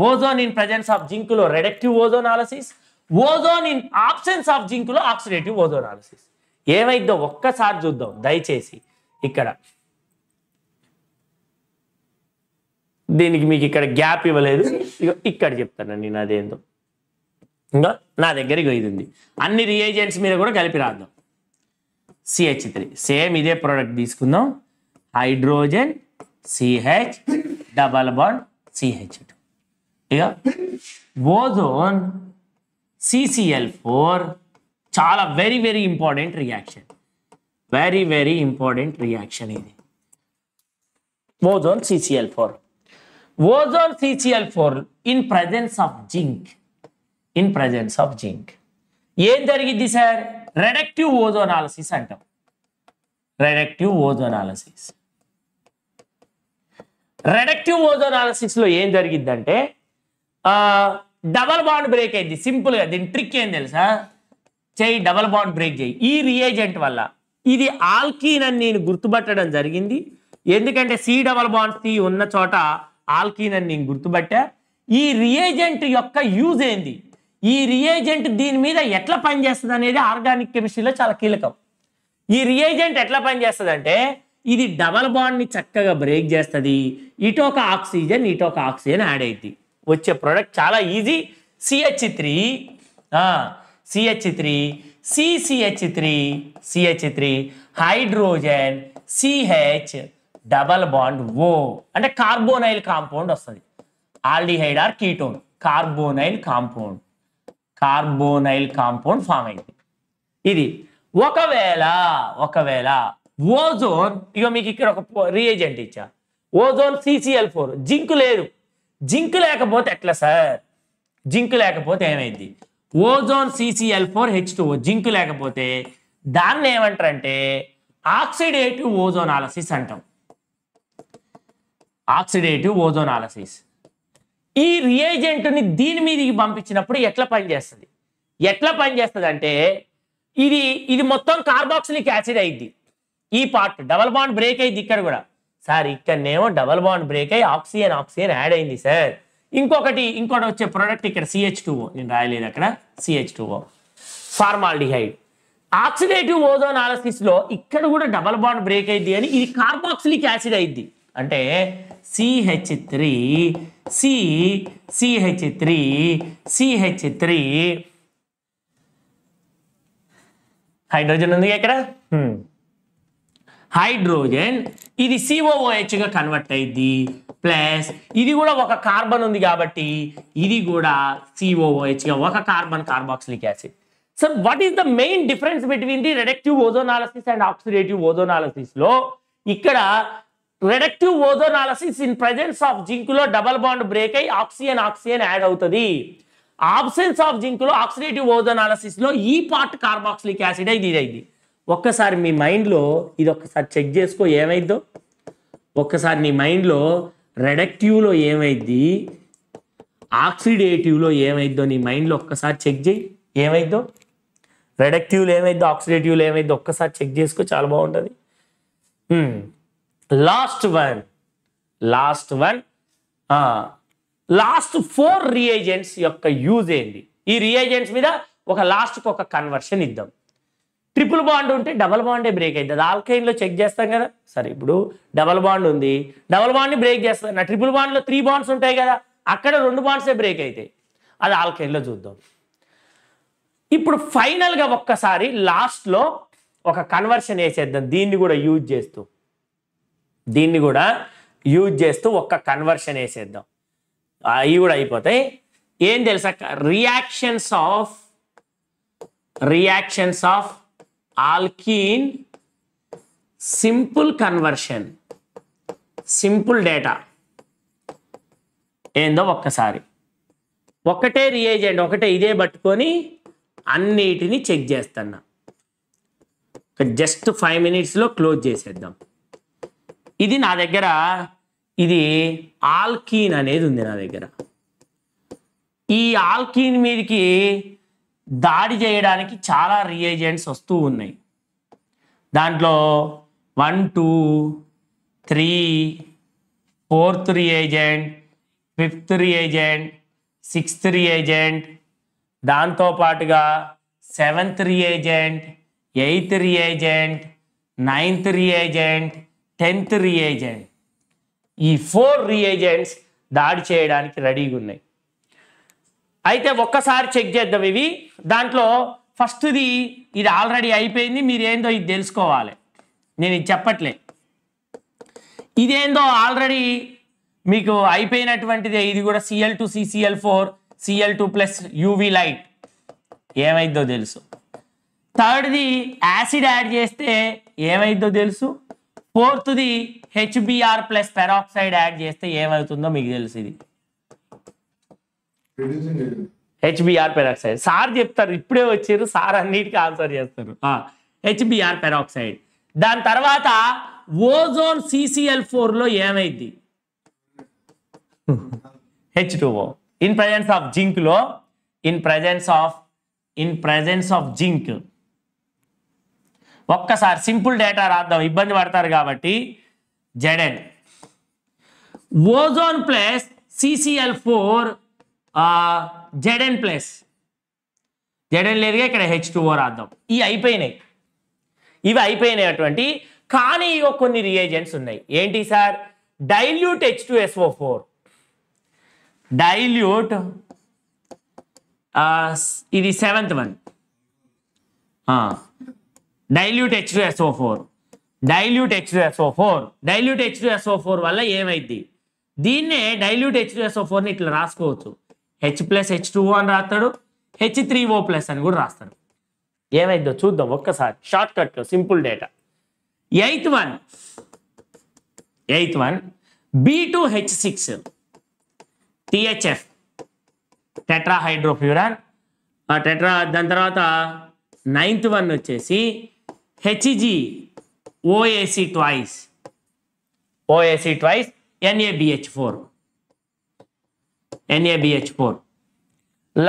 ఓజోన్ ఇన్ ప్రజెన్స్ ఆఫ్ లో reductive ozonolysis ozone in absence of లో ఆక్సిడేటివ్ ఓజోనాలసిస్ ఏమైందో ఒక్కసారి చూద్దాం దయచేసి ఇక్కడ దీనికి మీకు ఇక్కడ గ్యాప్ ఇవ్వలేదు ఇక్కడ చెప్తానండి నాదేందో ఇంకా నా దగ్గర ఇగో ఇది ఉంది అన్ని రియేజెంట్స్ మీద కూడా కలిపి రాద్దాం సిహెచ్ త్రీ సేమ్ ఇదే ప్రోడక్ట్ తీసుకుందాం hydrogen CH double bond CH ఇక ఓజోన్ సిసిఎల్ ఫోర్ చాలా very very important reaction very very important reaction ఇది ozone CCl four ozone CCl four in presence of zinc in presence of zinc ఏం జరిగింది sir రెడక్టివ్ ozonolysis అంటాం రెడక్టివ్ ozonolysis రెడక్టివ్ ఓజోనాలసిస్లో ఏం జరిగిందంటే double bond break అయింది సింపుల్గా దీని ట్రిక్ ఏం తెలుసా చెయ్యి డబల్ బాండ్ బ్రేక్ చేయి ఈ రియేజెంట్ వల్ల ఇది ఆల్కీన్ అని నేను గుర్తుపట్టడం జరిగింది ఎందుకంటే సి డబల్ బాండ్ సి ఉన్న చోట ఆల్కీన్ అని నేను గుర్తుపట్టా ఈ రియేజెంట్ యొక్క యూజ్ ఏంది ఈ రియేజెంట్ దీని మీద ఎట్లా పనిచేస్తుంది అనేది ఆర్గానిక్ కెమిస్ట్రీలో చాలా కీలకం ఈ రియేజెంట్ ఎట్లా పనిచేస్తుంది అంటే ఇది డబల్ బాండ్ని చక్కగా బ్రేక్ చేస్తుంది ఇటు ఒక ఆక్సిజన్ ఇటు ఒక ఆక్సిజన్ యాడ్ అవుతుంది వచ్చే ప్రోడక్ట్ చాలా easy CH three CH three CCH three CH three hydrogen CH double bond O అంటే కార్బోనైల్ కాంపౌండ్ వస్తుంది aldehyde or ketone carbonyl compound carbonyl compound form అయింది ఇది ఒకవేళ ఒకవేళ ఓజోన్ ఇక మీకు ఇక్కడ ఒక రీఏజెంట్ ఇచ్చా ఓజోన్ సిసిఎల్ ఫోర్ జింక్ లేదు జింక్ లేకపోతే ఎట్లా సార్ జింక్ లేకపోతే ఏమైంది ozone CCl four H two zinc లేకపోతే దాన్ని ఏమంటారంటే ఆక్సిడేటివ్ ఓజోన్ ఆలసిస్ అంటాం ఆక్సిడేటివ్ ఓజోనాలసిస్ ఈ రియేజెంట్ని దీని మీదకి పంపించినప్పుడు ఎట్లా పనిచేస్తుంది ఎట్లా పనిచేస్తుంది అంటే ఇది ఇది మొత్తం కార్బాక్సిలిక్ యాసిడ్ అయింది ఈ పార్ట్ డబల్ బాండ్ బ్రేక్ అయింది ఇక్కడ కూడా సార్ ఇక్కడనేమో డబల్ బాండ్ బ్రేక్ అయ్యి ఆక్సిజన్ ఆక్సిజన్ యాడ్ అయింది సార్ ఇంకొకటి ఇంకోటి వచ్చే ప్రోడక్ట్ ఇక్కడ సిహెచ్ నేను రాయలేదు అక్కడ CH two O formaldehyde oxidative ozone లో ఇక్కడ కూడా డబల్ బాండ్ బ్రేక్ అయింది అని ఇది కార్బాక్సిలిక్ యాసిడ్ అయింది అంటే CH three C CH three CH three hydrogen ఉంది ఇక్కడ హైడ్రోజన్ ఇది గా కన్వర్ట్ అయింది ప్లస్ ఇది కూడా ఒక కార్బన్ ఉంది కాబట్టి ఇది కూడా గా ఒక carbon carboxylic acid sir what is the main difference between the reductive ozonolysis and oxidative లో ఇక్కడ reductive ozonolysis in presence of జింకులో డబల్ బాండ్ బ్రేక్ అయి ఆక్సిజన్ ఆక్సిజన్ యాడ్ అవుతుంది ఆబ్సెన్స్ ఆఫ్ జింకులో ఆక్సిడేటివ్ ఓజోనాలసిస్లో ఈ పార్ట్ కార్బాక్సిలిక్ యాసిడ్ ఇది ఇదైంది ఒక్కసారి మీ మైండ్లో ఇది ఒక్కసారి చెక్ చేసుకో ఏమైందో ఒక్కసారి నీ మైండ్లో రెడక్టివ్లో ఏమైద్ది ఆక్సిడేటివ్లో ఏమైద్దో నీ మైండ్లో ఒక్కసారి చెక్ చేయి ఏమైందో రెడక్టివ్లు ఏమైద్దో ఆక్సిడేటివ్లు ఏమైందో ఒక్కసారి చెక్ చేసుకో చాలా బాగుంటుంది hmm. Last one last one last four reagents యొక్క యూజ్ ఏంది ఈ రియేజెంట్స్ మీద ఒక లాస్ట్కి ఒక కన్వర్షన్ ఇద్దాం ట్రిపుల్ బాండ్ ఉంటే డబల్ బాండే బ్రేక్ అవుతుంది అది ఆల్కైన్లో చెక్ చేస్తాం కదా సరే ఇప్పుడు డబల్ బాండ్ ఉంది డబల్ బాండ్ని బ్రేక్ చేస్తాం నా ట్రిపుల్ బాండ్లో త్రీ బాండ్స్ ఉంటాయి కదా అక్కడ రెండు బాండ్సే బ్రేక్ అవుతాయి అది ఆల్కైన్లో చూద్దాం ఇప్పుడు ఫైనల్గా ఒక్కసారి లాస్ట్లో ఒక కన్వర్షన్ వేసేద్దాం దీన్ని కూడా యూజ్ చేస్తూ దీన్ని కూడా యూజ్ చేస్తూ ఒక్క కన్వర్షన్ వేసేద్దాం అవి కూడా అయిపోతాయి ఏం తెలుసా reactions of reactions of alkene simple conversion simple data ఏందో ఒక్కసారి ఒకటే రియేజెంట్ ఒకటే ఇదే పట్టుకొని అన్నిటినీ చెక్ చేస్తున్నా జస్ట్ ఫైవ్ మినిట్స్లో క్లోజ్ చేసేద్దాం ఇది నా దగ్గర ఇది ఆల్కీన్ అనేది ఉంది నా దగ్గర ఈ ఆల్కీన్ మీదకి దాడి చేయడానికి చాలా రియేజెంట్స్ వస్తూ ఉన్నాయి దాంట్లో one two three fourth reagent fifth reagent sixth reagent దాంతోపాటుగా seventh reagent eighth reagent ninth reagent tenth reagent ఈ ఫోర్ రియేజెంట్స్ దాడి చేయడానికి రెడీగా ఉన్నాయి అయితే ఒక్కసారి చెక్ చేద్దాం ఇవి దాంట్లో ఫస్ట్ది ఇది ఆల్రెడీ అయిపోయింది మీరు ఏందో ఇది తెలుసుకోవాలి నేను ఇది చెప్పట్లే ఇదేందో ఆల్రెడీ మీకు అయిపోయినటువంటిదే ఇది కూడా Cl two CCl four Cl two plus UV light ఏమైందో తెలుసు థర్డ్ది యాసిడ్ యాడ్ చేస్తే ఏమైందో తెలుసు ఫోర్త్ది హెచ్బిఆర్ ప్లస్ పెరాక్సైడ్ యాడ్ చేస్తే ఏమవుతుందో మీకు తెలుసు ఇది హెచ్బిఆర్ పెరాక్సైడ్ సార్ చెప్తారు ఇప్పుడే వచ్చారు సార్ అన్నిటికీ ఆన్సర్ చేస్తారు హెచ్బిఆర్ పెరాక్సైడ్ దాని తర్వాత ఓజోన్ సిసిఎల్ ఫోర్లో ఏమైంది H two O in presence of జింక్లో in presence of in presence of zinc ఒక్కసారి సింపుల్ డేటా రాద్దాం ఇబ్బంది పడతారు కాబట్టి జడెన్ ఓజోన్ ప్లస్ సిసిఎల్ ఫోర్ జెడెన్ ప్లస్ జెడెన్ లేదుగా ఇక్కడ హెచ్ టూ ఓ రాద్దాం ఇవి అయిపోయినాయి ఇవి అటువంటి కానీ ఇవి కొన్ని రియేజెంట్స్ ఉన్నాయి ఏంటి sir dilute H two SO four dilute ఇది seventh one dilute H two SO four dilute H two SO four dilute H two SO four వల్ల ఏమైద్ది దీన్నే డైల్యూట్ హెచ్ టు ఎస్ఓ ఫోర్ని ఇట్లా రాసుకోవచ్చు హెచ్ ప్లస్ హెచ్ టూ అని రాస్తాడు H three O plus అని కూడా రాస్తాడు ఏమైందో చూద్దాం ఒక్కసారి షార్ట్ కట్లో simple data eighth one eighth one B two H six THF tetrahydrofuran tetra దాని తర్వాత నైన్త్ వన్ వచ్చేసి HEG, OAC twice, OAC twice, NABH4, NABH4.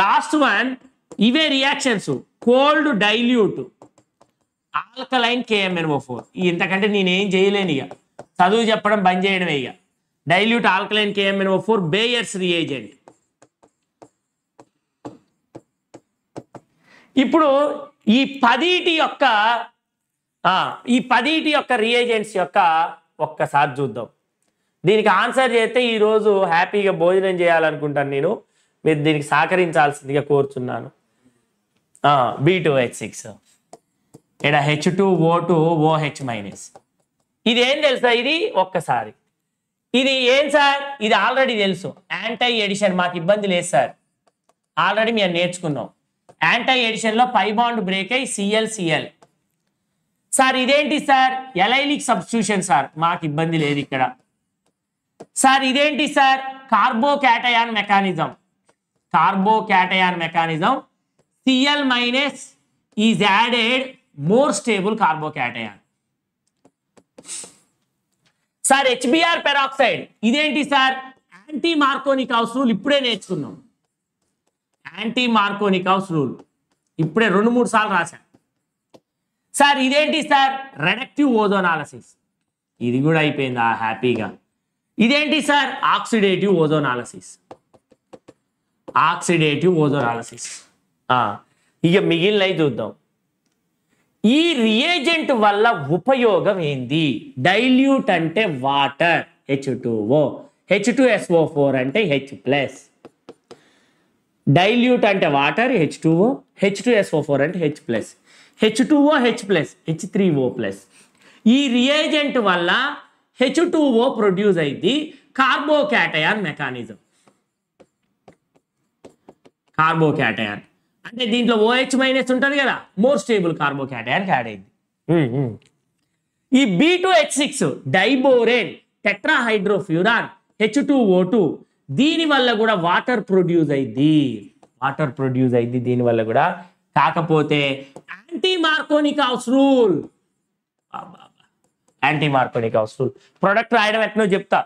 Last one, ఇవే reactions cold dilute alkaline KMnO four ఇంతకంటే నేనేం చేయలేను ఇక చదువు చెప్పడం బంద్ చేయడమే ఇక dilute alkaline KMnO four Baeyer's reagent ఇప్పుడు ఈ పదిటి యొక్క ఈ పదిటి యొక్క రియేజెంట్స్ యొక్క ఒక్కసారి చూద్దాం దీనికి ఆన్సర్ చేస్తే ఈరోజు హ్యాపీగా భోజనం చేయాలనుకుంటాను నేను మీరు దీనికి సహకరించాల్సిందిగా కోరుతున్నాను బి టూ హెచ్ సిక్స్ ఇక్కడ H two O two O H minus ఇది ఏం తెలుసా ఇది ఒక్కసారి ఇది ఏం సార్ ఇది ఆల్రెడీ తెలుసు యాంటై ఎడిషన్ మాకు ఇబ్బంది లేదు సార్ ఆల్రెడీ మేము నేర్చుకున్నాం యాంటై ఎడిషన్లో పై బాండ్ బ్రేక్ అయ్యి సిఎల్ సిఎల్ సార్ ఇదేంటి సార్ ఎలైలిక్ సబ్స్టిట్యూషన్ సార్ మాకు ఇబ్బంది లేదు ఇక్కడ సార్ ఇదేంటి sir carbocation mechanism carbocation mechanism Cl minus is added more stable carbocation sir HBr peroxide ఇదేంటి సార్ యాంటీ మార్కోనికాస్ రూల్ ఇప్పుడే నేర్చుకున్నాం యాంటీ హౌస్ రూల్ ఇప్పుడే రెండు మూడు సార్లు రాశాను సార్ ఇదేంటి సార్ రెడక్టివ్ ఓజోనాలసిస్ ఇది కూడా అయిపోయింది ఆ హ్యాపీగా ఇదేంటి sir oxidative ozonolysis oxidative ozonolysis ఇక మిగిలినవి చూద్దాం ఈ రియేజెంట్ వల్ల ఉపయోగం ఏంది డైల్యూట్ అంటే water H two O H two SO four అంటే హెచ్ ప్లస్ డైల్యూట్ అంటే water H two O H two SO four అంటే H plus H two O H plus H three O plus ఈ రియేజెంట్ వల్ల హెచ్ టూఓ ప్రొడ్యూస్ అయింది carbocation mechanism carbocation అంటే దీంట్లో OH minus ఉంటుంది కదా మోర్ స్టేబుల్ కార్బోకాటయాన్కి యాడ్ అయింది ఈ B two H six diborane tetrahydrofuran H two O two వల్ల కూడా వాటర్ ప్రొడ్యూస్ అయింది వాటర్ ప్రొడ్యూస్ అయింది వల్ల కూడా కాకపోతే anti మార్కోనిక్ house rule anti మార్కోనిక్ house rule product రాయడం ఎట్లో చెప్తా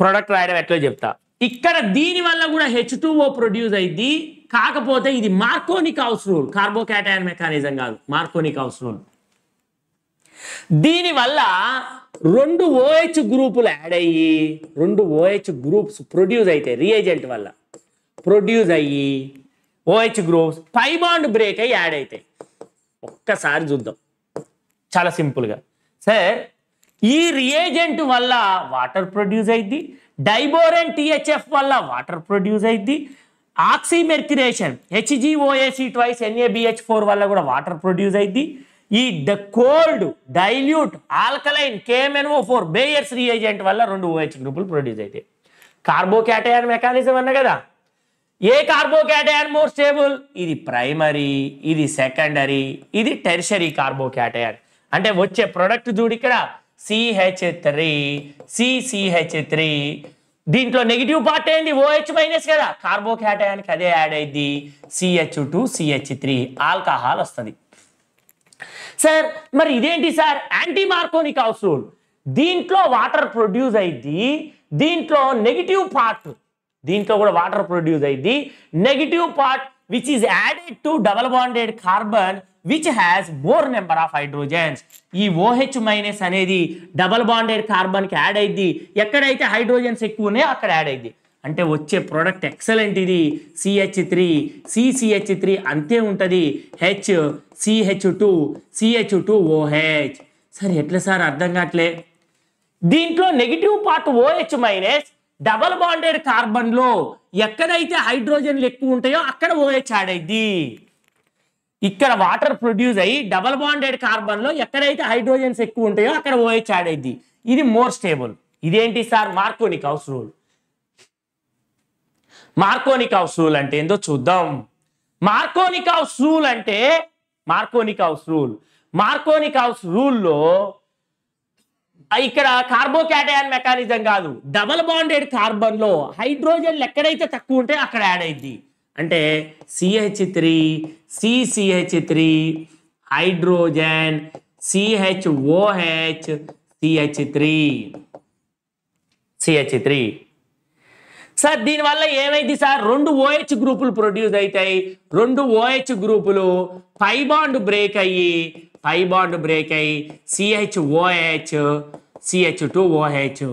ప్రొడక్ట్ రాయడం ఎట్లో చెప్తా ఇక్కడ దీని వల్ల కూడా హెచ్ ఓ ప్రొడ్యూస్ అయింది కాకపోతే ఇది మార్కోనిక్ హౌస్ రూల్ కార్బోకాటాన్ మెకానిజం కాదు మార్కోనిక్ హౌస్ రూల్ దీనివల్ల రెండు ఓహెచ్ గ్రూపులు యాడ్ అయ్యి రెండు ఓహెచ్ గ్రూప్స్ ప్రొడ్యూస్ అయితే రియేజెంట్ వల్ల ప్రొడ్యూస్ అయ్యి OH groups pi bond break అయ్యి యాడ్ అవుతాయి ఒక్కసారి చూద్దాం చాలా సింపుల్గా సార్ ఈ రియేజెంట్ వల్ల వాటర్ ప్రొడ్యూస్ అయింది డైబోరెన్ టీహెచ్ఎఫ్ వల్ల వాటర్ ప్రొడ్యూస్ అయింది ఆక్సిమెర్క్యురేషన్ హెచ్జిఓఏసి ట్వైస్ ఎన్ఏబిహెచ్ ఫోర్ వల్ల కూడా వాటర్ ప్రొడ్యూస్ అయింది ఈ the cold dilute alkaline KMnO four Baeyer's reagent వల్ల రెండు ఓహెచ్ గ్రూపులు ప్రొడ్యూస్ అవుతాయి కార్బోకేటయాన్ మెకానిజం అన్న కదా ఏ కార్బోకేటయాన్ మోర్ స్టేబుల్ ఇది ప్రైమరీ ఇది సెకండరీ ఇది టెర్షరీ కార్బోకేటయాన్ అంటే వచ్చే ప్రొడక్ట్ చూడు ఇక్కడ సిహెచ్ త్రీ సిసిహెచ్ త్రీ దీంట్లో నెగిటివ్ పార్ట్ ఏంది ఓహెచ్ మైనస్ కదా కార్బోకేటయానికి అదే యాడ్ అయింది CH two CH three alcohol వస్తుంది సార్ మరి ఇదేంటి సార్ యాంటీ మార్కోనిక్ హౌస్ రూల్ దీంట్లో వాటర్ ప్రొడ్యూస్ అయింది దీంట్లో నెగిటివ్ పార్ట్ దీంట్లో కూడా వాటర్ ప్రొడ్యూస్ అయింది negative part which is added to double bonded carbon which has more number of hydrogens ఈ ఓహెచ్ మైనస్ అనేది డబల్ బాండెడ్ కార్బన్కి యాడ్ అయింది ఎక్కడైతే హైడ్రోజన్స్ ఎక్కువ ఉన్నాయో అక్కడ యాడ్ అయింది అంటే వచ్చే ప్రోడక్ట్ ఎక్సలెంట్ ఇది సిహెచ్ త్రీ సిసిహెచ్ త్రీ అంతే ఉంటుంది H CH two CH two OH sir ఎట్లా సార్ అర్థం కావట్లే దీంట్లో negative part OH minus double bonded కార్బన్లో ఎక్కడైతే హైడ్రోజన్లు ఎక్కువ ఉంటాయో అక్కడ ఓహెచ్ యాడ్ అయింది ఇక్కడ వాటర్ ప్రొడ్యూస్ అయ్యి డబల్ బాండెడ్ కార్బన్లో ఎక్కడైతే హైడ్రోజన్స్ ఎక్కువ ఉంటాయో అక్కడ ఓహెచ్ యాడ్ అయింది ఇది మోర్ స్టేబుల్ ఇదేంటి sir మార్కోనిక్ house rule మార్కోనిక్ house rule అంటే ఏందో చూద్దాం మార్కోనిక్ హౌస్ రూల్ అంటే మార్కోనిక్ హౌస్ రూల్ మార్కోనిక్ హౌస్ రూల్లో ఇక్కడ కార్బోకాటయాన్ మెకానిజం కాదు డబల్ బాండెడ్ కార్బన్లో హైడ్రోజన్ ఎక్కడైతే తక్కువ ఉంటే అక్కడ యాడ్ అయింది అంటే CH three CCH three hydrogen CH OH CH three CH three sir దీనివల్ల ఏమైంది సార్ రెండు ఓహెచ్ గ్రూపులు ప్రొడ్యూస్ అవుతాయి రెండు ఓహెచ్ గ్రూపులు బాండ్ బ్రేక్ అయ్యి పై బాండ్ బ్రేక్ అయ్యి CH OH CH two OH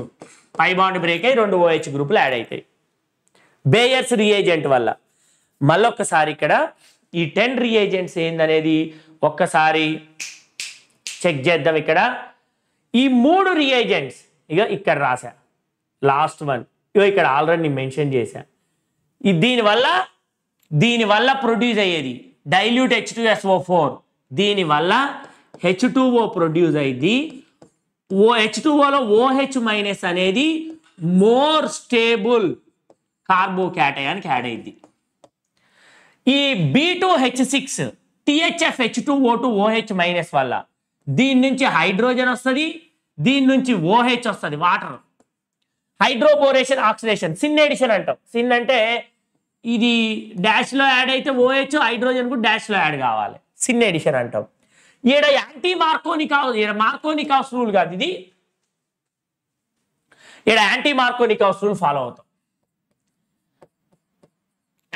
pi bond break అయ్యి రెండు ఓహెచ్ గ్రూపులు యాడ్ అవుతాయి బేయర్స్ రియేజెంట్ వల్ల మళ్ళొక్కసారి ఇక్కడ ఈ టెన్ రియేజెంట్స్ ఏందనేది ఒక్కసారి చెక్ చేద్దాం ఇక్కడ ఈ మూడు రియేజెంట్స్ ఇక ఇక్కడ రాశా లాస్ట్ వన్ ఇక ఇక్కడ ఆల్రెడీ నేను మెన్షన్ చేశా దీనివల్ల దీనివల్ల ప్రొడ్యూస్ అయ్యేది dilute H two SO four దీనివల్ల హెచ్ ఓ ప్రొడ్యూస్ అయింది ఓ హెచ్ టూఓలో ఓహెచ్ మైనస్ అనేది మోర్ స్టేబుల్ కార్బోక్యాటయానికి యాడ్ అయింది ఈ B two H six THF H two O two OH minus వల్ల దీని నుంచి హైడ్రోజన్ వస్తుంది దీని నుంచి ఓహెచ్ వస్తుంది water hydroboration oxidation syn addition అంటాం సిన్ అంటే ఇది డాష్లో యాడ్ అయితే ఓహెచ్ హైడ్రోజన్ కూడా డాష్లో యాడ్ కావాలి సిన్ ఎడిషన్ అంటాం ఈడ యాంటీ మార్కోనికా మార్కోనికాస్ రూల్ కాదు ఇది ఈడ యాంటీ మార్కోనికాస్ రూల్ ఫాలో అవుతాం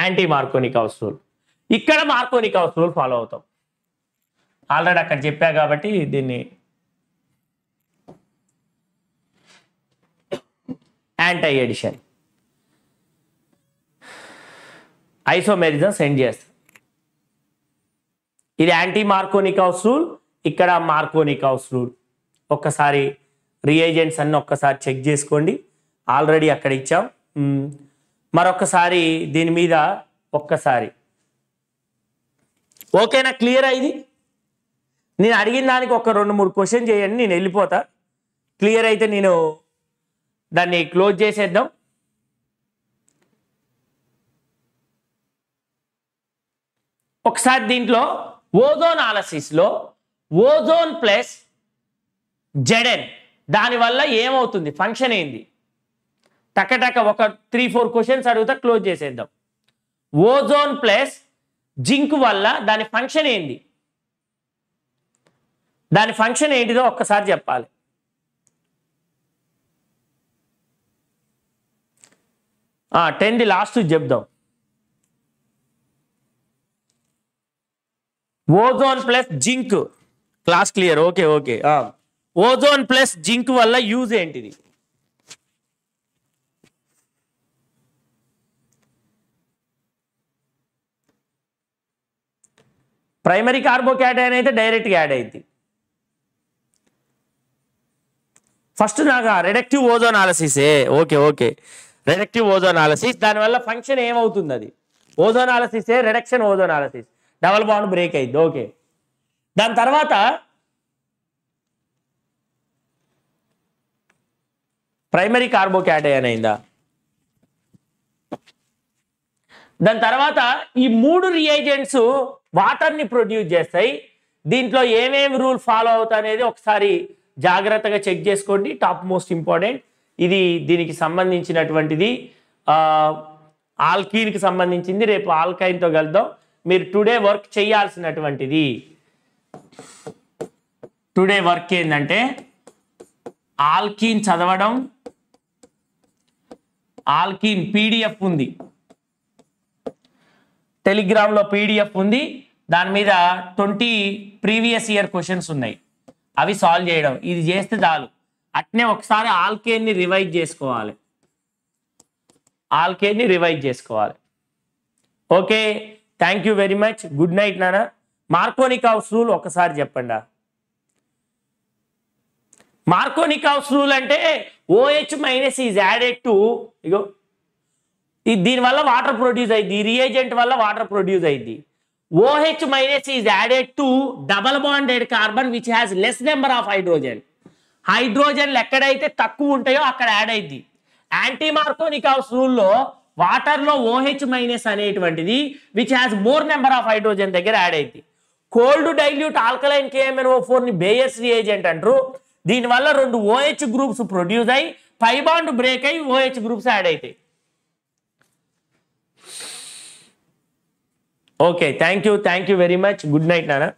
యాంటీ మార్కోనికాస్ రూల్ ఇక్కడ మార్కోనికాస్ రూల్ ఫాలో అవుతాం ఆల్రెడీ అక్కడ చెప్పా కాబట్టి దీన్ని యాంటీ ఎడిషన్ ఐసోమెరిజం సెండ్ చేస్తాం ఇది యాంటీ మార్కోనిక్ హౌస్ రూల్ ఇక్కడ మార్కోనిక్ హౌస్ రూల్ ఒక్కసారి రియేజెంట్స్ అన్ని ఒక్కసారి చెక్ చేసుకోండి ఆల్రెడీ అక్కడ ఇచ్చాం మరొకసారి దీని మీద ఒక్కసారి ఓకేనా క్లియర్ అయింది నేను అడిగిన దానికి ఒక రెండు మూడు క్వశ్చన్ చేయండి నేను వెళ్ళిపోతా క్లియర్ అయితే నేను దాన్ని క్లోజ్ చేసేద్దాం ఒకసారి దీంట్లో ఓజోన్ ఆలసిస్లో ఓజోన్ ప్లస్ జడెన్ దానివల్ల ఏమవుతుంది ఫంక్షన్ ఏంది టకటక ఒక త్రీ ఫోర్ క్వశ్చన్స్ అడుగుతా క్లోజ్ చేసేద్దాం ఓజోన్ ప్లస్ జింక్ వల్ల దాని ఫంక్షన్ ఏంది దాని ఫంక్షన్ ఏంటిదో ఒక్కసారి చెప్పాలి టెన్ ది లాస్ట్ చెప్దాం ozone plus zinc class clear okay okay ozone plus zinc వల్ల యూజ్ ఏంటిది ప్రైమరీ కార్బోకేటైన్ అయితే డైరెక్ట్గా యాడ్ అయింది ఫస్ట్ నాకు రెడక్టివ్ ఓజోన్ ఆలసిసే okay okay reductive ozonolysis దానివల్ల ఫంక్షన్ ఏమవుతుంది అది ఓజోన్ ఆలసిసే reduction ozonolysis double bond break అయింది ఓకే దాని తర్వాత ప్రైమరీ కార్బోకేటయన్ అయిందా దాని తర్వాత ఈ మూడు రియేజెంట్స్ వాటర్ని ప్రొడ్యూస్ చేస్తాయి దీంట్లో ఏమేమి రూల్ ఫాలో అవుతా అనేది ఒకసారి జాగ్రత్తగా చెక్ చేసుకోండి టాప్ మోస్ట్ ఇంపార్టెంట్ ఇది దీనికి సంబంధించినటువంటిది ఆల్కీన్కి సంబంధించింది రేపు ఆల్కైన్తో కలుద్దాం మీరు టుడే వర్క్ చేయాల్సినటువంటిది టుడే వర్క్ ఏంటంటే ఆల్కీన్ చదవడం ఆల్కీన్ పీడిఎఫ్ ఉంది టెలిగ్రామ్లో పీడిఎఫ్ ఉంది దాని మీద ట్వంటీ ప్రీవియస్ ఇయర్ క్వశ్చన్స్ ఉన్నాయి అవి సాల్వ్ చేయడం ఇది చేస్తే చాలు అట్నే ఒకసారి ఆల్కేన్ని రివైజ్ చేసుకోవాలి ఆల్కేన్ని రివైజ్ చేసుకోవాలి okay thank you very much good night నాన్న మార్కోనికాస్ రూల్ ఒకసారి చెప్పండి మార్కోనికాస్ రూల్ అంటే OH minus is added to ego దీనివల్ల వాటర్ ప్రొడ్యూస్ అయింది రియేజెంట్ వల్ల వాటర్ ప్రొడ్యూస్ అయింది OH minus is added to double bonded carbon which has less number of hydrogen హైడ్రోజన్లు ఎక్కడైతే తక్కువ ఉంటాయో అక్కడ యాడ్ అయింది యాంటీ మార్కోనికాస్ రూల్లో వాటర్లో ఓహెచ్ మైనస్ అనేటువంటిది which has more number of hydrogen దగ్గర యాడ్ అయింది కోల్డ్ డైల్యూట్ ఆల్కలైన్ కేఎంఎన్ఓ ఫోర్ని బేయస్ రియేజెంట్ అంటారు దీనివల్ల రెండు ఓహెచ్ గ్రూప్స్ ప్రొడ్యూస్ అయ్యి పైబాండ్ బ్రేక్ అయి ఓహెచ్ గ్రూప్స్ యాడ్ అవుతాయి okay thank you thank you very much good night నానా